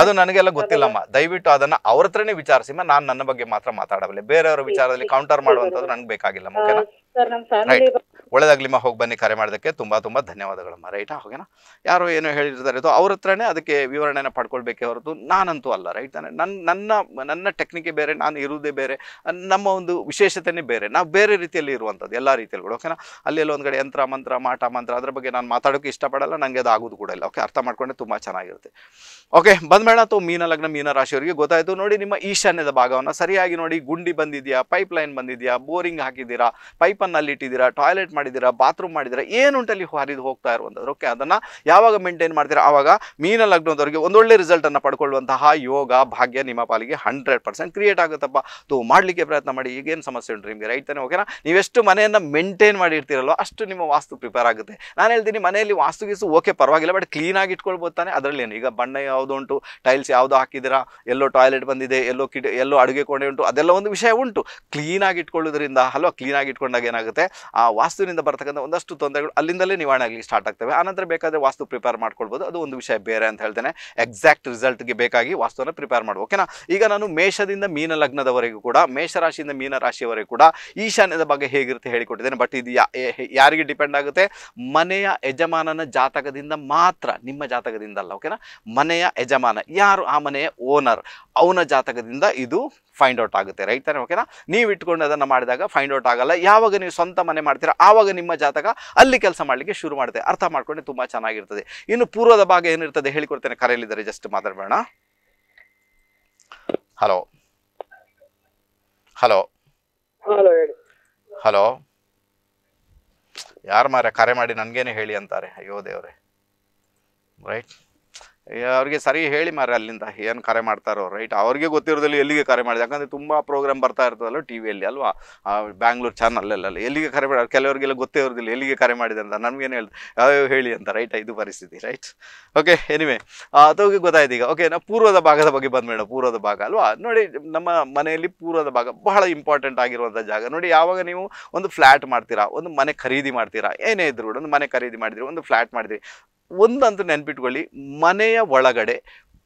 ಅದು ನನಗೆಲ್ಲ ಗೊತ್ತಿಲ್ಲಮ್ಮ ದಯವಿಟ್ಟು ಅದನ್ನ ಅವ್ರ ಹತ್ರನೇ ವಿಚಾರಿಸಿ ನಾನು ನನ್ನ ಬಗ್ಗೆ ಮಾತ್ರ ಮಾತಾಡಬಲ್ಲ ಬೇರೆಯವರ ವಿಚಾರದಲ್ಲಿ ಕೌಂಟರ್ ಮಾಡುವಂತದ್ದು ನನ್ಗೆ ಬೇಕಾಗಿಲ್ಲ ಓಕೆನಾ ಸರ್ ನಮ್ಮ ಹೋಗಿ ಬನ್ನಿ ಕರೆ ಮಾಡೋದಕ್ಕೆ ತುಂಬಾ ತುಂಬಾ ಧನ್ಯವಾದಗಳಮ್ಮ ರೈಟಾ ಯಾರು ಏನು ಹೇಳಿರ್ತಾರೆ ಅದು ಅವ್ರ ಹತ್ರನೇ ಅದಕ್ಕೆ ವಿವರಣೆನ ಪಡ್ಕೊಳ್ಬೇಕೆ ಹೊರತು ನಾನಂತೂ ಅಲ್ಲ ರೈಟ್ ತಾನೆ ನನ್ನ ನನ್ನ ಟೆಕ್ನಿಕ್ ಬೇರೆ ನಾನು ಇರುವುದೇ ಬೇರೆ ನಮ್ಮ ಒಂದು ವಿಶೇಷತೆನೇ ಬೇರೆ ನಾವು ಬೇರೆ ರೀತಿಯಲ್ಲಿ ಇರುವಂತದ್ದು ಎಲ್ಲ ರೀತಿಯಲ್ಲಿ ಕೂಡ ಓಕೆನಾ ಅಲ್ಲೆಲ್ಲ ಎಲ್ಲ ಕಡೆ ಯಂತ್ರ ಮಂತ್ರ ಮಾಟ ಮಂತ್ರ ಅದ್ರ ಬಗ್ಗೆ ನಾನು ಮಾತಾಡೋಕೆ ಇಷ್ಟಪಡಲ್ಲ ನನಗೆ ಅದು ಆಗೋದು ಕೂಡ ಇಲ್ಲ ಓಕೆ ಅರ್ಥ ಮಾಡ್ಕೊಂಡ್ರೆ ತುಂಬಾ ಚೆನ್ನಾಗಿರುತ್ತೆ ಓಕೆ ಬಂದ್ಮೇಡ ಅಥವಾ ಮೀನ ಲಗ್ನ ಮೀನ ರಾಶಿಯವರಿಗೆ ಗೊತ್ತಾಯಿತು ನೋಡಿ ನಿಮ್ಮ ಈಶಾನ್ಯದ ಭಾಗವನ್ನ ಸರಿಯಾಗಿ ನೋಡಿ ಗುಂಡಿ ಬಂದಿದ್ಯಾ ಪೈಪ್ ಲೈನ್ ಬಂದಿದೆಯಾ ಬೋರಿಂಗ್ ಹಾಕಿದ್ದೀರಾ ಪೈಪ್ ಪೈಪನ್ನು ಅಲ್ಲಿ ಇಟ್ಟಿದ್ದೀರಾ ಟಾಯ್ಲೆಟ್ ಮಾಡಿದ್ದೀರಾ ಬಾತ್ರೂಮ್ ಮಾಡಿದ್ದೀರಾ ಏನು ಅಲ್ಲಿ ಹರಿದು ಹೋಗ್ತಾ ಇರುವಂಥದ್ದು ಓಕೆ ಅದನ್ನು ಯಾವಾಗ ಮೇಂಟೈನ್ ಮಾಡ್ತೀರಾ ಆವಾಗ ಮೀನಲ್ಲಿ ಒಳ್ಳೆ ಒಂದೊಳ್ಳೆ ರಿಸಲ್ಟನ್ನು ಪಡ್ಕೊಳ್ಳುವಂತಹ ಯೋಗ ಭಾಗ್ಯ ನಿಮ್ಮ ಪಾಲಿಗೆ ಹಂಡ್ರೆಡ್ ಪರ್ಸೆಂಟ್ ಕ್ರಿಯೇಟ್ ಆಗುತ್ತಪ್ಪ ತು ಮಾಡಲಿಕ್ಕೆ ಪ್ರಯತ್ನ ಮಾಡಿ ಈಗೇನು ಸಮಸ್ಯೆ ಉಂಟು ನಿಮಗೆ ರೈಟ್ ತಾನೆ ಓಕೆನಾ ನೀವೆಷ್ಟು ಮನೆಯನ್ನು ಮೇಂಟೈನ್ ಮಾಡಿ ಅಷ್ಟು ನಿಮ್ಮ ವಾಸ್ತು ಪ್ರಿಪೇರ್ ಆಗುತ್ತೆ ನಾನು ಹೇಳ್ತೀನಿ ಮನೆಯಲ್ಲಿ ವಾಸ್ತು ಗೀಸು ಓಕೆ ಪರವಾಗಿಲ್ಲ ಬಟ್ ಕ್ಲೀನ್ ಇಟ್ಕೊಳ್ಬೋದು ತಾನೆ ಅದರಲ್ಲಿ ಏನು ಈಗ ಬಣ್ಣ ಯಾವುದು ಉಂಟು ಟೈಲ್ಸ್ ಯಾವುದು ಹಾಕಿದ್ದೀರಾ ಎಲ್ಲೋ ಟಾಯ್ಲೆಟ್ ಬಂದಿದೆ ಎಲ್ಲೋ ಕಿಟ್ ಎಲ್ಲೋ ಅಡುಗೆ ಕೋಣೆ ಉಂಟು ಅದೆಲ್ಲ ಒಂದು ವಿಷಯ ಉಂಟು ಕ್ಲೀನಾಗಿ ಇಟ್ಕೊಳ್ಳೋದ್ರಿಂದ ಹಲೋ ಕ್ಲೀನಾಗಿ ಇಟ್ಕೊಂಡಾಗ ಏನಾಗುತ್ತೆ ಆ ವಾಸ್ತುವಿನಿಂದ ಬರ್ತಕ್ಕಂಥ ಒಂದಷ್ಟು ತೊಂದರೆಗಳು ಅಲ್ಲಿಂದಲೇ ನಿವಾರಣೆ ಆಗಲಿಕ್ಕೆ ಸ್ಟಾರ್ಟ್ ಆಗ್ತವೆ ಆನಂತರ ಬೇಕಾದರೆ ವಾಸ್ತು ಪ್ರಿಪೇರ್ ಮಾಡ್ಕೊಳ್ಬೋದು ಅದು ಒಂದು ವಿಷಯ ಬೇರೆ ಅಂತ ಹೇಳ್ತೇನೆ ಎಕ್ಸಾಕ್ಟ್ ರಿಸಲ್ಟ್ಗೆ ಬೇಕಾಗಿ ವಾಸ್ತುವನ್ನು ಪ್ರಿಪೇರ್ ಮಾಡುವ ಓಕೆನಾ ಈಗ ನಾನು ಮೇಷದಿಂದ ಮೀನ ಲಗ್ನದವರೆಗೂ ಕೂಡ ಮೇಷರಾಶಿಯಿಂದ ಮೀನ ರಾಶಿಯವರೆಗೂ ಕೂಡ ಈಶಾನ್ಯದ ಬಗ್ಗೆ ಹೇಗಿರುತ್ತೆ ಹೇಳಿಕೊಟ್ಟಿದ್ದೇನೆ ಬಟ್ ಇದು ಯಾರಿಗೆ ಡಿಪೆಂಡ್ ಆಗುತ್ತೆ ಮನೆಯ ಯಜಮಾನನ ಜಾತಕದಿಂದ ಮಾತ್ರ ನಿಮ್ಮ ಜಾತಕದಿಂದ ಅಲ್ಲ ಓಕೆನಾ ಮನೆಯ ಯಜಮಾನ ಯಾರು ಆ ಮನೆಯ ಓನರ್ ಅವನ ಜಾತಕದಿಂದ ಇದು ಫೈಂಡ್ ಔಟ್ ಆಗುತ್ತೆ ರೈಟ್ ಓಕೆನಾ ನೀವು ಇಟ್ಕೊಂಡು ಅದನ್ನು ಮಾಡಿದಾಗ ಫೈಂಡ್ ಔಟ್ ಆಗಲ್ಲ ಯಾವಾಗ ನೀವು ಸ್ವಂತ ಮನೆ ಮಾಡ್ತೀರಾ ಆವಾಗ ನಿಮ್ಮ ಜಾತಕ ಅಲ್ಲಿ ಕೆಲಸ ಮಾಡಲಿಕ್ಕೆ ಶುರು ಮಾಡುತ್ತೆ ಅರ್ಥ ಮಾಡ್ಕೊಂಡು ತುಂಬ ಚೆನ್ನಾಗಿರ್ತದೆ ಇನ್ನು ಪೂರ್ವದ ಭಾಗ ಏನಿರ್ತದೆ ಹೇಳಿಕೊಡ್ತೇನೆ ಕರೆಯಲಿದ್ದಾರೆ ಜಸ್ಟ್ ಮಾತಾಡಬೇಡ ಹಲೋ ಹಲೋ ಹಲೋ ಯಾರು ಮಾರ ಕರೆ ಮಾಡಿ ನನಗೇನೆ ಹೇಳಿ ಅಂತಾರೆ ಅಯ್ಯೋ ದೇವ್ರೆ ರೈಟ್ ಅವ್ರಿಗೆ ಸರಿ ಹೇಳಿ ಮಾರೆ ಅಲ್ಲಿಂದ ಏನು ಕರೆ ಮಾಡ್ತಾರೋ ರೈಟ್ ಅವ್ರಿಗೆ ಗೊತ್ತಿರೋದಲ್ಲಿ ಎಲ್ಲಿಗೆ ಕರೆ ಮಾಡಿದೆ ಯಾಕಂದರೆ ತುಂಬ ಪ್ರೋಗ್ರಾಮ್ ಬರ್ತಾ ಇರ್ತದಲ್ಲ ಟಿ ವಿಯಲ್ಲಿ ಅಲ್ವಾ ಬ್ಯಾಂಗ್ಳೂರು ಚಾನಲಲ್ಲ ಎಲ್ಲಿಗೆ ಕರೆ ಮಾಡಿ ಕೆಲವರಿಗೆಲ್ಲ ಗೊತ್ತೇ ಇರೋದಿಲ್ಲ ಎಲ್ಲಿಗೆ ಕರೆ ಮಾಡಿದೆ ಅಂತ ನಮಗೇನು ಹೇಳ್ದು ಯಾವ್ಯಾವ ಹೇಳಿ ಅಂತ ರೈಟ್ ಇದು ಪರಿಸ್ಥಿತಿ ರೈಟ್ ಓಕೆ ಎನಿವೆ ಅಥವಾ ಗೊತ್ತಾಯ್ತು ಈಗ ಓಕೆ ನಾವು ಪೂರ್ವದ ಭಾಗದ ಬಗ್ಗೆ ಮೇಡಮ್ ಪೂರ್ವದ ಭಾಗ ಅಲ್ವಾ ನೋಡಿ ನಮ್ಮ ಮನೆಯಲ್ಲಿ ಪೂರ್ವದ ಭಾಗ ಬಹಳ ಇಂಪಾರ್ಟೆಂಟ್ ಆಗಿರುವಂಥ ಜಾಗ ನೋಡಿ ಯಾವಾಗ ನೀವು ಒಂದು ಫ್ಲ್ಯಾಟ್ ಮಾಡ್ತೀರಾ ಒಂದು ಮನೆ ಖರೀದಿ ಮಾಡ್ತೀರಾ ಏನೇ ಇದ್ರು ಒಂದು ಮನೆ ಖರೀದಿ ಮಾಡಿದ್ರಿ ಒಂದು ಫ್ಲ್ಯಾಟ್ ಮಾಡಿದ್ರಿ ಒಂದಂತೂ ನೆನ್ಪಿಟ್ಕೊಳ್ಳಿ ಮನೆಯ ಒಳಗಡೆ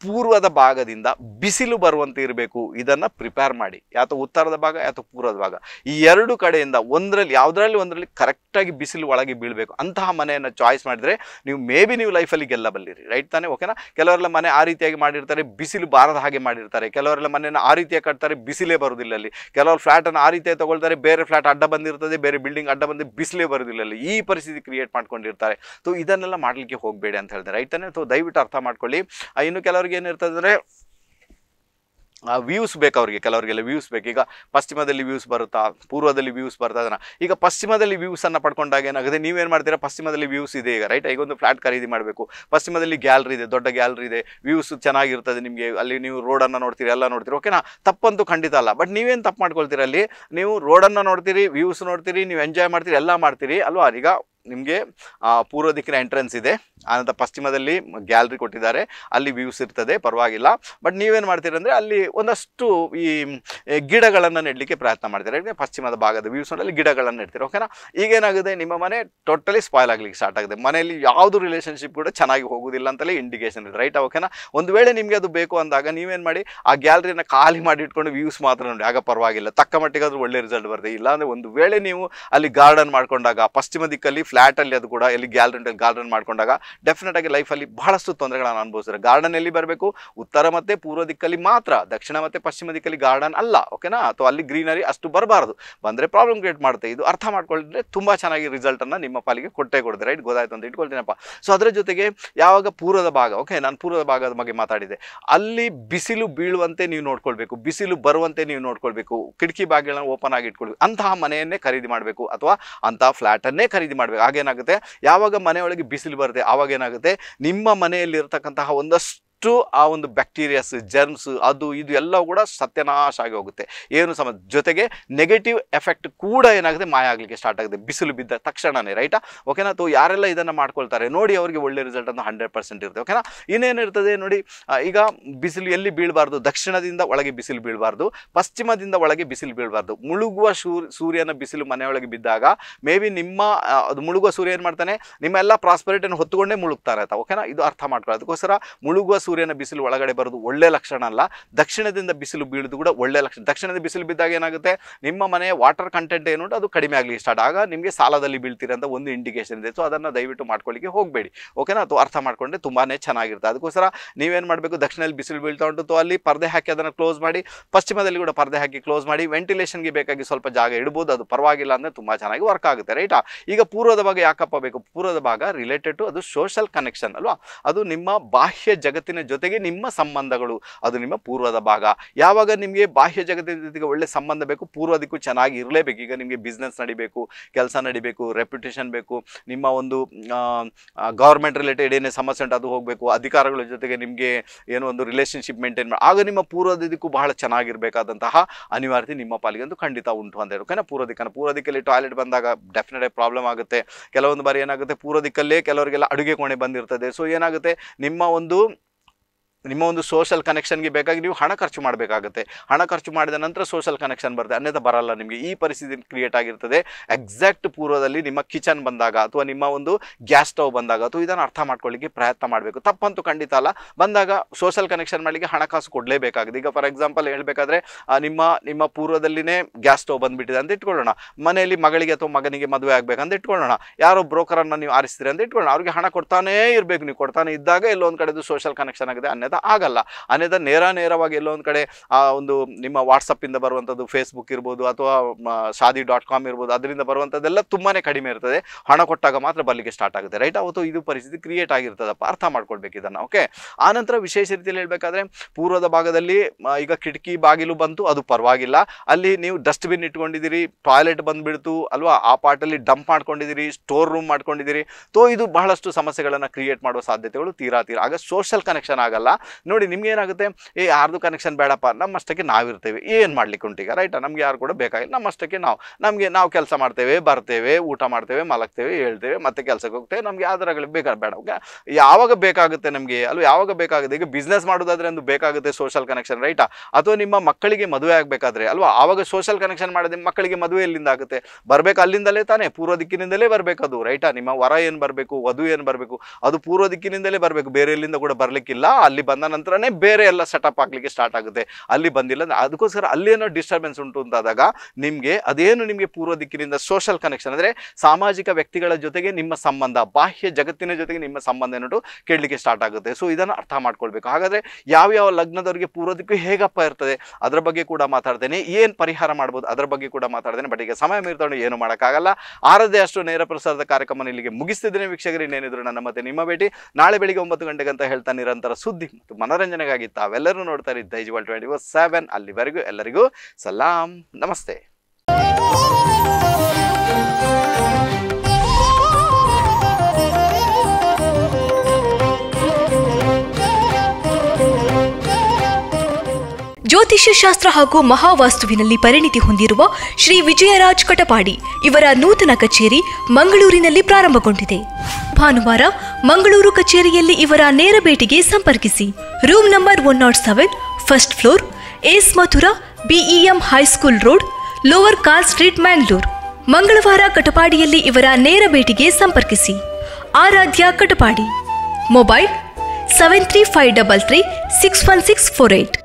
ಪೂರ್ವದ ಭಾಗದಿಂದ ಬಿಸಿಲು ಬರುವಂತೆ ಇರಬೇಕು ಇದನ್ನು ಪ್ರಿಪೇರ್ ಮಾಡಿ ಯಾತೋ ಉತ್ತರದ ಭಾಗ ಯಾತೋ ಪೂರ್ವದ ಭಾಗ ಈ ಎರಡು ಕಡೆಯಿಂದ ಒಂದರಲ್ಲಿ ಯಾವುದರಲ್ಲಿ ಒಂದರಲ್ಲಿ ಕರೆಕ್ಟಾಗಿ ಬಿಸಿಲು ಒಳಗೆ ಬೀಳಬೇಕು ಅಂತಹ ಮನೆಯನ್ನು ಚಾಯ್ಸ್ ಮಾಡಿದರೆ ನೀವು ಮೇ ಬಿ ನೀವು ಲೈಫಲ್ಲಿ ಗೆಲ್ಲಬಲ್ಲಿರಿ ರೈಟ್ ತಾನೇ ಓಕೆನಾ ಕೆಲವರೆಲ್ಲ ಮನೆ ಆ ರೀತಿಯಾಗಿ ಮಾಡಿರ್ತಾರೆ ಬಿಸಿಲು ಬಾರದ ಹಾಗೆ ಮಾಡಿರ್ತಾರೆ ಕೆಲವರೆಲ್ಲ ಮನೆಯನ್ನು ಆ ರೀತಿಯಾಗಿ ಕಟ್ತಾರೆ ಬಿಸಿಲೇ ಬರೋದಿಲ್ಲ ಅಲ್ಲಿ ಕೆಲವರು ಫ್ಲಾಟನ್ನು ಆ ರೀತಿಯಾಗಿ ತೊಗೊಳ್ತಾರೆ ಬೇರೆ ಫ್ಲಾಟ್ ಅಡ್ಡ ಬಂದಿರ್ತದೆ ಬೇರೆ ಬಿಲ್ಡಿಂಗ್ ಅಡ್ಡ ಬಂದು ಬಿಸಿಲೇ ಬರೋದಿಲ್ಲ ಅಲ್ಲಿ ಈ ಪರಿಸ್ಥಿತಿ ಕ್ರಿಯೇಟ್ ಮಾಡ್ಕೊಂಡಿರ್ತಾರೆ ಸೊ ಇದನ್ನೆಲ್ಲ ಮಾಡಲಿಕ್ಕೆ ಹೋಗಬೇಡಿ ಅಂತ ಹೇಳಿದ್ರೆ ರೈಟ್ ತಾನೆ ಸೊ ದಯವಿಟ್ಟು ಅರ್ಥ ಮಾಡ್ಕೊಳ್ಳಿ ಇನ್ನು ಕೆಲವರು ಕೆಲವ್ರಿಗೆ ಆ ವ್ಯೂಸ್ ಬೇಕು ಅವರಿಗೆ ಕೆಲವರಿಗೆಲ್ಲ ವ್ಯೂಸ್ ಬೇಕು ಈಗ ಪಶ್ಚಿಮದಲ್ಲಿ ವ್ಯೂಸ್ ಬರುತ್ತಾ ಪೂರ್ವದಲ್ಲಿ ವ್ಯೂಸ್ ಬರುತ್ತಾ ಅದನ್ನು ಈಗ ಪಶ್ಚಿಮದಲ್ಲಿ ವ್ಯೂಸನ್ನು ಪಡ್ಕೊಂಡಾಗ ಏನಾಗುತ್ತೆ ನೀವೇನು ಮಾಡ್ತೀರಾ ಪಶ್ಚಿಮದಲ್ಲಿ ವ್ಯೂಸ್ ಇದೆ ಈಗ ರೈಟ್ ಈಗ ಒಂದು ಫ್ಲಾಟ್ ಖರೀದಿ ಮಾಡಬೇಕು ಪಶ್ಚಿಮದಲ್ಲಿ ಗ್ಯಾಲರಿ ಇದೆ ದೊಡ್ಡ ಗ್ಯಾಲರಿ ಇದೆ ವ್ಯೂಸ್ ಚೆನ್ನಾಗಿರ್ತದೆ ನಿಮಗೆ ಅಲ್ಲಿ ನೀವು ರೋಡನ್ನು ನೋಡ್ತೀರಿ ಎಲ್ಲ ನೋಡ್ತೀರಿ ಓಕೆನಾ ತಪ್ಪಂತೂ ಖಂಡಿತ ಅಲ್ಲ ಬಟ್ ನೀವೇನು ತಪ್ಪು ಮಾಡ್ಕೊಳ್ತೀರಲ್ಲಿ ಅಲ್ಲಿ ನೀವು ರೋಡನ್ನು ನೋಡ್ತೀರಿ ವ್ಯೂಸ್ ನೋಡ್ತೀರಿ ನೀವು ಎಂಜಾಯ್ ಮಾಡ್ತೀರಿ ಎಲ್ಲ ಮಾಡ್ತೀರಿ ಅಲ್ವಾ ಈಗ ನಿಮಗೆ ಪೂರ್ವ ದಿಕ್ಕಿನ ಎಂಟ್ರೆನ್ಸ್ ಇದೆ ಆನಂತರ ಪಶ್ಚಿಮದಲ್ಲಿ ಗ್ಯಾಲರಿ ಕೊಟ್ಟಿದ್ದಾರೆ ಅಲ್ಲಿ ವ್ಯೂಸ್ ಇರ್ತದೆ ಪರವಾಗಿಲ್ಲ ಬಟ್ ನೀವೇನು ಮಾಡ್ತೀರಂದರೆ ಅಲ್ಲಿ ಒಂದಷ್ಟು ಈ ಗಿಡಗಳನ್ನು ನೆಡಲಿಕ್ಕೆ ಪ್ರಯತ್ನ ಮಾಡ್ತೀರಾ ಪಶ್ಚಿಮದ ಭಾಗದ ವ್ಯೂಸ್ ಅಲ್ಲಿ ಗಿಡಗಳನ್ನು ನೆಡ್ತೀರ ಓಕೆನಾ ಈಗೇನಾಗಿದೆ ನಿಮ್ಮ ಮನೆ ಟೋಟಲಿ ಸ್ಪಾಯ್ಲ್ ಆಗಲಿಕ್ಕೆ ಸ್ಟಾರ್ಟ್ ಆಗಿದೆ ಮನೆಯಲ್ಲಿ ಯಾವುದು ರಿಲೇಷನ್ಶಿಪ್ ಕೂಡ ಚೆನ್ನಾಗಿ ಹೋಗೋದಿಲ್ಲ ಅಂತಲೇ ಇಂಡಿಕೇಶನ್ ಇದೆ ರೈಟ್ ಓಕೆನಾ ಒಂದು ವೇಳೆ ನಿಮಗೆ ಅದು ಬೇಕು ಅಂದಾಗ ನೀವೇನು ಮಾಡಿ ಆ ಗ್ಯಾಲರಿಯನ್ನು ಖಾಲಿ ಮಾಡಿ ಇಟ್ಕೊಂಡು ವ್ಯೂಸ್ ಮಾತ್ರ ನೋಡಿ ಆಗ ಪರವಾಗಿಲ್ಲ ತಕ್ಕ ಮಟ್ಟಿಗೆ ಆದರೂ ಒಳ್ಳೆ ರಿಸಲ್ಟ್ ಬರುತ್ತೆ ಇಲ್ಲಾಂದರೆ ಒಂದು ವೇಳೆ ನೀವು ಅಲ್ಲಿ ಗಾರ್ಡನ್ ಮಾಡ್ಕೊಂಡಾಗ ಪಶ್ಚಿಮ ದಿಕ್ಕಲ್ಲಿ ಫ್ಲ್ಯಾಟಲ್ಲಿ ಅದು ಕೂಡ ಎಲ್ಲಿ ಗ್ಯಾಲ್ರನ್ ಗಾರ್ಡನ್ ಮಾಡಿಕೊಂಡಾಗ ಡೆಫಿನೆಟ್ ಆಗಿ ಲೈಫಲ್ಲಿ ಬಹಳಷ್ಟು ತೊಂದರೆಗಳನ್ನು ಅನುಭವಿಸ್ತಾರೆ ಗಾರ್ಡನ್ ಎಲ್ಲಿ ಬರಬೇಕು ಉತ್ತರ ಮತ್ತು ಪೂರ್ವ ದಿಕ್ಕಲ್ಲಿ ಮಾತ್ರ ದಕ್ಷಿಣ ಮತ್ತು ಪಶ್ಚಿಮ ದಿಕ್ಕಲ್ಲಿ ಗಾರ್ಡನ್ ಅಲ್ಲ ಓಕೆನಾ ಅಥವಾ ಅಲ್ಲಿ ಗ್ರೀನರಿ ಅಷ್ಟು ಬರಬಾರದು ಬಂದ್ರೆ ಪ್ರಾಬ್ಲಮ್ ಕ್ರಿಯೇಟ್ ಮಾಡುತ್ತೆ ಇದು ಅರ್ಥ ಮಾಡ್ಕೊಂಡ್ರೆ ತುಂಬ ಚೆನ್ನಾಗಿ ರಿಸಲ್ಟನ್ನು ನಿಮ್ಮ ಪಾಲಿಗೆ ಕೊಟ್ಟೆ ಕೊಡುತ್ತೆ ರೈಟ್ ಗೊತ್ತಾಯ್ತು ಅಂತ ಇಟ್ಕೊಳ್ತೀನಪ್ಪ ಸೊ ಅದರ ಜೊತೆಗೆ ಯಾವಾಗ ಪೂರ್ವದ ಭಾಗ ಓಕೆ ನಾನು ಪೂರ್ವದ ಭಾಗದ ಬಗ್ಗೆ ಮಾತಾಡಿದೆ ಅಲ್ಲಿ ಬಿಸಿಲು ಬೀಳುವಂತೆ ನೀವು ನೋಡ್ಕೊಳ್ಬೇಕು ಬಿಸಿಲು ಬರುವಂತೆ ನೀವು ನೋಡ್ಕೊಳ್ಬೇಕು ಕಿಟಕಿ ಬಾಗಿಲನ್ನು ಓಪನ್ ಆಗಿ ಇಟ್ಕೊಳ್ಬೇಕು ಅಂತಹ ಮನೆಯನ್ನೇ ಖರೀದಿ ಮಾಡಬೇಕು ಅಥವಾ ಅಂತಹ ಫ್ಲ್ಯಾಟನ್ನೇ ಖರೀದಿ ಮಾಡಬೇಕು ಆಗೇನಾಗುತ್ತೆ ಯಾವಾಗ ಮನೆಯೊಳಗೆ ಬಿಸಿಲು ಬರುತ್ತೆ ಆವಾಗ ಏನಾಗುತ್ತೆ ನಿಮ್ಮ ಮನೆಯಲ್ಲಿ ಇರತಕ್ಕಂತಹ ಒಂದಷ್ಟು ಅಷ್ಟು ಆ ಒಂದು ಬ್ಯಾಕ್ಟೀರಿಯಾಸ್ ಜರ್ಮ್ಸ್ ಅದು ಇದು ಎಲ್ಲ ಕೂಡ ಸತ್ಯನಾಶ ಆಗಿ ಹೋಗುತ್ತೆ ಏನು ಸಮ ಜೊತೆಗೆ ನೆಗೆಟಿವ್ ಎಫೆಕ್ಟ್ ಕೂಡ ಏನಾಗುತ್ತೆ ಮಾಯ ಆಗಲಿಕ್ಕೆ ಸ್ಟಾರ್ಟ್ ಆಗುತ್ತೆ ಬಿಸಿಲು ಬಿದ್ದ ತಕ್ಷಣನೇ ರೈಟಾ ಓಕೆನಾ ಅಥವಾ ಯಾರೆಲ್ಲ ಇದನ್ನು ಮಾಡ್ಕೊಳ್ತಾರೆ ನೋಡಿ ಅವರಿಗೆ ಒಳ್ಳೆ ರಿಸಲ್ಟ್ ಅಂತ ಹಂಡ್ರೆಡ್ ಪರ್ಸೆಂಟ್ ಇರುತ್ತೆ ಓಕೆನಾ ಇನ್ನೇನಿರ್ತದೆ ನೋಡಿ ಈಗ ಬಿಸಿಲು ಎಲ್ಲಿ ಬೀಳಬಾರ್ದು ದಕ್ಷಿಣದಿಂದ ಒಳಗೆ ಬಿಸಿಲು ಬೀಳಬಾರ್ದು ಪಶ್ಚಿಮದಿಂದ ಒಳಗೆ ಬಿಸಿಲು ಬೀಳಬಾರ್ದು ಮುಳುಗುವ ಸೂರ್ಯನ ಬಿಸಿಲು ಮನೆಯೊಳಗೆ ಬಿದ್ದಾಗ ಮೇ ಬಿ ನಿಮ್ಮ ಅದು ಮುಳುಗುವ ಸೂರ್ಯ ಏನು ಮಾಡ್ತಾನೆ ನಿಮ್ಮೆಲ್ಲ ಪ್ರಾಸ್ಪರಿಟಿಯನ್ನು ಹೊತ್ತುಕೊಂಡೇ ಮುಳುಗ್ತಾರೆ ಅಂತ ಓಕೆನಾ ಇದು ಅರ್ಥ ಮಾಡ್ಕೊಳ್ಳೋದಕ್ಕೋಸ್ಕರ ಮುಳುಗುವ ಸೂರ್ಯನ ಬಿಸಿಲು ಒಳಗಡೆ ಬರೋದು ಒಳ್ಳೆ ಲಕ್ಷಣ ಅಲ್ಲ ದಕ್ಷಿಣದಿಂದ ಬಿಸಿಲು ಬೀಳೋದು ಕೂಡ ಒಳ್ಳೆ ಲಕ್ಷಣ ದಕ್ಷಿಣದ ಬಿಸಿಲು ಬಿದ್ದಾಗ ಏನಾಗುತ್ತೆ ನಿಮ್ಮ ಮನೆಯ ವಾಟರ್ ಕಂಟೆಂಟ್ ಏನು ಅದು ಕಡಿಮೆ ಆಗಲಿ ಸ್ಟಾರ್ಟ್ ಆಗ ನಿಮಗೆ ಸಾಲದಲ್ಲಿ ಅಂತ ಒಂದು ಇಂಡಿಕೇಶನ್ ಇದೆ ಸೊ ಅದನ್ನು ದಯವಿಟ್ಟು ಮಾಡ್ಕೊಳ್ಳಿಕ್ಕೆ ಹೋಗಬೇಡಿ ಓಕೆನಾ ಅದು ಅರ್ಥ ಮಾಡಿಕೊಂಡ್ರೆ ತುಂಬಾ ಚೆನ್ನಾಗಿರುತ್ತೆ ಅದಕ್ಕೋಸ್ಕರ ನೀವೇನು ಮಾಡಬೇಕು ದಕ್ಷಿಣದಲ್ಲಿ ಬಿಸಿಲು ಬೀಳ್ತಾ ಉಂಟು ಅಥವಾ ಅಲ್ಲಿ ಪರ್ದೆ ಹಾಕಿ ಅದನ್ನು ಕ್ಲೋಸ್ ಮಾಡಿ ಪಶ್ಚಿಮದಲ್ಲಿ ಕೂಡ ಪರದೆ ಹಾಕಿ ಕ್ಲೋಸ್ ಮಾಡಿ ವೆಂಟಿಲೇಷನ್ಗೆ ಬೇಕಾಗಿ ಸ್ವಲ್ಪ ಜಾಗ ಇಡ್ಬೋದು ಅದು ಪರವಾಗಿಲ್ಲ ಅಂದರೆ ತುಂಬ ಚೆನ್ನಾಗಿ ವರ್ಕ್ ಆಗುತ್ತೆ ರೈಟಾ ಈಗ ಪೂರ್ವದ ಭಾಗ ಯಾಕಪ್ಪ ಬೇಕು ಪೂರ್ವದ ಭಾಗ ರಿಲೇಟೆಡ್ ಟು ಅದು ಸೋಷಲ್ ಕನೆಕ್ಷನ್ ಅಲ್ವಾ ಅದು ನಿಮ್ಮ ಬಾಹ್ಯ ಜಗತ್ತಿನ ಜಗತ್ತಿನ ಜೊತೆಗೆ ನಿಮ್ಮ ಸಂಬಂಧಗಳು ಅದು ನಿಮ್ಮ ಪೂರ್ವದ ಭಾಗ ಯಾವಾಗ ನಿಮಗೆ ಬಾಹ್ಯ ಜಗತ್ತಿನ ಜೊತೆಗೆ ಒಳ್ಳೆ ಸಂಬಂಧ ಬೇಕು ಪೂರ್ವದಕ್ಕೂ ಚೆನ್ನಾಗಿ ಇರಲೇಬೇಕು ಈಗ ನಿಮಗೆ ಬಿಸ್ನೆಸ್ ನಡಿಬೇಕು ಕೆಲಸ ನಡಿಬೇಕು ರೆಪ್ಯುಟೇಷನ್ ಬೇಕು ನಿಮ್ಮ ಒಂದು ಗೌರ್ಮೆಂಟ್ ರಿಲೇಟೆಡ್ ಏನೇ ಸಮಸ್ಯೆ ಉಂಟು ಅದು ಹೋಗಬೇಕು ಅಧಿಕಾರಗಳ ಜೊತೆಗೆ ನಿಮಗೆ ಏನೋ ಒಂದು ರಿಲೇಷನ್ಶಿಪ್ ಮೇಂಟೈನ್ ಮಾಡಿ ಆಗ ನಿಮ್ಮ ಪೂರ್ವದ ಬಹಳ ಚೆನ್ನಾಗಿರಬೇಕಾದಂತಹ ಅನಿವಾರ್ಯತೆ ನಿಮ್ಮ ಪಾಲಿಗೆ ಒಂದು ಖಂಡಿತ ಉಂಟು ಅಂತ ಹೇಳಿ ಪೂರ್ವ ದಿಕ್ಕನ್ನು ಪೂರ್ವ ದಿಕ್ಕಲ್ಲಿ ಟಾಯ್ಲೆಟ್ ಬಂದಾಗ ಡೆಫಿನೆಟ್ ಪ್ರಾಬ್ಲಮ್ ಆಗುತ್ತೆ ಕೆಲವೊಂದು ಬಾರಿ ಏನಾಗುತ್ತೆ ಪೂರ್ವ ದಿಕ್ಕಲ್ಲೇ ಕೆಲವರಿಗೆಲ್ಲ ಅಡುಗೆ ಕೋಣೆ ಬಂದಿರ್ತದೆ ಸೊ ಏನಾಗುತ್ತೆ ನಿಮ್ಮ ಒಂದು ನಿಮ್ಮ ಒಂದು ಸೋಷಲ್ ಕನೆಕ್ಷನ್ಗೆ ಬೇಕಾಗಿ ನೀವು ಹಣ ಖರ್ಚು ಮಾಡಬೇಕಾಗುತ್ತೆ ಹಣ ಖರ್ಚು ಮಾಡಿದ ನಂತರ ಸೋಷಲ್ ಕನೆಕ್ಷನ್ ಬರುತ್ತೆ ಅನ್ಯಥ ಬರಲ್ಲ ನಿಮಗೆ ಈ ಪರಿಸ್ಥಿತಿ ಕ್ರಿಯೇಟ್ ಆಗಿರ್ತದೆ ಎಕ್ಸಾಕ್ಟ್ ಪೂರ್ವದಲ್ಲಿ ನಿಮ್ಮ ಕಿಚನ್ ಬಂದಾಗ ಅಥವಾ ನಿಮ್ಮ ಒಂದು ಗ್ಯಾಸ್ ಸ್ಟವ್ ಬಂದಾಗ ಅಥವಾ ಇದನ್ನು ಅರ್ಥ ಮಾಡ್ಕೊಳ್ಳಿಕ್ಕೆ ಪ್ರಯತ್ನ ಮಾಡಬೇಕು ತಪ್ಪಂತೂ ಖಂಡಿತ ಅಲ್ಲ ಬಂದಾಗ ಸೋಷಲ್ ಕನೆಕ್ಷನ್ ಮಾಡಲಿಕ್ಕೆ ಹಣಕಾಸು ಕೊಡಲೇಬೇಕಾಗಿದೆ ಈಗ ಫಾರ್ ಎಕ್ಸಾಂಪಲ್ ಹೇಳಬೇಕಾದ್ರೆ ನಿಮ್ಮ ನಿಮ್ಮ ಪೂರ್ವದಲ್ಲಿನೇ ಗ್ಯಾಸ್ ಸ್ಟವ್ ಬಂದುಬಿಟ್ಟಿದೆ ಅಂತ ಇಟ್ಕೊಳ್ಳೋಣ ಮನೆಯಲ್ಲಿ ಮಗಳಿಗೆ ಅಥವಾ ಮಗನಿಗೆ ಮದುವೆ ಆಗಬೇಕಂತ ಇಟ್ಕೊಳ್ಳೋಣ ಯಾರೋ ಬ್ರೋಕರನ್ನು ನೀವು ಆರಿಸ್ತೀರಿ ಅಂತ ಇಟ್ಕೊಳ್ಳೋಣ ಅವ್ರಿಗೆ ಹಣ ಕೊಡ್ತಾನೇ ಇರಬೇಕು ನೀವು ಕೊಡ್ತಾನೆ ಇದ್ದಾಗ ಎಲ್ಲೊಂದು ಕಡೆದು ಸೋಷಲ್ ಕನೆಕ್ಷನ್ ಆಗಿದೆ ಅನ್ಯದ ಆಗಲ್ಲ ಅನ್ಯದ ನೇರ ನೇರವಾಗಿ ಎಲ್ಲೊಂದು ಕಡೆ ಆ ಒಂದು ನಿಮ್ಮ ವಾಟ್ಸಪ್ಪಿಂದ ಬರುವಂಥದ್ದು ಫೇಸ್ಬುಕ್ ಇರ್ಬೋದು ಅಥವಾ ಶಾದಿ ಡಾಟ್ ಕಾಮ್ ಇರ್ಬೋದು ಅದರಿಂದ ಬರುವಂಥದ್ದೆಲ್ಲ ತುಂಬಾ ಕಡಿಮೆ ಇರ್ತದೆ ಹಣ ಕೊಟ್ಟಾಗ ಮಾತ್ರ ಬರಲಿಕ್ಕೆ ಸ್ಟಾರ್ಟ್ ಆಗುತ್ತೆ ರೈಟ್ ಅವತ್ತು ಇದು ಪರಿಸ್ಥಿತಿ ಕ್ರಿಯೇಟ್ ಆಗಿರ್ತದಪ್ಪ ಅರ್ಥ ಮಾಡ್ಕೊಳ್ಬೇಕು ಇದನ್ನು ಓಕೆ ಆನಂತರ ವಿಶೇಷ ರೀತಿಯಲ್ಲಿ ಹೇಳಬೇಕಾದ್ರೆ ಪೂರ್ವದ ಭಾಗದಲ್ಲಿ ಈಗ ಕಿಟಕಿ ಬಾಗಿಲು ಬಂತು ಅದು ಪರವಾಗಿಲ್ಲ ಅಲ್ಲಿ ನೀವು ಡಸ್ಟ್ಬಿನ್ ಇಟ್ಕೊಂಡಿದ್ದೀರಿ ಟಾಯ್ಲೆಟ್ ಬಂದುಬಿಡ್ತು ಅಲ್ವಾ ಆ ಪಾರ್ಟಲ್ಲಿ ಡಂಪ್ ಮಾಡ್ಕೊಂಡಿದ್ದೀರಿ ಸ್ಟೋರ್ ರೂಮ್ ಮಾಡ್ಕೊಂಡಿದ್ದೀರಿ ತೋ ಇದು ಬಹಳಷ್ಟು ಸಮಸ್ಯೆಗಳನ್ನು ಕ್ರಿಯೇಟ್ ಮಾಡುವ ಸಾಧ್ಯತೆಗಳು ತೀರಾ ತೀರಾ ಆಗ ಸೋಷಿಯಲ್ ಕನೆಕ್ಷನ್ ಆಗಲ್ಲ ನೋಡಿ ನಿಮ್ಗೆ ಏನಾಗುತ್ತೆ ಏ ಯಾರ್ದು ಕನೆಕ್ಷನ್ ಬೇಡಪ್ಪ ನಮ್ಮಷ್ಟಕ್ಕೆ ನಾವಿರ್ತೇವೆ ಏನು ಮಾಡ್ಲಿಕ್ಕೆ ಉಂಟೀಗ ರೈಟ ನಮ್ಗೆ ಯಾರು ಕೂಡ ಬೇಕಾಗಿಲ್ಲ ನಮ್ಮಷ್ಟಕ್ಕೆ ನಾವು ನಮಗೆ ನಾವು ಕೆಲಸ ಮಾಡ್ತೇವೆ ಬರ್ತೇವೆ ಊಟ ಮಾಡ್ತೇವೆ ಮಲಗ್ತೇವೆ ಹೇಳ್ತೇವೆ ಮತ್ತೆ ಕೆಲಸಕ್ಕೆ ಹೋಗ್ತೇವೆ ನಮ್ಗೆ ಯಾವ್ದಾಗಲಿ ಬೇಕಾದ ಬೇಡ ಯಾವಾಗ ಬೇಕಾಗುತ್ತೆ ನಮಗೆ ಅಲ್ವಾ ಯಾವಾಗ ಬೇಕಾಗುತ್ತೆ ಈಗ ಬಿಸ್ನೆಸ್ ಮಾಡೋದಾದ್ರೆ ಒಂದು ಬೇಕಾಗುತ್ತೆ ಸೋಷಲ್ ಕನೆಕ್ಷನ್ ರೈಟಾ ಅಥವಾ ನಿಮ್ಮ ಮಕ್ಕಳಿಗೆ ಮದುವೆ ಆಗಬೇಕಾದ್ರೆ ಅಲ್ವಾ ಆವಾಗ ಸೋಷಲ್ ಕನೆಕ್ಷನ್ ಮಾಡಿದ್ರೆ ಮಕ್ಕಳಿಗೆ ಮದುವೆ ಎಲ್ಲಿಂದ ಆಗುತ್ತೆ ಬರಬೇಕು ಅಲ್ಲಿಂದಲೇ ತಾನೇ ಪೂರ್ವ ದಿಕ್ಕಿನಿಂದಲೇ ಬರಬೇಕದು ರೈಟಾ ನಿಮ್ಮ ವರ ಏನು ಬರಬೇಕು ವಧು ಏನು ಬರಬೇಕು ಅದು ಪೂರ್ವ ದಿಕ್ಕಿನಿಂದಲೇ ಬರಬೇಕು ಬೇರೆ ಎಲ್ಲಿಂದ ಕೂಡ ಬರಲಿಕ್ಕಿಲ್ಲ ಅಲ್ಲಿ ಬಂದ ನಂತರನೇ ಬೇರೆ ಎಲ್ಲ ಸೆಟಪ್ ಆಗಲಿಕ್ಕೆ ಸ್ಟಾರ್ಟ್ ಆಗುತ್ತೆ ಅಲ್ಲಿ ಬಂದಿಲ್ಲ ಅದಕ್ಕೋಸ್ಕರ ಅಲ್ಲೇನೋ ಡಿಸ್ಟರ್ಬೆನ್ಸ್ ಉಂಟು ಅಂತಾದಾಗ ನಿಮಗೆ ಅದೇನು ನಿಮಗೆ ಪೂರ್ವ ದಿಕ್ಕಿನಿಂದ ಸೋಷಲ್ ಕನೆಕ್ಷನ್ ಅಂದರೆ ಸಾಮಾಜಿಕ ವ್ಯಕ್ತಿಗಳ ಜೊತೆಗೆ ನಿಮ್ಮ ಸಂಬಂಧ ಬಾಹ್ಯ ಜಗತ್ತಿನ ಜೊತೆಗೆ ನಿಮ್ಮ ಸಂಬಂಧ ಏನೋ ಕೇಳಲಿಕ್ಕೆ ಸ್ಟಾರ್ಟ್ ಆಗುತ್ತೆ ಸೊ ಇದನ್ನು ಅರ್ಥ ಮಾಡ್ಕೊಳ್ಬೇಕು ಹಾಗಾದರೆ ಯಾವ್ಯಾವ ಲಗ್ನದವರಿಗೆ ಪೂರ್ವ ದಿಕ್ಕು ಹೇಗಪ್ಪ ಇರ್ತದೆ ಅದರ ಬಗ್ಗೆ ಕೂಡ ಮಾತಾಡ್ತೇನೆ ಏನು ಪರಿಹಾರ ಮಾಡ್ಬೋದು ಅದರ ಬಗ್ಗೆ ಕೂಡ ಮಾತಾಡ್ತೇನೆ ಬಟ್ ಈಗ ಸಮಯ ಮೀರ್ತಾಕೊಂಡು ಏನು ಮಾಡೋಕ್ಕಾಗಲ್ಲ ಆರದೇ ಅಷ್ಟು ನೇರ ಪ್ರಸಾರದ ಕಾರ್ಯಕ್ರಮ ಇಲ್ಲಿಗೆ ಮುಗಿಸ್ತಿದ್ದೇನೆ ವೀಕ್ಷಕರು ಇನ್ನೇನಿದ್ರು ನನ್ನ ಮತ್ತೆ ನಿಮ್ಮ ಭೇಟಿ ನಾಳೆ ಬೆಳಿಗ್ಗೆ ಒಂಬತ್ತು ಗಂಟೆಗೆ ಅಂತ ಹೇಳ್ತಾ ನಿರಂತರ ಸುದ್ದಿ ಮನೋರಂಜನೆಗಾಗಿ ತಾವೆಲ್ಲರೂ ನೋಡ್ತಾ ಇರಿ ವರ್ಲ್ಡ್ ಟ್ವೆಂಟಿ ಫೋರ್ ಸೆವೆನ್ ಅಲ್ಲಿವರೆಗೂ ಎಲ್ಲರಿಗೂ ಸಲಾಂ ನಮಸ್ತೆ ಜ್ಯೋತಿಷ್ಯ ಶಾಸ್ತ್ರ ಹಾಗೂ ಮಹಾವಾಸ್ತುವಿನಲ್ಲಿ ಪರಿಣಿತಿ ಹೊಂದಿರುವ ಶ್ರೀ ವಿಜಯರಾಜ್ ಕಟಪಾಡಿ ಇವರ ನೂತನ ಕಚೇರಿ ಮಂಗಳೂರಿನಲ್ಲಿ ಪ್ರಾರಂಭಗೊಂಡಿದೆ ಭಾನುವಾರ ಮಂಗಳೂರು ಕಚೇರಿಯಲ್ಲಿ ಇವರ ನೇರ ಭೇಟಿಗೆ ಸಂಪರ್ಕಿಸಿ room number one nought seven first floor S Mathura BEM high school road lower car street Mangalore ಮಂಗಳವಾರ ಕಟಪಾಡಿಯಲ್ಲಿ ಇವರ ನೇರ ಭೇಟಿಗೆ ಸಂಪರ್ಕಿಸಿ Aradhya Katapadi mobile seven three five double three six one six four eight